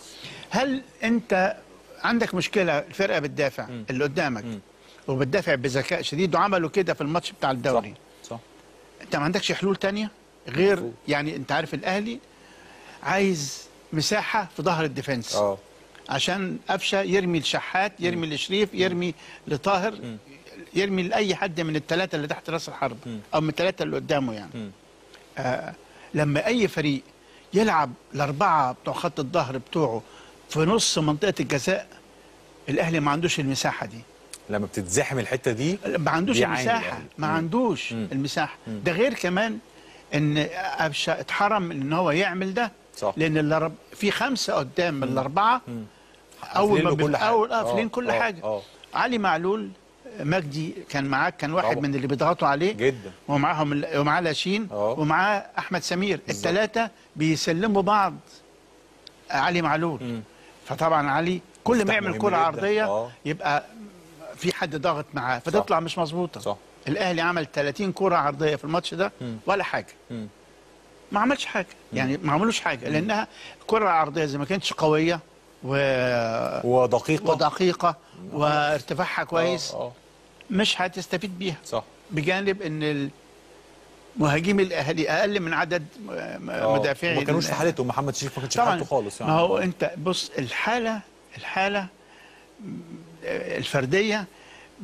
S8: هل انت عندك مشكله الفرقه بتدافع اللي قدامك م. وبتدافع بذكاء شديد وعملوا كده في الماتش بتاع الدوري صح, صح. انت ما عندكش حلول ثانيه غير مفروض. يعني انت عارف الاهلي عايز مساحه في ظهر الديفنس اه عشان قفشه يرمي لشحات يرمي لشريف يرمي لطاهر م. يرمي لاي حد من الثلاثه اللي تحت راس الحرب م. او من الثلاثه اللي قدامه يعني آه لما اي فريق يلعب الاربعه بتوع خط الظهر بتوعه في نص منطقه الجزاء الاهلي ما عندوش المساحه دي لما بتتزحم الحته دي ما عندوش المساحه ما عندوش مم. المساحه مم. ده غير كمان ان قفشه اتحرم ان هو يعمل ده صح. لان الارب... في خمسه قدام من الاربعه اول ما بيبقى اول كل حاجه, أول... أوه. آه، كل آه، حاجة. آه. علي معلول مجدي كان معاك كان واحد طبعا. من اللي بيضغطوا عليه جدا ومعاهم ومعاه لاشين آه. ومعاه احمد سمير الثلاثه بيسلموا بعض علي معلول م. فطبعا علي كل ما يعمل كره عرضيه أوه. يبقى في حد ضاغط معاه فتطلع صح. مش مظبوطه صح الاهلي عمل 30 كره عرضيه في الماتش ده م. ولا حاجه م. ما عملش حاجه يعني ما عملوش حاجه لانها كره عرضيه زي ما كانتش قويه و... ودقيقه ودقيقه وارتفاعها كويس أوه. أوه. مش هتستفيد بيها صح بجانب ان مهاجمي الاهلي اقل من عدد آه، مدافعي ما كانوش في حالته
S4: محمد شريف ما كانش في حالته خالص يعني ما هو انت
S8: بص الحاله الحاله الفرديه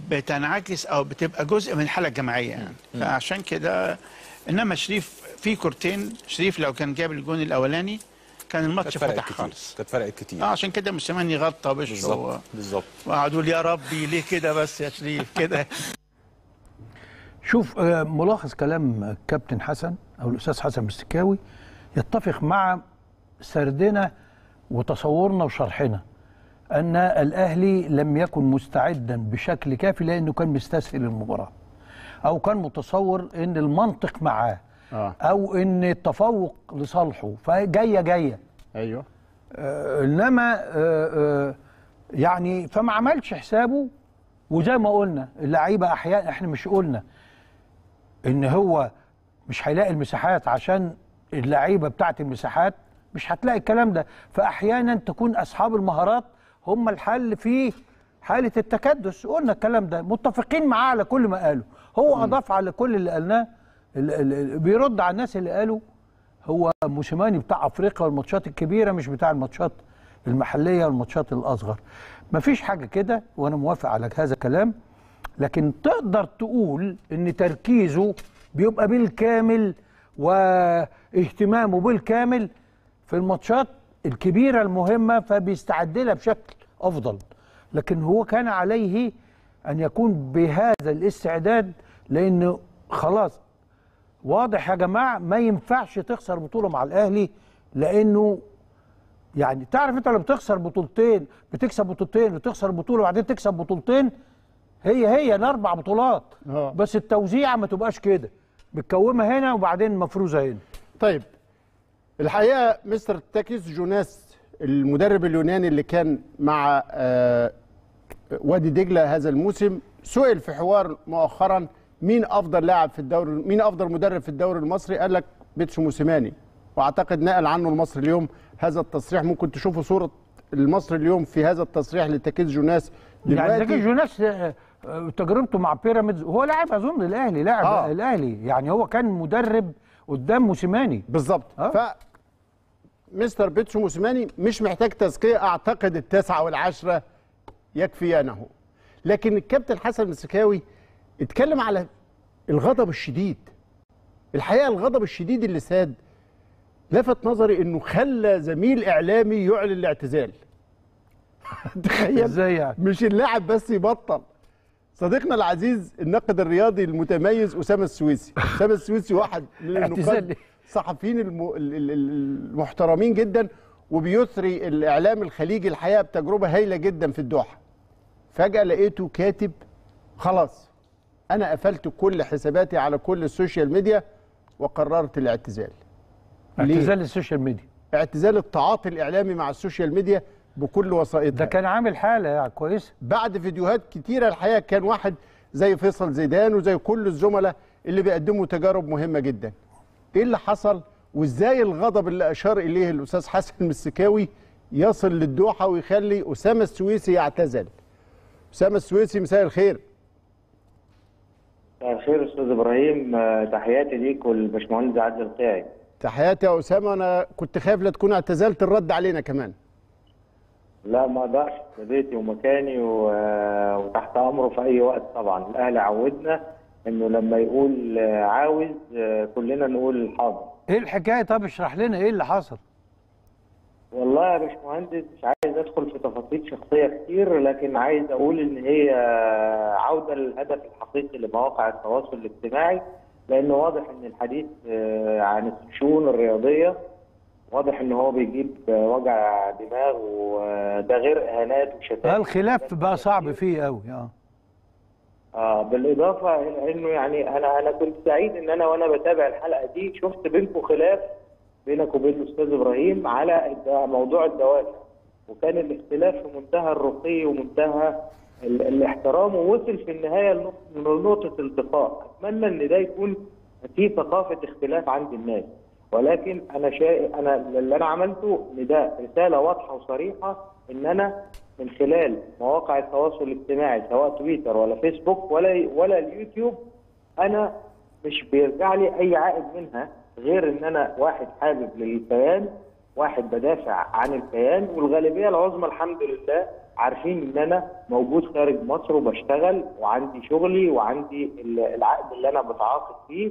S8: بتنعكس او بتبقى جزء من الحاله الجماعيه يعني فعشان كده انما شريف في كورتين شريف لو كان جاب الجون الاولاني كان الماتش فتح كتير. خالص
S4: كانت فرقت كتير آه عشان
S8: كده سامعني غطى بشه بالظبط بالظبط وقعدوا يا ربي ليه كده بس يا شريف كده
S1: (laughs) شوف آه، ملاحظ كلام كابتن حسن او الاستاذ حسن مستكاوي يتفق مع سردنا وتصورنا وشرحنا ان الاهلي لم يكن مستعدا بشكل كافي لانه كان مستسهل المباراه او كان متصور ان المنطق معاه آه. او ان التفوق لصالحه فجايه جايه ايوه آه انما آه آه يعني فما عملش حسابه وزي ما قلنا اللعيبه احيانا احنا مش قلنا ان هو مش هيلاقي المساحات عشان اللعيبه بتاعه المساحات مش هتلاقي الكلام ده فاحيانا تكون اصحاب المهارات هم الحل في حاله التكدس قلنا الكلام ده متفقين معاه على كل ما قاله هو اضاف على كل اللي قالناه بيرد على الناس اللي قالوا هو موسيماني بتاع افريقيا والماتشات الكبيره مش بتاع الماتشات المحليه والماتشات الاصغر مفيش حاجه كده وانا موافق على هذا الكلام لكن تقدر تقول ان تركيزه بيبقى بالكامل واهتمامه بالكامل في الماتشات الكبيره المهمه فبيستعد لها بشكل افضل لكن هو كان عليه ان يكون بهذا الاستعداد لانه خلاص واضح يا جماعه ما ينفعش تخسر بطوله مع الاهلي لانه يعني تعرف انت لما بتخسر بطولتين بتكسب بطولتين وتخسر بطوله وبعدين تكسب بطولتين هي هي الاربع بطولات أوه. بس التوزيعه ما تبقاش كده متكومه هنا وبعدين مفروزه
S2: هنا طيب الحقيقه مستر تاكيس جوناس المدرب اليوناني اللي كان مع آه وادي دجله هذا الموسم سئل في حوار مؤخرا مين افضل لاعب في الدوري مين افضل مدرب في الدوري المصري قال لك بيتش موسيماني واعتقد نقل عنه المصري اليوم هذا التصريح ممكن تشوفوا صوره المصري اليوم في هذا التصريح لتكيز جوناس يعني دلوقتي يعني تكيز
S1: جوناس آه، آه، تجربته مع بيراميدز هو لاعب اظن الاهلي لاعب آه. الاهلي يعني هو كان مدرب قدام
S2: موسيماني بالظبط آه. ف مستر بيتشو موسيماني مش محتاج تزكيه اعتقد التاسعه والعشره يكفيانه لكن الكابتن حسن السكاوي اتكلم على الغضب الشديد الحقيقه الغضب الشديد اللي ساد لفت نظري انه خلى زميل اعلامي يعلن الاعتزال (laughs) تخيل ازاي يعني مش اللاعب بس يبطل صديقنا العزيز الناقد الرياضي المتميز اسامه السويسي (laughs) اسامه السويسي واحد من النقاد الصحفيين المحترمين جدا وبيثري الاعلام الخليجي الحقيقه بتجربه هايله جدا في الدوحه فجاه لقيته كاتب خلاص انا قفلت كل حساباتي على كل السوشيال ميديا وقررت الاعتزال اعتزال السوشيال ميديا اعتزال التعاطي الاعلامي مع السوشيال ميديا بكل وسائطها ده كان عامل حاله يعني كويسه بعد فيديوهات كتيره الحقيقه كان واحد زي فيصل زيدان وزي كل الزملاء اللي بيقدموا تجارب مهمه جدا ايه اللي حصل وازاي الغضب اللي اشار اليه الاستاذ حسن المسكاوي يصل للدوحه ويخلي اسامه السويسي يعتزل اسامه السويسي مساء الخير
S9: خير استاذ ابراهيم آه، تحياتي ليك والبشمهندس عادل القيعي
S2: تحياتي يا اسامه انا كنت خايف لا تكون اعتزلت الرد علينا كمان
S9: لا ما اقدرش ده بيتي ومكاني و... آه، وتحت امره في اي وقت طبعا الاهلي عودنا انه لما يقول آه، عاوز كلنا نقول حاضر
S1: ايه الحكايه طب اشرح لنا ايه اللي حصل
S9: والله يا باشمهندس مش عايز ادخل في تفاصيل شخصيه كتير لكن عايز اقول ان هي عوده للهدف الحقيقي لمواقع التواصل الاجتماعي لان واضح ان الحديث آه، عن الشؤون الرياضيه واضح ان هو بيجيب وجع دماغ وده غير اهانات وشتات الخلاف
S1: بقى صعب فيه قوي اه
S9: اه بالاضافه الى انه يعني انا انا كنت سعيد ان انا وانا بتابع الحلقه دي شفت بينكم خلاف بينك وبين الاستاذ ابراهيم على موضوع الدوافع وكان الاختلاف في منتهى الرقي ومنتهى الاحترام ووصل في النهايه لنقطه التقاء اتمنى ان ده يكون في ثقافه اختلاف عند الناس ولكن انا شا... انا اللي انا عملته ان ده رساله واضحه وصريحه ان انا من خلال مواقع التواصل الاجتماعي سواء تويتر ولا فيسبوك ولا ولا اليوتيوب انا مش بيرجع لي اي عائد منها غير ان انا واحد حابب للبيان واحد بدافع عن البيان والغالبيه العظمى الحمد لله عارفين ان انا موجود خارج مصر وبشتغل وعندي شغلي وعندي العقد اللي انا بتعاقد فيه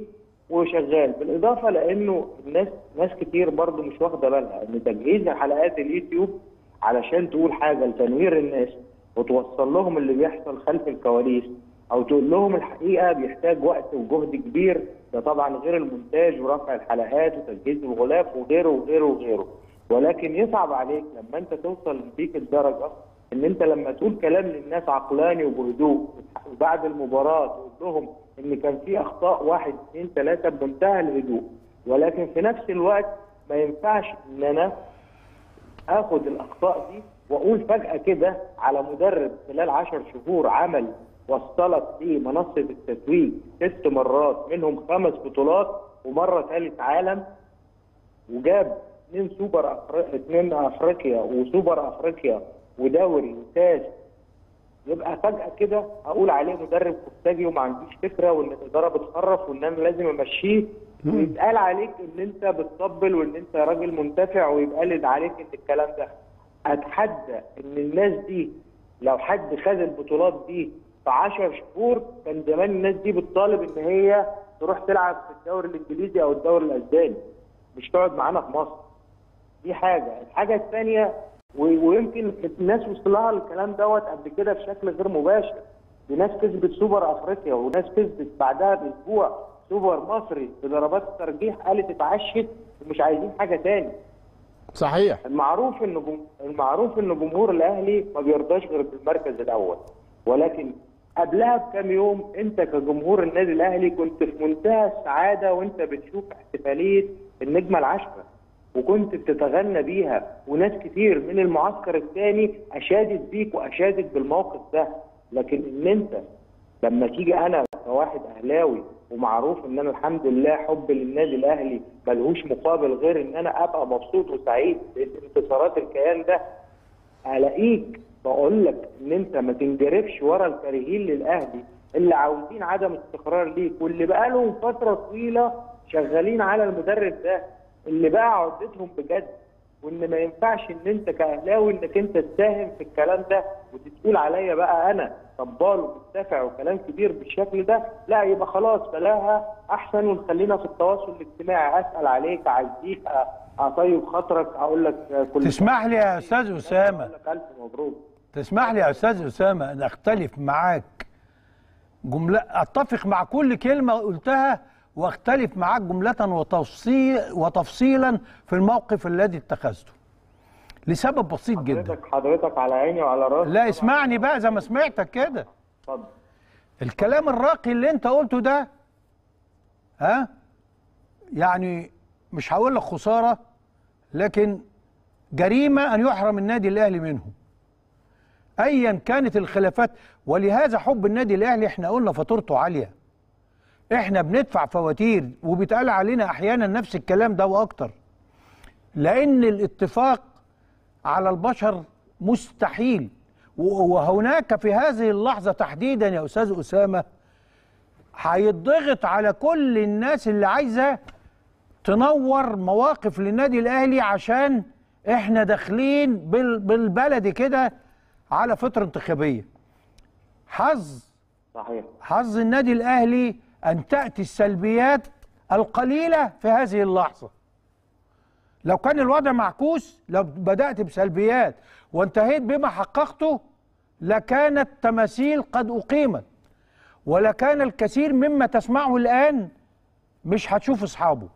S9: وشغال بالاضافه لانه الناس ناس كتير برضو مش واخده بالها ان تجهيز حلقات اليوتيوب علشان تقول حاجه لتنوير الناس وتوصل لهم اللي بيحصل خلف الكواليس او تقول لهم الحقيقه بيحتاج وقت وجهد كبير ده طبعا غير المونتاج ورفع الحلقات وتجهيز الغلاف وغيره وغيره وغيره ولكن يصعب عليك لما انت توصل بيك الدرجه ان انت لما تقول كلام للناس عقلاني وبهدوء وبعد المباراه تقول لهم ان كان في اخطاء واحد اثنين ثلاثه بمنتهى الهدوء ولكن في نفس الوقت ما ينفعش ان انا اخد الاخطاء دي واقول فجاه كده على مدرب خلال 10 شهور عمل وصلت في منصه التتويج ست مرات منهم خمس بطولات ومره ثالث عالم وجاب اثنين سوبر أفريقيا اثنين افريقيا وسوبر افريقيا ودوري وكاس يبقى فجاه كده أقول عليه مدرب كوستاجي وما عنديش فكره وان الاداره بتخرف وان انا لازم امشيه ويتقال عليك ان انت بتطبل وان انت راجل منتفع ويتقال عليك ان الكلام ده اتحدى ان الناس دي لو حد خد البطولات دي في 10 شهور كان زمان الناس دي بتطالب ان هي تروح تلعب في الدوري الانجليزي او الدوري الاسباني مش تقعد معانا في مصر دي حاجه الحاجه الثانيه ويمكن الناس وصلها الكلام دوت قبل كده بشكل غير مباشر دي ناس كسبت سوبر افريقيا وناس كسبت بعدها باسبوع سوبر مصري بضربات ترجيح قالت اتعشت ومش عايزين حاجه ثاني صحيح المعروف ان المعروف ان جمهور الاهلي ما بيرضاش غير بالمركز الاول ولكن قبلها بكام يوم انت كجمهور النادي الاهلي كنت في منتهى السعاده وانت بتشوف احتفاليه النجمه العاشره وكنت بتتغنى بيها وناس كتير من المعسكر الثاني اشادت بيك واشادت بالموقف ده لكن ان انت لما تيجي انا كواحد اهلاوي ومعروف ان انا الحمد لله حبي للنادي الاهلي ملهوش مقابل غير ان انا ابقى مبسوط وسعيد بانتصارات الكيان ده الاقيك بقول لك ان انت ما تنجرفش ورا الكارهين للاهلي اللي عاوزين عدم استقرار ليك واللي بقى لهم فتره طويله شغالين على المدرب ده اللي بقى عدتهم بجد وان ما ينفعش ان انت كاهلاوي انك انت تساهم في الكلام ده وتقول عليا بقى انا طبال ومدافع وكلام كبير بالشكل ده لا يبقى خلاص بلاها احسن ونخلينا في التواصل الاجتماعي اسال عليك اعزيك اطيب خاطرك اقول لك كل
S1: تسمح لي يا استاذ اسامه
S9: أقول لك الف مبروك
S1: تسمح لي يا استاذ اسامه ان اختلف معاك جمله اتفق مع كل كلمه قلتها واختلف معاك جمله وتفصيل وتفصيلا في الموقف الذي اتخذته لسبب بسيط حضرتك جدا حضرتك حضرتك على عيني وعلى راسي لا اسمعني بقى زي ما سمعتك كده اتفضل الكلام الراقي اللي انت قلته ده ها يعني مش هقول لك خساره لكن جريمه ان يحرم النادي الاهلي منهم ايا كانت الخلافات ولهذا حب النادي الاهلي احنا قلنا فاتورته عاليه احنا بندفع فواتير وبيتقال علينا احيانا نفس الكلام ده واكتر لان الاتفاق على البشر مستحيل وهناك في هذه اللحظه تحديدا يا استاذ اسامه هيتضغط على كل الناس اللي عايزه تنور مواقف للنادي الاهلي عشان احنا داخلين بالبلدي كده على فتره انتخابيه حظ صحيح حظ النادي الاهلي ان تاتي السلبيات القليله في هذه اللحظه لو كان الوضع معكوس لو بدات بسلبيات وانتهيت بما حققته لكانت تماثيل قد اقيمت ولكان الكثير مما تسمعه الان مش هتشوف اصحابه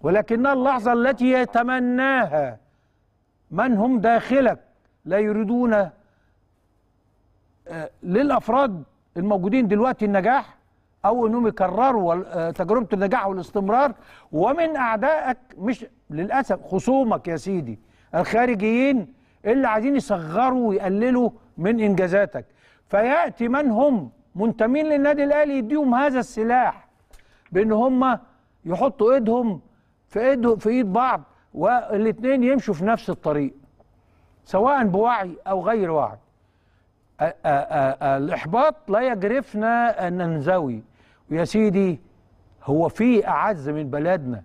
S1: ولكنها اللحظه التي يتمناها من هم داخلك لا يريدون آه، للافراد الموجودين دلوقتي النجاح او انهم يكرروا آه، تجربه النجاح والاستمرار ومن اعدائك مش للاسف خصومك يا سيدي الخارجيين اللي عايزين يصغروا ويقللوا من انجازاتك فياتي من هم منتمين للنادي الاهلي يديهم هذا السلاح بان هم يحطوا ايدهم في ايد في ايد بعض والاثنين يمشوا في نفس الطريق سواء بوعي أو غير وعي الإحباط لا يجرفنا أن ننزوي ويا سيدي هو في أعز من بلدنا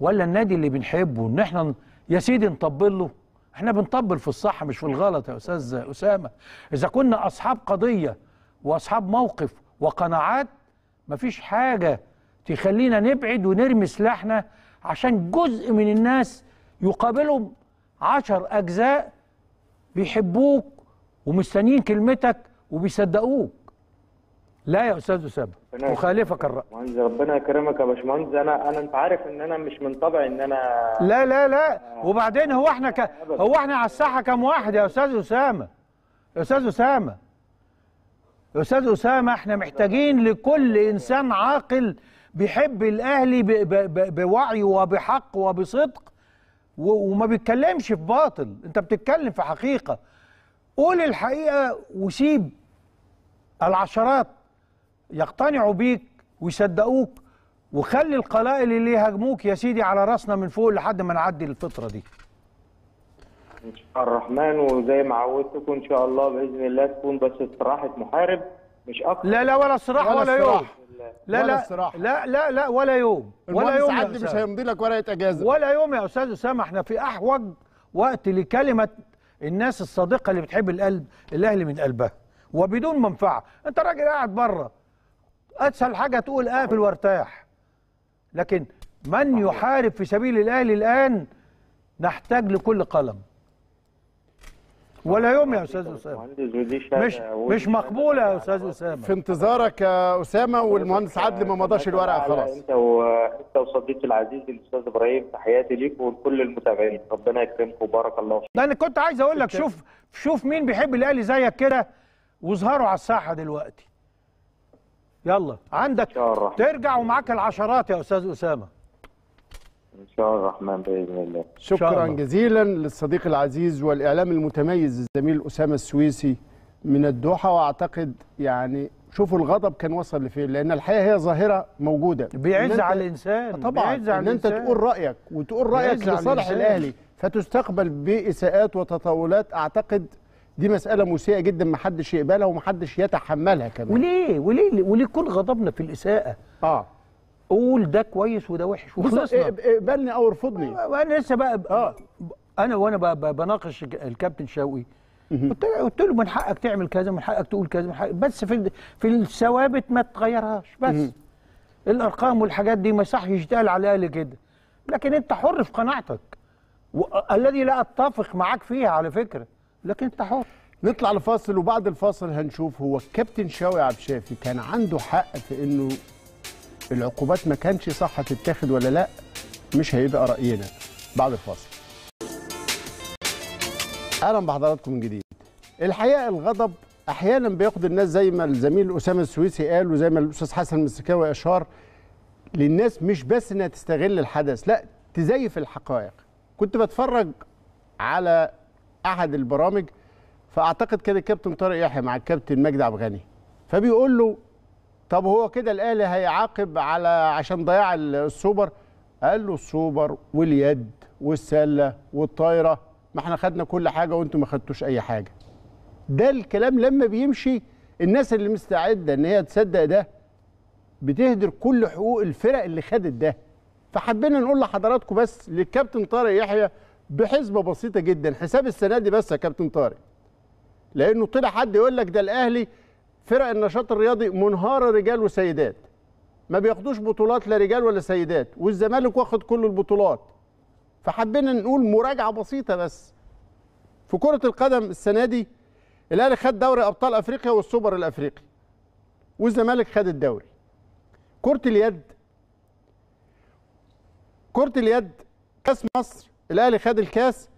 S1: ولا النادي اللي بنحبه ان احنا يا سيدي نطبل له احنا بنطبل في الصح مش في الغلط يا استاذ اسامه اذا كنا اصحاب قضيه واصحاب موقف وقناعات مفيش حاجه تخلينا نبعد ونرمي سلاحنا عشان جزء من الناس يقابلهم عشر اجزاء بيحبوك ومستنيين كلمتك وبيصدقوك
S9: لا يا استاذ اسامه مخالفك الراي مهندس ربنا يكرمك يا باشمهندس انا انا انت عارف ان انا مش من طبعي ان انا لا
S1: لا لا آه. وبعدين هو احنا ك... هو
S9: احنا على الساحه
S1: كام واحد يا استاذ اسامه يا استاذ اسامه يا استاذ اسامه احنا محتاجين لكل انسان عاقل بيحب الاهلي ب... ب... ب... بوعي وبحق وبصدق وما بيتكلمش في باطل انت بتتكلم في حقيقه قول الحقيقه وسيب العشرات يقتنعوا بيك ويصدقوك وخلي القلائل اللي يهاجموك يا سيدي على راسنا من فوق لحد ما نعدي الفتره دي
S9: ان شاء الرحمن وزي ما عودتكم ان شاء الله باذن الله تكون بس استراحه محارب مش اكتر لا لا ولا صراح ولا, ولا يوم
S1: لا ولا لا لا لا ولا يوم ولا يوم عدي مش هيمضي لك ورقه اجازه ولا يوم يا استاذ اسامه احنا في احوج وقت لكلمه الناس الصادقه اللي بتحب القلب الاهلي من قلبها وبدون منفعه انت راجل قاعد بره اسهل حاجه تقول قافل وارتاح لكن من يحارب في سبيل الاهلي الان نحتاج لكل قلم
S2: ولا يوم يا استاذ اسامه مش مش مقبوله يا استاذ اسامه في انتظارك يا اسامه والمهندس عدلي ما مضاش الورقه خلاص انت
S9: وانت وصديقي العزيز الاستاذ ابراهيم تحياتي ليك ولكل المتابعين ربنا يكرمكم وبارك الله فيك
S2: انا كنت عايز
S1: اقول لك شوف شوف مين بيحب الاهلي زيك كده واظهروا على الساحه دلوقتي يلا عندك ترجع ومعاك العشرات يا استاذ اسامه
S9: ان شاء الله الرحمن باذن الله شكرا الله.
S2: جزيلا للصديق العزيز والاعلام المتميز الزميل اسامه السويسي من الدوحه واعتقد يعني شوفوا الغضب كان وصل لفين لان الحقيقه هي ظاهره موجوده بيعز على الانسان
S1: طبعا بيعز على ان انت الإنسان. تقول رايك
S2: وتقول رايك لصالح الاهلي فتستقبل باساءات وتطاولات اعتقد دي مسألة مسيئة جدا ما حدش يقبلها وما حدش يتحملها كمان وليه وليه وليه
S1: كل غضبنا في
S2: الإساءة؟ اه قول ده كويس وده وحش وخلصنا اقبلني إيه، إيه، إيه، او ارفضني
S1: انا لسه بقى آه. انا وانا بقى بناقش الكابتن شوقي قلت له قلت له من حقك تعمل كذا من حقك تقول كذا من حقك بس في في الثوابت ما تغيرهاش بس الارقام والحاجات دي ما يصحش يشتغل عليها لي كده
S2: لكن انت حر في قناعتك الذي لا اتفق معاك فيها على فكره لكن انت حر نطلع لفاصل وبعد الفاصل هنشوف هو الكابتن شوقي عبد الشافي كان عنده حق في انه العقوبات ما كانش صح تتاخد ولا لا مش هيبقى راينا بعد الفاصل اهلا بحضراتكم من جديد الحقيقه الغضب احيانا بياخد الناس زي ما الزميل اسامه السويسي قال وزي ما الاستاذ حسن المسكاوي اشار للناس مش بس انها تستغل الحدث لا تزيف الحقائق كنت بتفرج على احد البرامج فاعتقد كان الكابتن طارق يحيى مع الكابتن مجدي عبد الغني فبيقول له طب هو كده الاهلي هيعاقب على عشان ضياع السوبر قال له السوبر واليد والسله والطايره ما احنا خدنا كل حاجه وانتم ما خدتوش اي حاجه ده الكلام لما بيمشي الناس اللي مستعده ان هي تصدق ده بتهدر كل حقوق الفرق اللي خدت ده فحبينا نقول لحضراتكم بس للكابتن طارق يحيى بحسبه بسيطه جدا حساب السنه دي بس يا كابتن طارق لانه طلع حد يقول لك ده الاهلي فرق النشاط الرياضي منهاره رجال وسيدات ما بياخدوش بطولات لا رجال ولا سيدات والزمالك واخد كل البطولات فحبينا نقول مراجعه بسيطه بس في كره القدم السنه دي الاهلي خد دوري ابطال افريقيا والسوبر الافريقي والزمالك خد الدوري كره اليد كره اليد كاس مصر الاهلي خد الكاس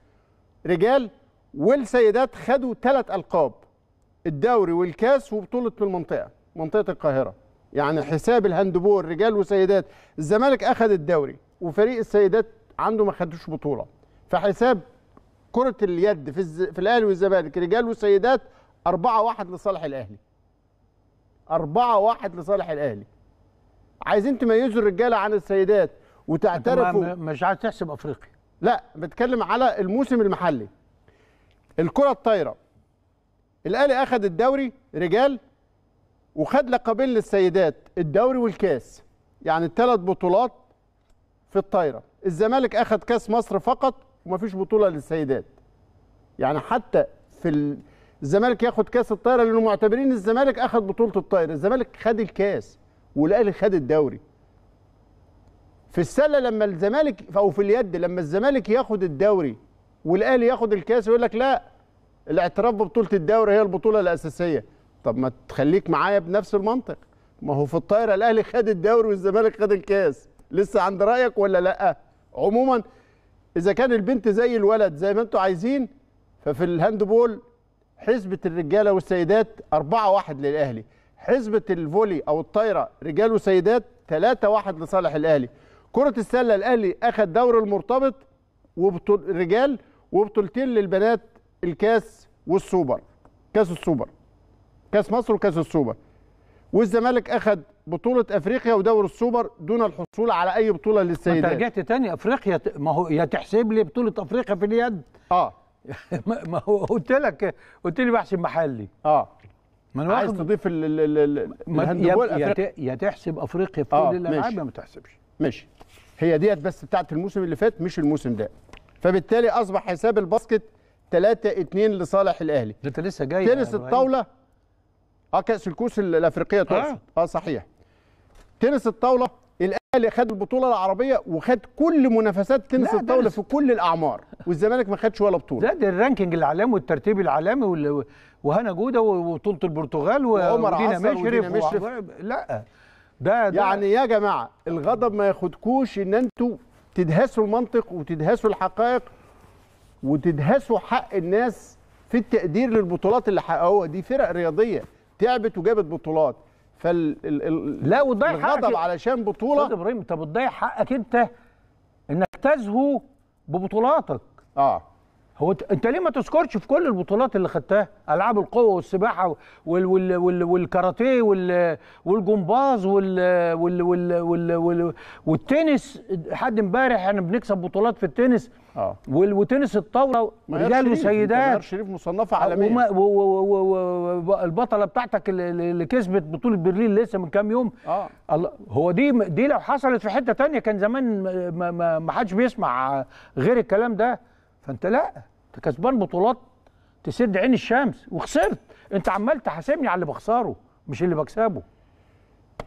S2: رجال والسيدات خدوا ثلاث القاب الدوري والكاس وبطوله المنطقه منطقه القاهره يعني حساب الهاندبول رجال وسيدات الزمالك اخذ الدوري وفريق السيدات عنده ما خدوش بطوله فحساب كره اليد في الز... في الاهلي والزمالك رجال وسيدات 4 1 لصالح الاهلي 4 1 لصالح الاهلي عايزين تميزوا الرجاله عن السيدات وتعترفوا مش عايز تحسب افريقيا لا بتكلم على الموسم المحلي الكره الطايره الاهلي اخذ الدوري رجال وخد لقبين للسيدات الدوري والكاس يعني الثلاث بطولات في الطايره الزمالك اخذ كاس مصر فقط ومفيش بطوله للسيدات يعني حتى في الزمالك ياخد كاس الطايره لانه معتبرين الزمالك اخذ بطوله الطايره الزمالك خد الكاس والاهلي خد الدوري في السله لما الزمالك او في اليد لما الزمالك ياخد الدوري والاهلي ياخد الكاس يقول لك لا الاعتراف ببطوله الدوري هي البطوله الاساسيه طب ما تخليك معايا بنفس المنطق ما هو في الطايره الاهلي خد الدوري والزمالك خد الكاس لسه عند رايك ولا لا عموما اذا كان البنت زي الولد زي ما انتم عايزين ففي الهاندبول حسبه الرجاله والسيدات 4 1 للاهلي حسبه الفولي او الطايره رجال وسيدات 3 1 لصالح الاهلي كره السله الاهلي اخذ دور المرتبط وبطول رجال وبطولتين للبنات الكاس والسوبر كاس السوبر كاس مصر وكاس السوبر والزمالك اخذ بطولة افريقيا ودوري السوبر دون الحصول على اي بطولة للسيدات انت
S1: رجعت تاني افريقيا ما هو يا تحسب لي بطولة افريقيا في اليد اه (laughs) ما هو قلت لك قلت لي بحسب محلي اه ما انا عايز تضيف ال
S8: يا,
S2: يا تحسب افريقيا في آه كل الالعاب يا ما تحسبش ماشي هي ديت بس بتاعت الموسم اللي فات مش الموسم ده فبالتالي اصبح حساب الباسكت 3 2 لصالح الاهلي ده انت لسه جاي تنس الطاوله اه كاس الكوس الافريقيه تقصد اه, آه صحيح تنس الطاوله الاهلي خد البطوله العربيه وخد كل منافسات تنس الطاوله في كل الاعمار والزمالك ما خدش ولا بطوله ده, ده الرانكينج العالمي
S1: والترتيب العالمي وهنا جوده وبطوله البرتغال وعمر ودينا مشرف, مشرف
S2: لا ده, ده يعني يا جماعه الغضب ما ياخدكوش ان انتوا تدهسوا المنطق وتدهسوا الحقائق وتدهسوا حق الناس في التقدير للبطولات اللي حققوها دي فرق رياضيه تعبت وجابت بطولات فال ال... لا وتضيع حقك الغضب علشان بطوله استاذ ابراهيم طب بتضيع حقك انت
S1: انك تزهو ببطولاتك اه هو انت ليه ما تذكرش في كل البطولات اللي خدتها العاب القوه والسباحه وال وال وال والكاراتيه وال والجمباز وال وال وال وال وال والتنس لحد امبارح احنا بنكسب بطولات في التنس اه وتنس الطاوله رجال وسيدات
S2: شريف مصنفه آه، عالميا
S1: البطله بتاعتك اللي كسبت بطوله برلين لسه من كام يوم اه هو دي دي لو حصلت في حته ثانيه كان زمان ما حدش بيسمع غير الكلام ده فانت لا انت كسبان بطولات
S2: تسد عين الشمس وخسرت انت عمال تحاسبني على اللي بخسره مش اللي بكسبه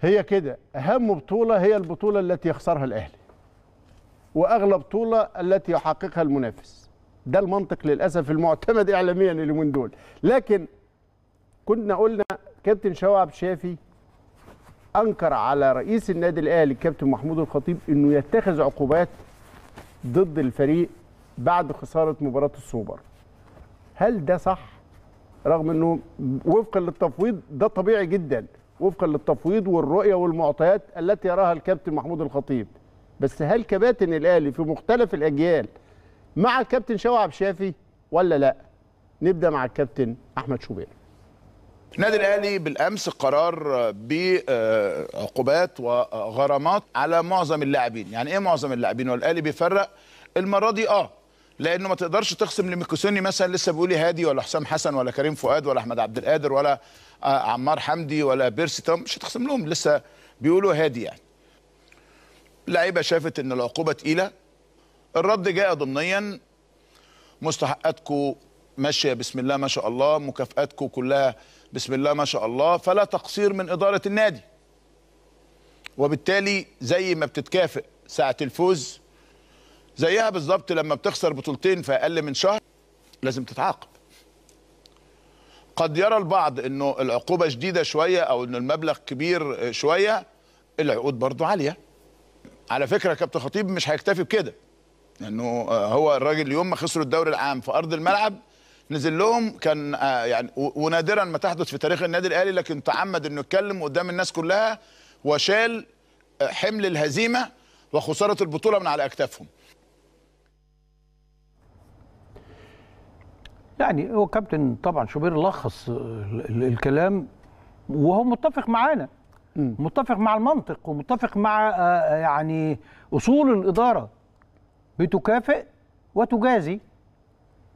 S2: هي كده اهم بطوله هي البطوله التي يخسرها الاهلي واغلى بطوله التي يحققها المنافس ده المنطق للاسف المعتمد اعلاميا اليومين دول لكن كنا قلنا كابتن شوعب شافي انكر على رئيس النادي الاهلي الكابتن محمود الخطيب انه يتخذ عقوبات ضد الفريق بعد خساره مباراه السوبر هل ده صح رغم انه وفقا للتفويض ده طبيعي جدا وفقا للتفويض والرؤيه والمعطيات التي يراها الكابتن محمود الخطيب بس هل كباتن الاهلي في مختلف الاجيال مع الكابتن شوقي عبد الشافي ولا لا نبدا مع الكابتن احمد شوبير
S6: النادي الاهلي بالامس قرار بعقوبات وغرامات على معظم اللاعبين يعني ايه معظم اللاعبين والاهلي بيفرق المره دي اه لانه ما تقدرش تخصم لميكوسوني مثلا لسه بيقول هادي ولا حسام حسن ولا كريم فؤاد ولا احمد عبد القادر ولا آه، عمار حمدي ولا بيرسي طب مش هتخصم لهم لسه بيقولوا هادي يعني اللعيبه شافت ان العقوبه تقيله الرد جاء ضمنيا مستحقاتكم ماشيه بسم الله ما شاء الله مكافاتكم كلها بسم الله ما شاء الله فلا تقصير من اداره النادي وبالتالي زي ما بتتكافئ ساعه الفوز زيها بالظبط لما بتخسر بطولتين في اقل من شهر لازم تتعاقب قد يرى البعض انه العقوبه شديده شويه او انه المبلغ كبير شويه العقود برضو عاليه على فكره كابتن خطيب مش هيكتفي بكده لانه هو الراجل يوم ما خسروا الدوري العام في ارض الملعب نزل لهم كان آه، يعني ونادرا ما تحدث في تاريخ النادي الاهلي لكن تعمد انه يتكلم قدام الناس كلها وشال حمل الهزيمه وخساره البطوله من على اكتافهم
S1: يعني هو كابتن طبعا شوبير لخص الكلام وهو متفق معانا متفق مع المنطق ومتفق مع آه، آه، يعني اصول الاداره
S2: بتكافئ وتجازي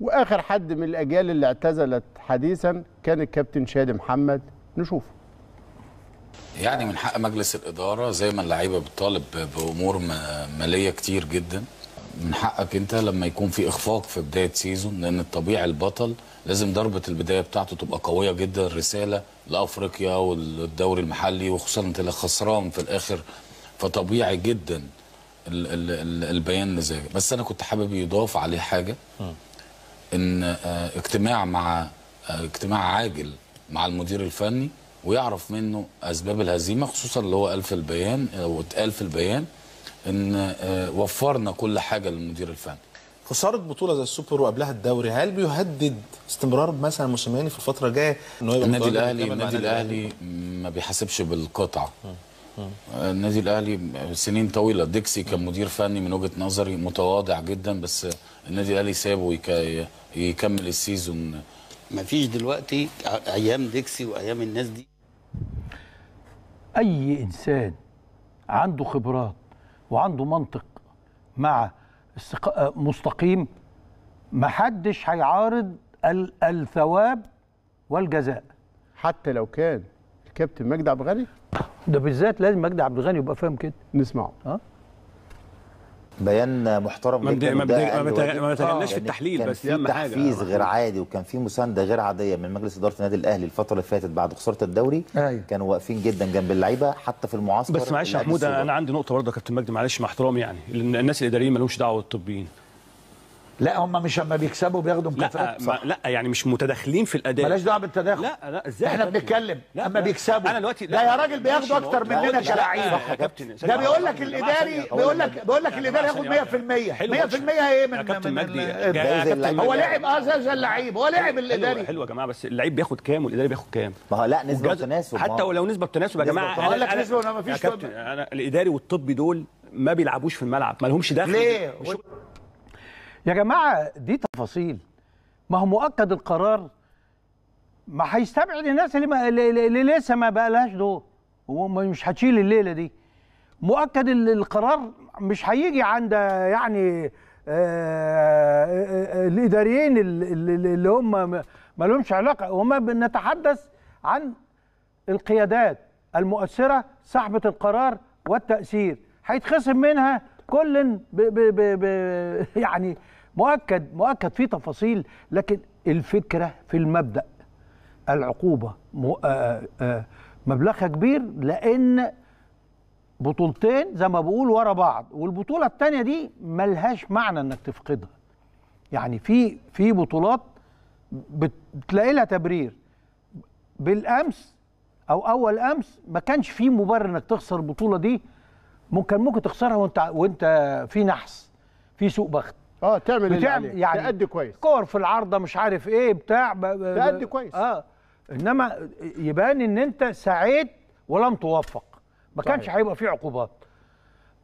S2: واخر حد من الاجيال اللي اعتزلت حديثا كان الكابتن شادي محمد نشوفه
S4: يعني من حق مجلس الاداره زي ما اللعيبه بتطالب بامور ماليه كتير جدا من حقك انت لما يكون في اخفاق في بدايه سيزون لان الطبيعي البطل لازم ضربه البدايه بتاعته تبقى قويه جدا رساله لافريقيا والدوري المحلي وخصوصا انت خسران في الاخر فطبيعي جدا ال ال ال البيان نزاهه بس انا كنت حابب يضاف عليه حاجه ان آه، اجتماع مع آه، اجتماع عاجل مع المدير الفني ويعرف منه اسباب الهزيمه خصوصا اللي هو قال في البيان او اتقال في البيان ان آه، وفرنا كل حاجه للمدير الفني
S9: خساره بطوله زي السوبر وقبلها الدوري هل بيهدد استمرار مثلا موسيماني في الفتره الجايه ان هو النادي الاهلي النادي الاهلي
S4: ما بيحاسبش بالقطع آه، النادي الاهلي سنين طويله ديكسي كان مدير فني من وجهه نظري متواضع جدا بس النادي الاهلي سابه يكمل السيزون ما فيش دلوقتي ايام ديكسي وايام الناس دي
S1: اي انسان عنده خبرات وعنده منطق مع آه، مستقيم مستقيم محدش هيعارض الثواب والجزاء حتى لو كان الكابتن مجدي عبد الغني ده بالذات لازم مجدي عبد الغني يبقى فاهم كده نسمعه أه؟
S9: بيان محترم جدا ما بنتغلش في يعني التحليل بس كان في تحفيز غير عادي وكان
S8: في مسانده غير عاديه من مجلس اداره النادي الاهلي الفتره اللي فاتت بعد خساره الدوري أيوه. كانوا واقفين جدا جنب اللعيبه حتى في المعسكر بس معلش يا محمود انا
S10: عندي نقطه برضه كابتن مجدي معلش مع احترامي يعني الناس الاداريين ما لهمش دعوه بالطبيين لا هم مش لما بيكسبوا بياخدوا مكافئات لا لا يعني مش متداخلين في الاداء بلاش دعوه بالتداخل لا لا ازاي احنا طيب. بنتكلم اما بيكسبوا انا دلوقتي لا, لا يا راجل بياخدوا اكتر مننا كلاعيبه ده بيقول لك الاداري بيقول لك بيقول لك يعني الاداري ياخد 100% 100% ايه من كابتن مجدي هو لعب اه
S5: زي اللعيب هو
S10: لعب الاداري حلو يا جماعه بس اللعيب بياخد كام والاداري بياخد كام ما هو لا نسبه وتناسب حتى ولو نسبه وتناسب يا جماعه هقول لك نسبه ما فيش انا الاداري والطبي دول ما بيلعبوش في الملعب ما لهمش دخل ليه
S1: يا جماعه دي تفاصيل ما هو مؤكد القرار ما هيستبعد الناس اللي, ما اللي لسه ما بقى لهاش دور ومش هتشيل الليله دي مؤكد القرار مش هيجي عند يعني آه, آه،, آه، الاداريين اللي هم ما لهمش علاقه وما بنتحدث عن القيادات المؤثره صاحبه القرار والتاثير هيتخصم منها كل ب ب ب ب يعني مؤكد مؤكد في تفاصيل لكن الفكره في المبدا العقوبه آه، آه، آه، مبلغها كبير لان بطولتين زي ما بقول ورا بعض والبطوله الثانيه دي ملهاش معنى انك تفقدها يعني في في بطولات بتلاقي لها تبرير بالامس او اول امس ما كانش في مبرر انك تخسر البطوله دي ممكن ممكن تخسرها وانت وانت في نحس في سوء بخت اه تعمل اللي عليك يعني تأدي كويس كور في العارضه مش عارف ايه بتاع تأدي كويس اه انما يبان ان انت سعيت ولم توفق ما كانش هيبقى فيه عقوبات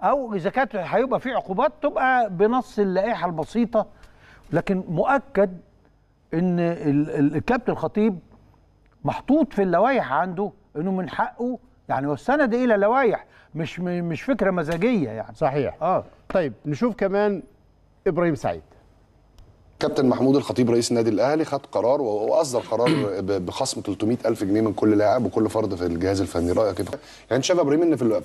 S1: او اذا كانت هيبقى فيه عقوبات تبقى بنص اللائحه البسيطه لكن مؤكد ان الكابتن الخطيب محطوط في اللوائح عنده انه من حقه يعني والسند الى لوائح مش مش فكره مزاجيه يعني صحيح اه طيب نشوف
S2: كمان ابراهيم سعيد
S11: كابتن محمود الخطيب رئيس النادي الاهلي خد قرار واصدر قرار بخصم 300 الف جنيه من كل لاعب وكل فرد في الجهاز الفني رايك ايه يعني انت شايف يا ابراهيم ان في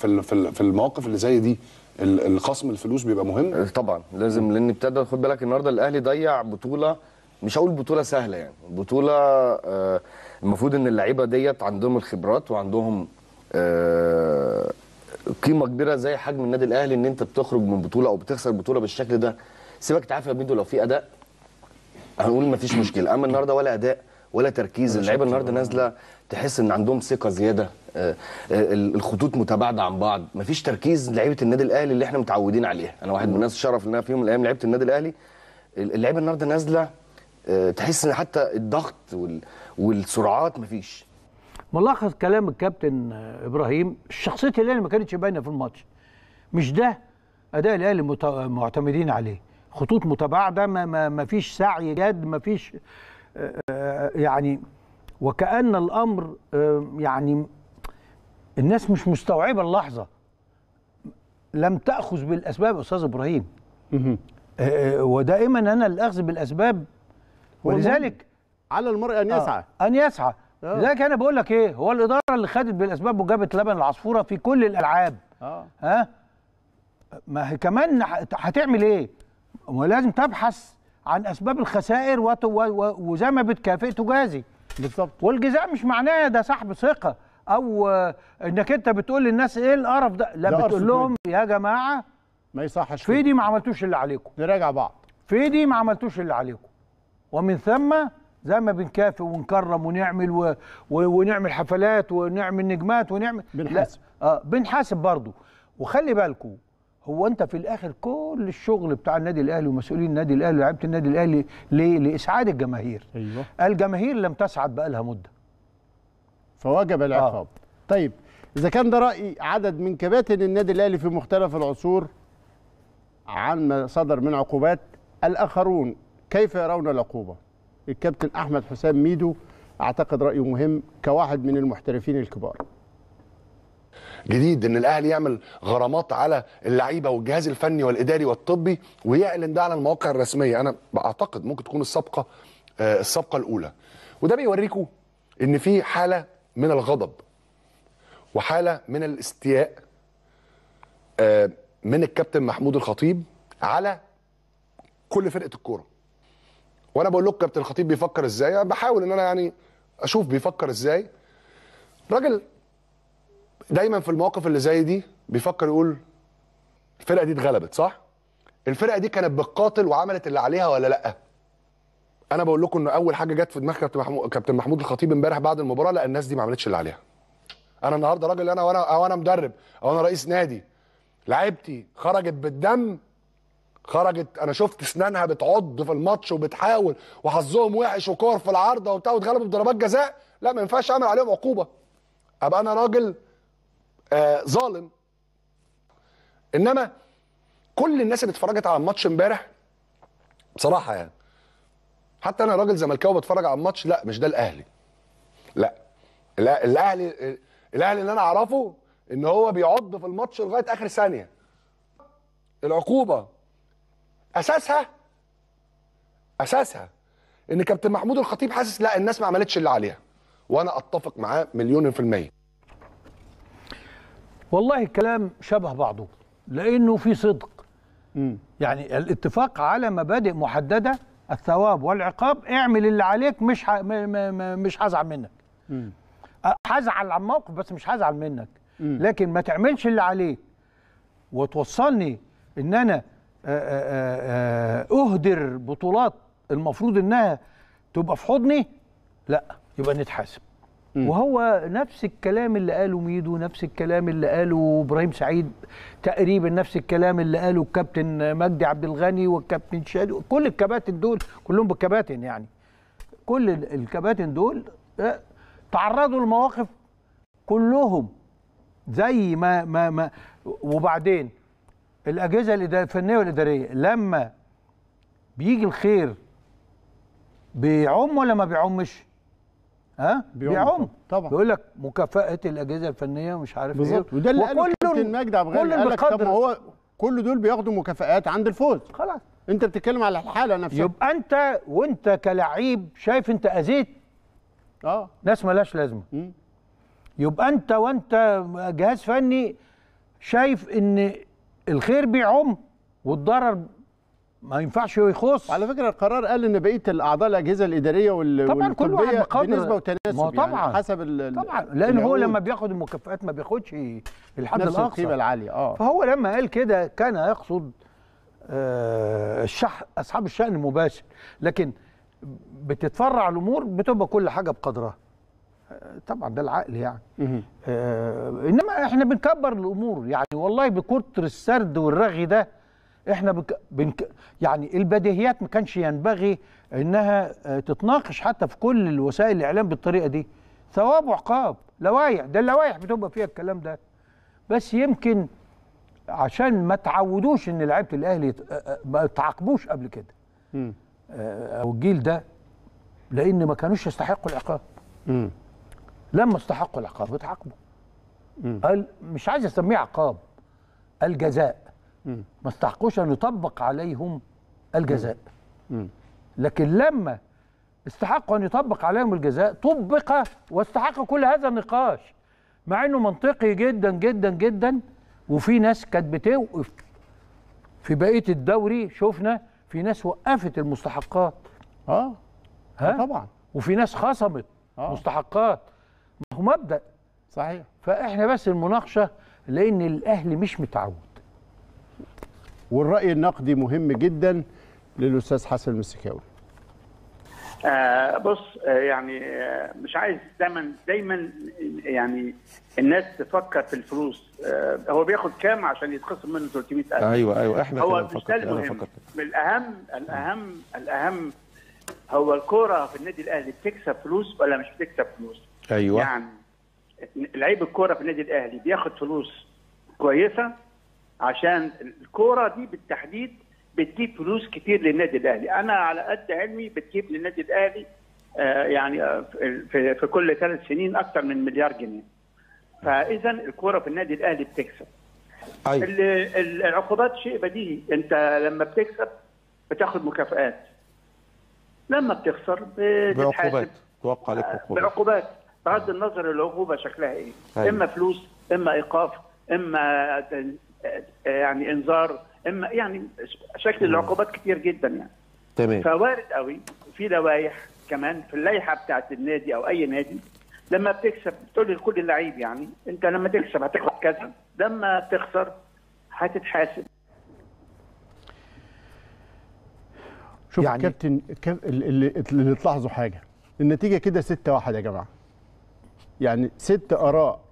S11: في المواقف اللي زي دي الخصم الفلوس بيبقى مهم
S7: آه، طبعا لازم لان ابتدى خد بالك النهارده الاهلي ضيع بطوله مش هقول بطوله سهله يعني بطوله آه، المفروض ان اللعيبه ديت عندهم الخبرات وعندهم آه، قيمه كبيره زي حجم النادي الاهلي ان انت بتخرج من بطوله او بتخسر بطوله بالشكل ده سيبك تعافى بيدو لو في اداء هنقول ما فيش مشكله اما النهارده ولا اداء ولا تركيز اللعيبه النهارده نازله تحس ان عندهم ثقه زياده آه، آه، الخطوط متباعده عن بعض مفيش تركيز لعيبه النادي الاهلي اللي احنا متعودين عليها انا واحد من الناس شرف ان انا في يوم من الايام لعيبه النادي الاهلي اللعيبه النهارده نازله آه، تحس ان حتى الضغط والسرعات مفيش
S1: ملخص كلام الكابتن ابراهيم شخصيه الاهلي ما كانتش باينه في الماتش مش ده اداء الاهلي معتمدين عليه خطوط متباعده ما, ما, ما فيش سعي جاد ما فيش آه، آه، يعني وكأن الأمر آه، يعني الناس مش مستوعبة اللحظة لم تأخذ بالأسباب أستاذ إبراهيم ودائما أنا الأخذ بالأسباب ولذلك على المرء أن يسعى آه أن يسعى آه. لذلك أنا بقول لك إيه هو الإدارة اللي خدت بالأسباب وجابت لبن العصفورة في كل الألعاب آه. ها ما هي كمان هتعمل إيه ولازم تبحث عن اسباب الخسائر وزي ما بتكافئ تجازي بالظبط والجزاء مش معناه ده سحب ثقه او انك انت بتقول للناس ايه القرف ده لا بتقول لهم إيه؟ يا جماعه ما يصحش في دي ما عملتوش اللي عليكم نراجع بعض في دي ما عملتوش اللي عليكم ومن ثم زي ما بنكافئ ونكرم ونعمل و... و... ونعمل حفلات ونعمل نجمات ونعمل بنحاسب آه بنحاسب برضه وخلي بالكم هو انت في الاخر كل الشغل بتاع النادي الاهلي ومسؤولين النادي الاهلي ولاعيبه النادي الاهلي ليه؟ لاسعاد الجماهير.
S5: ايوه
S2: الجماهير لم تسعد بقى لها مده. فوجب العقاب. آه. طيب اذا كان ده راي عدد من كباتن النادي الاهلي في مختلف العصور عن ما صدر من عقوبات الاخرون كيف يرون العقوبه؟ الكابتن احمد حسام ميدو اعتقد رايه مهم كواحد من المحترفين الكبار.
S11: جديد ان الاهلي يعمل غرامات على اللعيبه والجهاز الفني والاداري والطبي ويعلن ده على المواقع الرسميه انا اعتقد ممكن تكون الصفقه آه، الصفقه الاولى وده بيوريكوا ان في حاله من الغضب وحاله من الاستياء آه، من الكابتن محمود الخطيب على كل فرقه الكوره وانا بقول لكم كابتن الخطيب بيفكر ازاي بحاول ان انا يعني اشوف بيفكر ازاي راجل دايما في المواقف اللي زي دي بيفكر يقول الفرقه دي اتغلبت صح؟ الفرقه دي كانت بتقاتل وعملت اللي عليها ولا لا؟ انا بقول لكم ان اول حاجه جت في دماغ كابتن محمود كابتن محمود الخطيب امبارح بعد المباراه لا الناس دي ما عملتش اللي عليها. انا النهارده راجل انا وانا او انا مدرب او انا رئيس نادي لعبتي خرجت بالدم خرجت انا شفت اسنانها بتعض في الماتش وبتحاول وحظهم وحش وكور في العارضه وبتاع واتغلبوا بضربات جزاء لا ما ينفعش اعمل عليهم عقوبه ابقى انا راجل آه، ظالم انما كل الناس اللي اتفرجت على الماتش امبارح بصراحه يعني حتى انا راجل زملكاوي بتفرج على الماتش لا مش ده الاهلي لا لا الاهلي الاهلي اللي انا اعرفه ان هو بيعض في الماتش لغايه اخر ثانيه العقوبه اساسها اساسها ان كابتن محمود الخطيب حاسس لا الناس ما عملتش اللي عليها وانا اتفق معاه مليون في الميه
S1: والله الكلام شبه بعضه لانه في صدق م. يعني الاتفاق على مبادئ محدده الثواب والعقاب اعمل اللي عليك مش ح... م... م... مش هزعل منك هزعل عن موقف بس مش هزعل منك م. لكن ما تعملش اللي عليك وتوصلني ان انا اهدر بطولات المفروض انها تبقى في حضني لا يبقى نتحاسب وهو نفس الكلام اللي قاله ميدو نفس الكلام اللي قاله ابراهيم سعيد تقريبا نفس الكلام اللي قاله الكابتن مجدي عبد الغني والكابتن شادي كل الكباتن دول كلهم بالكباتن يعني كل الكباتن دول آه، تعرضوا لمواقف كلهم زي ما ما ما وبعدين الاجهزه الفنيه والاداريه لما بيجي الخير بيعم ولا ما بيعمش ها بيعم طبعا بيقول لك مكافاه الاجهزه الفنيه ومش عارف بالزبط. ايه بالظبط وده اللي قاله كابتن مجدي عبد الغني قال لك طب ما هو
S2: كل دول بياخدوا مكافآت عند الفوز خلاص انت بتتكلم على الحاله نفسها يبقى انت وانت كلعيب شايف انت
S1: اذيت اه ناس مالهاش لازمه يبقى انت وانت جهاز فني شايف ان الخير بيعم والضرر
S2: ما ينفعش يخص على فكره القرار قال ان بقيه الاعضاء الاجهزه الاداريه وال... طبعا كل واحد بقدر بنسبه وتناسب ما طبعا يعني
S1: حسب ال... طبعا لان هو لما بياخد المكافئات ما بياخدش الحد نفس الاقصى القيمه العاليه اه فهو لما قال كده كان يقصد آه الشح اصحاب الشان المباشر لكن بتتفرع الامور بتبقى كل حاجه بقدرها آه، طبعا ده العقل يعني آه انما احنا بنكبر الامور يعني والله بكتر السرد والرغي ده احنا بك بنك يعني البديهيات ما كانش ينبغي انها آه، تتناقش حتى في كل وسائل الاعلام بالطريقه دي ثواب وعقاب لوائح ده اللوائح بتبقى فيها الكلام ده بس يمكن عشان ما تعودوش ان لعيبه الاهلي آه، آه، ما تعاقبوش قبل كده او الجيل ده لان ما كانوش يستحقوا العقاب م. لما استحقوا العقاب اتعاقبوا قال مش عايز اسميه عقاب الجزاء ما استحقوش ان يطبق عليهم الجزاء لكن لما استحقوا ان يطبق عليهم الجزاء طبق واستحق كل هذا النقاش مع انه منطقي جدا جدا جدا وفي ناس كانت بتوقف في بقيه الدوري شفنا في ناس وقفت المستحقات اه ها طبعا وفي ناس خصمت آه. مستحقات ما هو مبدا صحيح فاحنا بس
S2: المناقشه لان الاهلي مش متعود والرأي النقدي مهم جدا للأستاذ حسن المسكاوي
S10: آه بص آه، يعني آه، مش عايز دايما دايما يعني الناس تفكر في الفلوس آه هو بياخد كام عشان يتخصم منه 300000 ايوه ايوه احنا هو مش ده المهم الاهم الاهم الاهم هو الكوره في النادي الاهلي بتكسب فلوس ولا مش بتكسب فلوس؟ ايوه يعني لعيب الكوره في النادي الاهلي بياخد فلوس كويسه عشان الكوره دي بالتحديد بتجيب فلوس كتير للنادي الاهلي انا على قد علمي بتجيب للنادي الاهلي آه، يعني في, في كل ثلاث سنين اكتر من مليار جنيه فاذا الكوره في النادي الاهلي بتكسب أيوة. العقوبات شيء بديهي انت لما بتكسب بتاخد مكافئات لما بتخسر بعقوبات
S9: توقع لك عقوبات
S10: بعقوبات بغض النظر العقوبه شكلها ايه أيوة. اما فلوس اما ايقاف اما يعني انذار اما يعني شكل العقوبات كتير جدا يعني تمام فوارد قوي في لوائح كمان في اللائحه بتاعت النادي او اي نادي لما بتكسب بتقول لكل لعيب يعني انت لما تكسب هتاخد كذا لما تخسر هتتحاسب
S2: شوف يعني كابتن اللي, اللي تلاحظوا حاجه النتيجه كده 6 1 يا جماعه يعني ست اراء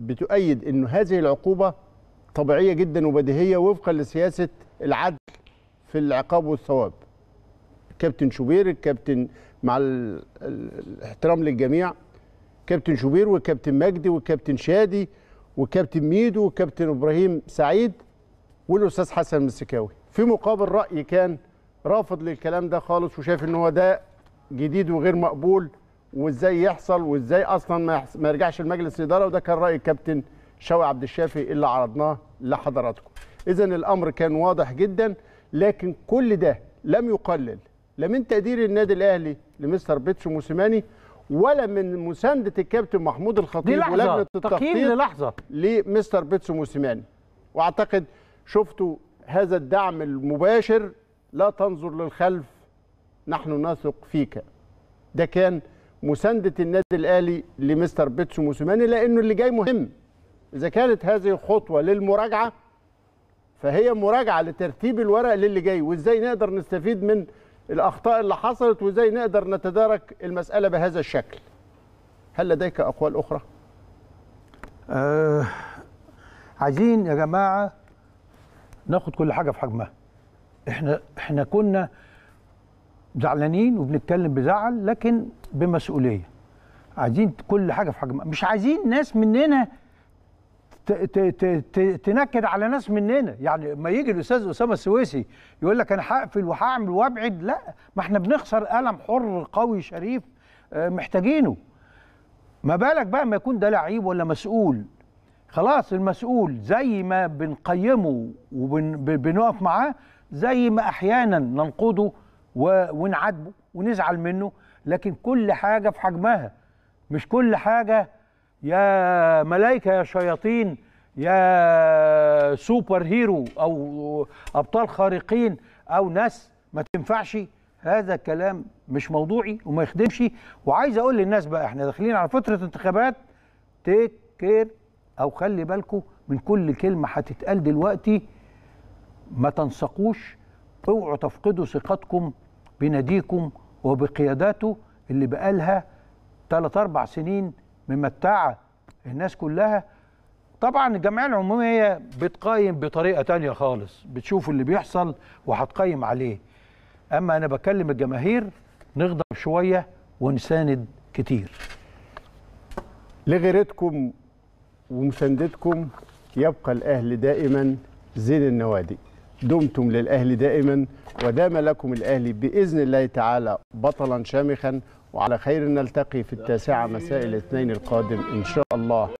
S2: بتؤيد انه هذه العقوبه طبيعيه جدا وبديهيه وفقا لسياسه العدل في العقاب والثواب كابتن شوبير الكابتن مع الاحترام للجميع كابتن شوبير والكابتن مجدي والكابتن شادي والكابتن ميدو والكابتن ابراهيم سعيد والاستاذ حسن مسكاوي في مقابل راي كان رافض للكلام ده خالص وشايف ان هو ده جديد وغير مقبول وازاي يحصل وازاي اصلا ما يرجعش لمجلس الاداره وده كان راي الكابتن شوقي عبد الشافي اللي عرضناه لحضراتكم اذا الامر كان واضح جدا لكن كل ده لم يقلل لا من تقدير النادي الاهلي لمستر بيتسو موسيماني ولا من مسانده الكابتن محمود الخطيب ولجنه التقييم للحظه لمستر بيتسو موسيماني واعتقد شفتوا هذا الدعم المباشر لا تنظر للخلف نحن نثق فيك ده كان مسانده النادي الاهلي لمستر بيتسو موسيماني لانه اللي جاي مهم إذا كانت هذه الخطوة للمراجعة فهي مراجعة لترتيب الورق للي جاي وإزاي نقدر نستفيد من الأخطاء اللي حصلت وإزاي نقدر نتدارك المسألة بهذا الشكل هل لديك أقوال أخرى؟
S1: آه عايزين يا جماعة ناخد كل حاجة في حجمها احنا احنا كنا زعلانين وبنتكلم بزعل لكن بمسؤوليه عايزين كل حاجه في حجمها مش عايزين ناس مننا تنكد على ناس مننا يعني ما يجي الاستاذ اسامه السويسي يقول لك انا هقفل وهعمل وابعد لا ما احنا بنخسر قلم حر قوي شريف آه، محتاجينه ما بالك بقى ما يكون ده لعيب ولا مسؤول خلاص المسؤول زي ما بنقيمه وبنقف معاه زي ما احيانا ننقده ونعاتبه ونزعل منه لكن كل حاجه في حجمها مش كل حاجه يا ملائكة يا شياطين يا سوبر هيرو أو أبطال خارقين أو ناس ما تنفعش هذا كلام مش موضوعي وما يخدمش وعايز أقول للناس بقى احنا داخلين على فترة انتخابات تيك كير أو خلي بالكم من كل كلمة هتتقال دلوقتي ما تنسقوش اوعوا تفقدوا ثقتكم بناديكم وبقياداته اللي بقالها 3 أربع سنين ممتعه الناس كلها طبعا الجمعيه العموميه بتقيم بطريقه تانية خالص بتشوف اللي بيحصل وهتقيم عليه اما انا بكلم الجماهير نغضب شويه
S2: ونساند كتير لغيرتكم ومساندتكم يبقى الاهل دائما زين النوادي دمتم للاهل دائما ودام لكم الاهلي باذن الله تعالى بطلا شامخا وعلى خير نلتقي في التاسعة مساء الاثنين القادم إن شاء الله